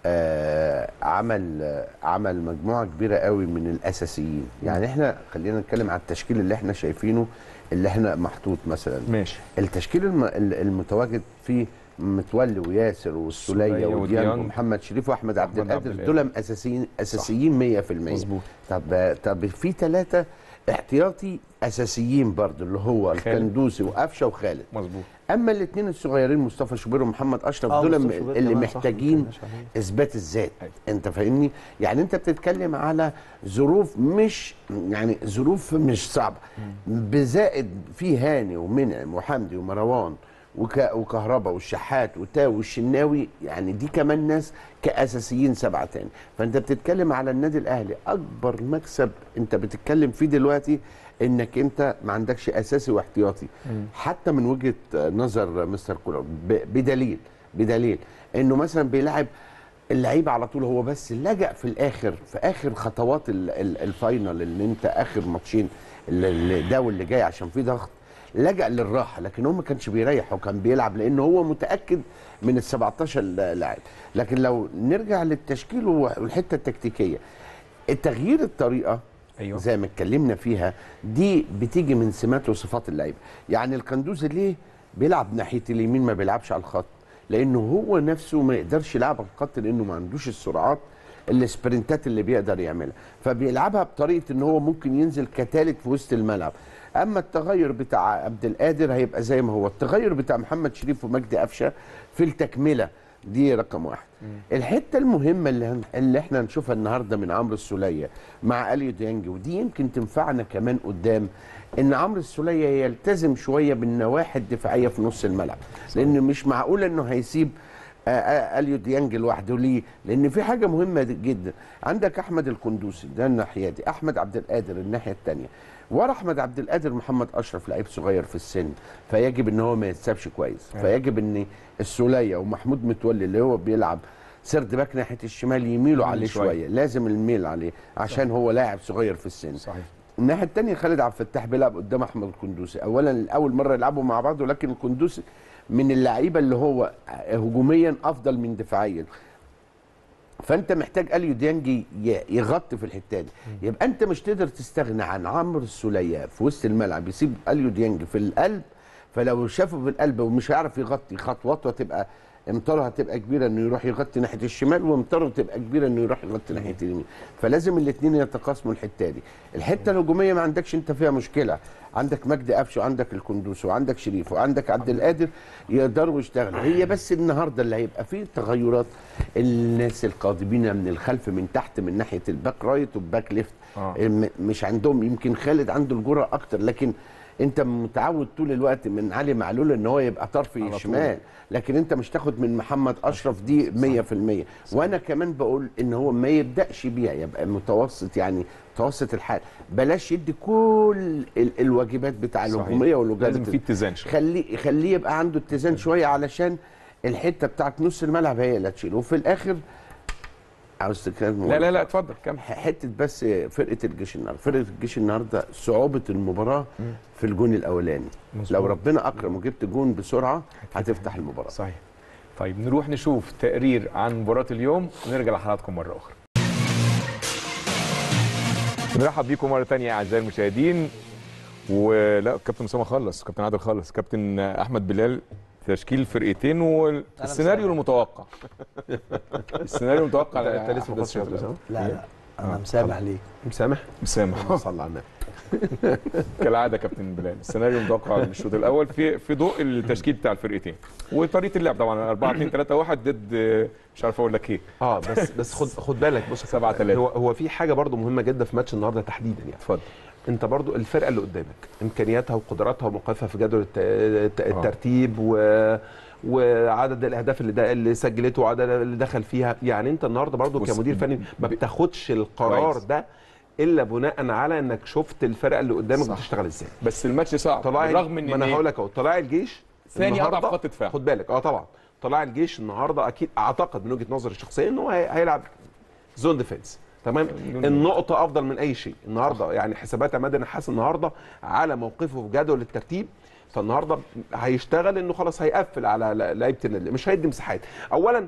Speaker 3: آه عمل عمل مجموعه كبيره قوي من الاساسيين يعني احنا خلينا نتكلم على التشكيل اللي احنا شايفينه اللي احنا محطوط مثلا ماشي التشكيل المتواجد فيه متولي وياسر والسوليه وديانج ومحمد شريف واحمد عبد القادر دول اساسيين اساسيين 100% مظبوط طب طب في ثلاثه احتياطي اساسيين برضه اللي هو الكندوسي وقفشه وخالد مظبوط اما الاثنين الصغيرين مصطفى شوبير ومحمد اشرف آه دول اللي آه، محتاجين اثبات الذات أيوة. انت فاهمني يعني انت بتتكلم على ظروف مش يعني ظروف مش صعبه بزائد في هاني ومنعم وحمدي ومروان وكهرباء والشحات وتاو والشناوي يعني دي كمان ناس كاساسيين سبعه تاني فانت بتتكلم على النادي الاهلي اكبر مكسب انت بتتكلم فيه دلوقتي انك انت ما عندكش اساسي واحتياطي حتى من وجهه نظر مستر كولر بدليل بدليل انه مثلا بيلعب اللعيب على طول هو بس لجأ في الاخر في اخر خطوات الفاينل اللي انت اخر ماتشين اللي ده واللي جاي عشان في ضغط لجأ للراحه لكن هو ما كانش بيريح وكان بيلعب لان هو متاكد من ال 17 لاعب لكن لو نرجع للتشكيل والحته التكتيكيه التغيير الطريقه أيوة. زي ما اتكلمنا فيها دي بتيجي من سمات وصفات اللعيبه يعني القندوزي ليه بيلعب ناحيه اليمين ما بيلعبش على الخط لانه هو نفسه ما يقدرش يلعب على الخط لانه ما عندوش السرعات السبرنتات اللي بيقدر يعملها فبيلعبها بطريقه ان هو ممكن ينزل كتالت في وسط الملعب اما التغير بتاع عبد القادر هيبقى زي ما هو التغير بتاع محمد شريف ومجدي قفشه في التكمله دي رقم واحد الحته المهمه اللي, هن... اللي احنا هنشوفها النهارده من عمرو السوليه مع اليو ديانج ودي يمكن تنفعنا كمان قدام ان عمرو السوليه يلتزم شويه بالنواحي الدفاعيه في نص الملعب لان مش معقول انه هيسيب آه، آه، اليو ديانج لوحده ليه؟ لان في حاجه مهمه جدا عندك احمد القندوسي ده الناحيه دي احمد عبد القادر الناحيه الثانيه ورا احمد عبد القادر محمد اشرف لعيب صغير في السن فيجب ان هو ما يتسابش كويس أيوة. فيجب ان السوليه ومحمود متولي اللي هو بيلعب سرد باك ناحيه الشمال يميلوا عليه شويه. شويه لازم الميل عليه عشان صحيح. هو لاعب صغير في السن صحيح الناحيه الثانيه خالد عبد الفتاح بيلعب قدام احمد الكندوسي اولا اول مره يلعبوا مع بعض ولكن الكندوسي من اللعيبه اللي هو هجوميا افضل من دفاعيا فانت محتاج اليو ديانجي يغطي في الحته دي يبقى انت مش تقدر تستغنى عن عمرو السوليه في وسط الملعب يسيب اليو ديانج في القلب فلو شافه في القلب ومش هيعرف يغطي خطواته تبقى امطاره هتبقى كبيره انه يروح يغطي ناحيه الشمال وامطاره تبقى كبيره انه يروح يغطي ناحيه اليمين فلازم الاثنين يتقاسموا الحته دي الحته الهجوميه ما عندكش انت فيها مشكله عندك مجدي قفش وعندك الكندوس وعندك شريف وعندك عبد القادر يقدروا يشتغلوا هي بس النهارده اللي هيبقى فيه تغيرات الناس القادمين من الخلف من تحت من ناحيه الباك رايت والباك ليفت آه. مش عندهم يمكن خالد عنده الجرأه اكتر لكن انت متعود طول الوقت من علي معلول ان هو يبقى طرف شمال لكن انت مش تاخد من محمد اشرف دي 100% وانا كمان بقول ان هو ما يبداش بيها يبقى متوسط يعني متوسط الحال بلاش يدي كل ال الواجبات بتاع الهجوميه والوجبات لازم في اتزان خليه خليه يبقى عنده اتزان شويه علشان الحته بتاعت نص الملعب هي اللي هتشيله وفي الاخر عاوز تتكلم لا لا لا اتفضل كمل حته بس فرقه الجيش النهارده فرقه الجيش النهارده صعوبه المباراه في الجون الاولاني مزبوط. لو ربنا اكرم وجبت جون بسرعه هتفتح المباراه صحيح طيب نروح نشوف تقرير عن
Speaker 1: مباراه اليوم ونرجع لحضراتكم مره اخرى نرحب بيكم مره ثانيه اعزائي المشاهدين ولا كابتن اسامه خلص كابتن عادل خلص كابتن احمد بلال تشكيل فرقتين والسيناريو المتوقع السيناريو المتوقع انت لسه ما لا لا
Speaker 4: انا مسامح ليك مسامح
Speaker 1: مسامح صلى على النبي كالعاده كابتن بلال السيناريو متوقع الشوط الاول في في ضوء التشكيل بتاع الفرقتين وطريقه اللعب طبعا 4 2 3 1 ضد مش عارف اقول لك ايه اه بس بس خد خد بالك بص 7
Speaker 4: 3 هو هو في حاجه برده مهمه جدا في ماتش النهارده تحديدا يعني اتفضل انت برضو الفرقه اللي قدامك امكانياتها وقدراتها وموقفها في جدول آه. الترتيب و وعدد الاهداف اللي ده اللي سجلته وعدد اللي دخل فيها يعني انت النهارده برضو كمدير فني ما بتاخدش القرار ده الا بناء على انك شفت الفرقه اللي قدامك بتشتغل ازاي بس الماتش صعب طلعي رغم ان ما انا هقول لك اهو طلع الجيش ثاني اضعف خط دفاع خد بالك اه طبعا طلع الجيش النهارده اكيد اعتقد من وجهه نظري الشخصيه ان هو هيلعب زون ديفنس تمام النقطه افضل من اي شيء النهارده يعني حسابات عماد النحاس النهارده على موقفه في جدول الترتيب فالنهارده هيشتغل انه خلاص هيقفل على لعيبه النادي مش هيدي مساحات اولا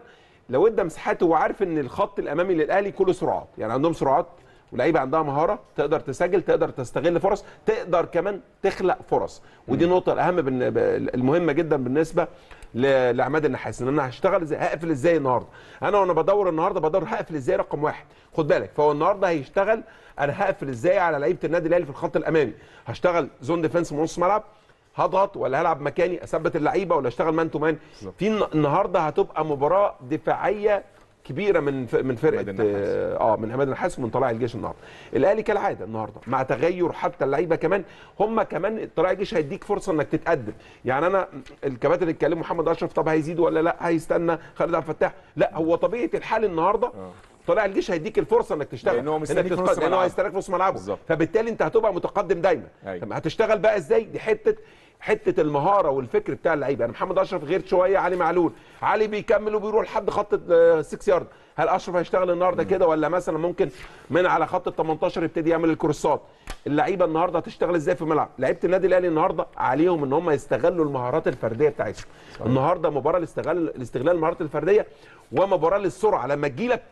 Speaker 4: لو ادى مساحات هو عارف ان الخط الامامي للاهلي كله سرعات يعني عندهم سرعات ولعيبه عندها مهاره تقدر تسجل تقدر تستغل فرص تقدر كمان تخلق فرص ودي النقطه الاهم المهمه جدا بالنسبه لعماد النحاس ان انا هشتغل ازاي هقفل ازاي النهارده انا وانا بدور النهارده بدور هقفل ازاي رقم واحد خد بالك فهو النهارده هيشتغل انا هقفل ازاي على لعيبه النادي الاهلي في الخط الامامي هشتغل زون ديفنس من نص ملعب هضغط ولا هلعب مكاني اثبت اللعيبه ولا اشتغل مان تو مان في النهارده هتبقى مباراه دفاعيه كبيره من من فرقه آه،, اه من عماد النحاس ومن طلائع الجيش النهارده الاهلي كالعاده النهارده مع تغير حتى اللعيبه كمان هم كمان طلائع الجيش هيديك فرصه انك تتقدم يعني انا الكباتن اللي اتكلموا محمد اشرف طب هيزيد ولا لا هيستنى خالد عبد الفتاح لا هو طبيعه الحال النهارده آه. طلائع الجيش هيديك الفرصه انك تشتغل لانه مستنيك في نص ملعبه ملعبه فبالتالي انت هتبقى متقدم دايما أيوة. هتشتغل بقى ازاي دي حته حته المهاره والفكر بتاع اللعيبه يعني محمد اشرف غير شويه علي معلول علي بيكمل وبيروح لحد خط 6 يارد آه، هل اشرف هيشتغل النهارده كده ولا مثلا ممكن من على خط ال 18 يبتدي يعمل الكورسات اللعيبه النهارده هتشتغل ازاي في الملعب لعيبه النادي الاهلي النهارده عليهم ان هم يستغلوا المهارات الفرديه بتاعتهم النهارده مباراه الاستغلال لاستغلال المهارات الفرديه ومباراه للسرعه لما تجيلك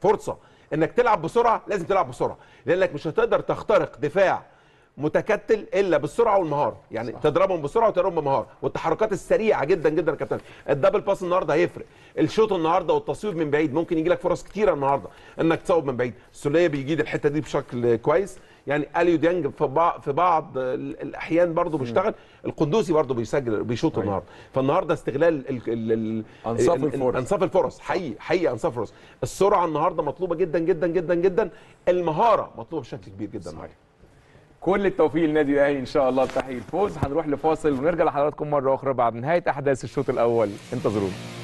Speaker 4: فرصه انك تلعب بسرعه لازم تلعب بسرعه لانك مش هتقدر تخترق دفاع متكتل الا بالسرعه والمهاره يعني صح. تضربهم بسرعه وتضربهم بمهاره والتحركات السريعه جدا جدا يا كابتن الدبل باس النهارده هيفرق الشوط النهارده والتصويب من بعيد ممكن يجي لك فرص كتيره النهارده انك تصوب من بعيد السوليه بيجيد الحته دي بشكل كويس يعني اليو ديانج في بعض في بعض الاحيان برضه بيشتغل القندوسي برضه بيسجل بيشوط النهارده فالنهارده استغلال الـ الـ الـ انصاف الفرص انصاف الفرص حقيقي حقيقي انصاف الفرص السرعه النهارده مطلوبه جدا جدا جدا جدا المهاره مطلوبه بشكل
Speaker 1: كبير جدا صحيح. كل التوفيق للنادي الاهلي ان شاء الله بتحقيق الفوز هنروح لفاصل ونرجع لحضراتكم مره اخرى بعد نهايه احداث الشوط الاول انتظرونا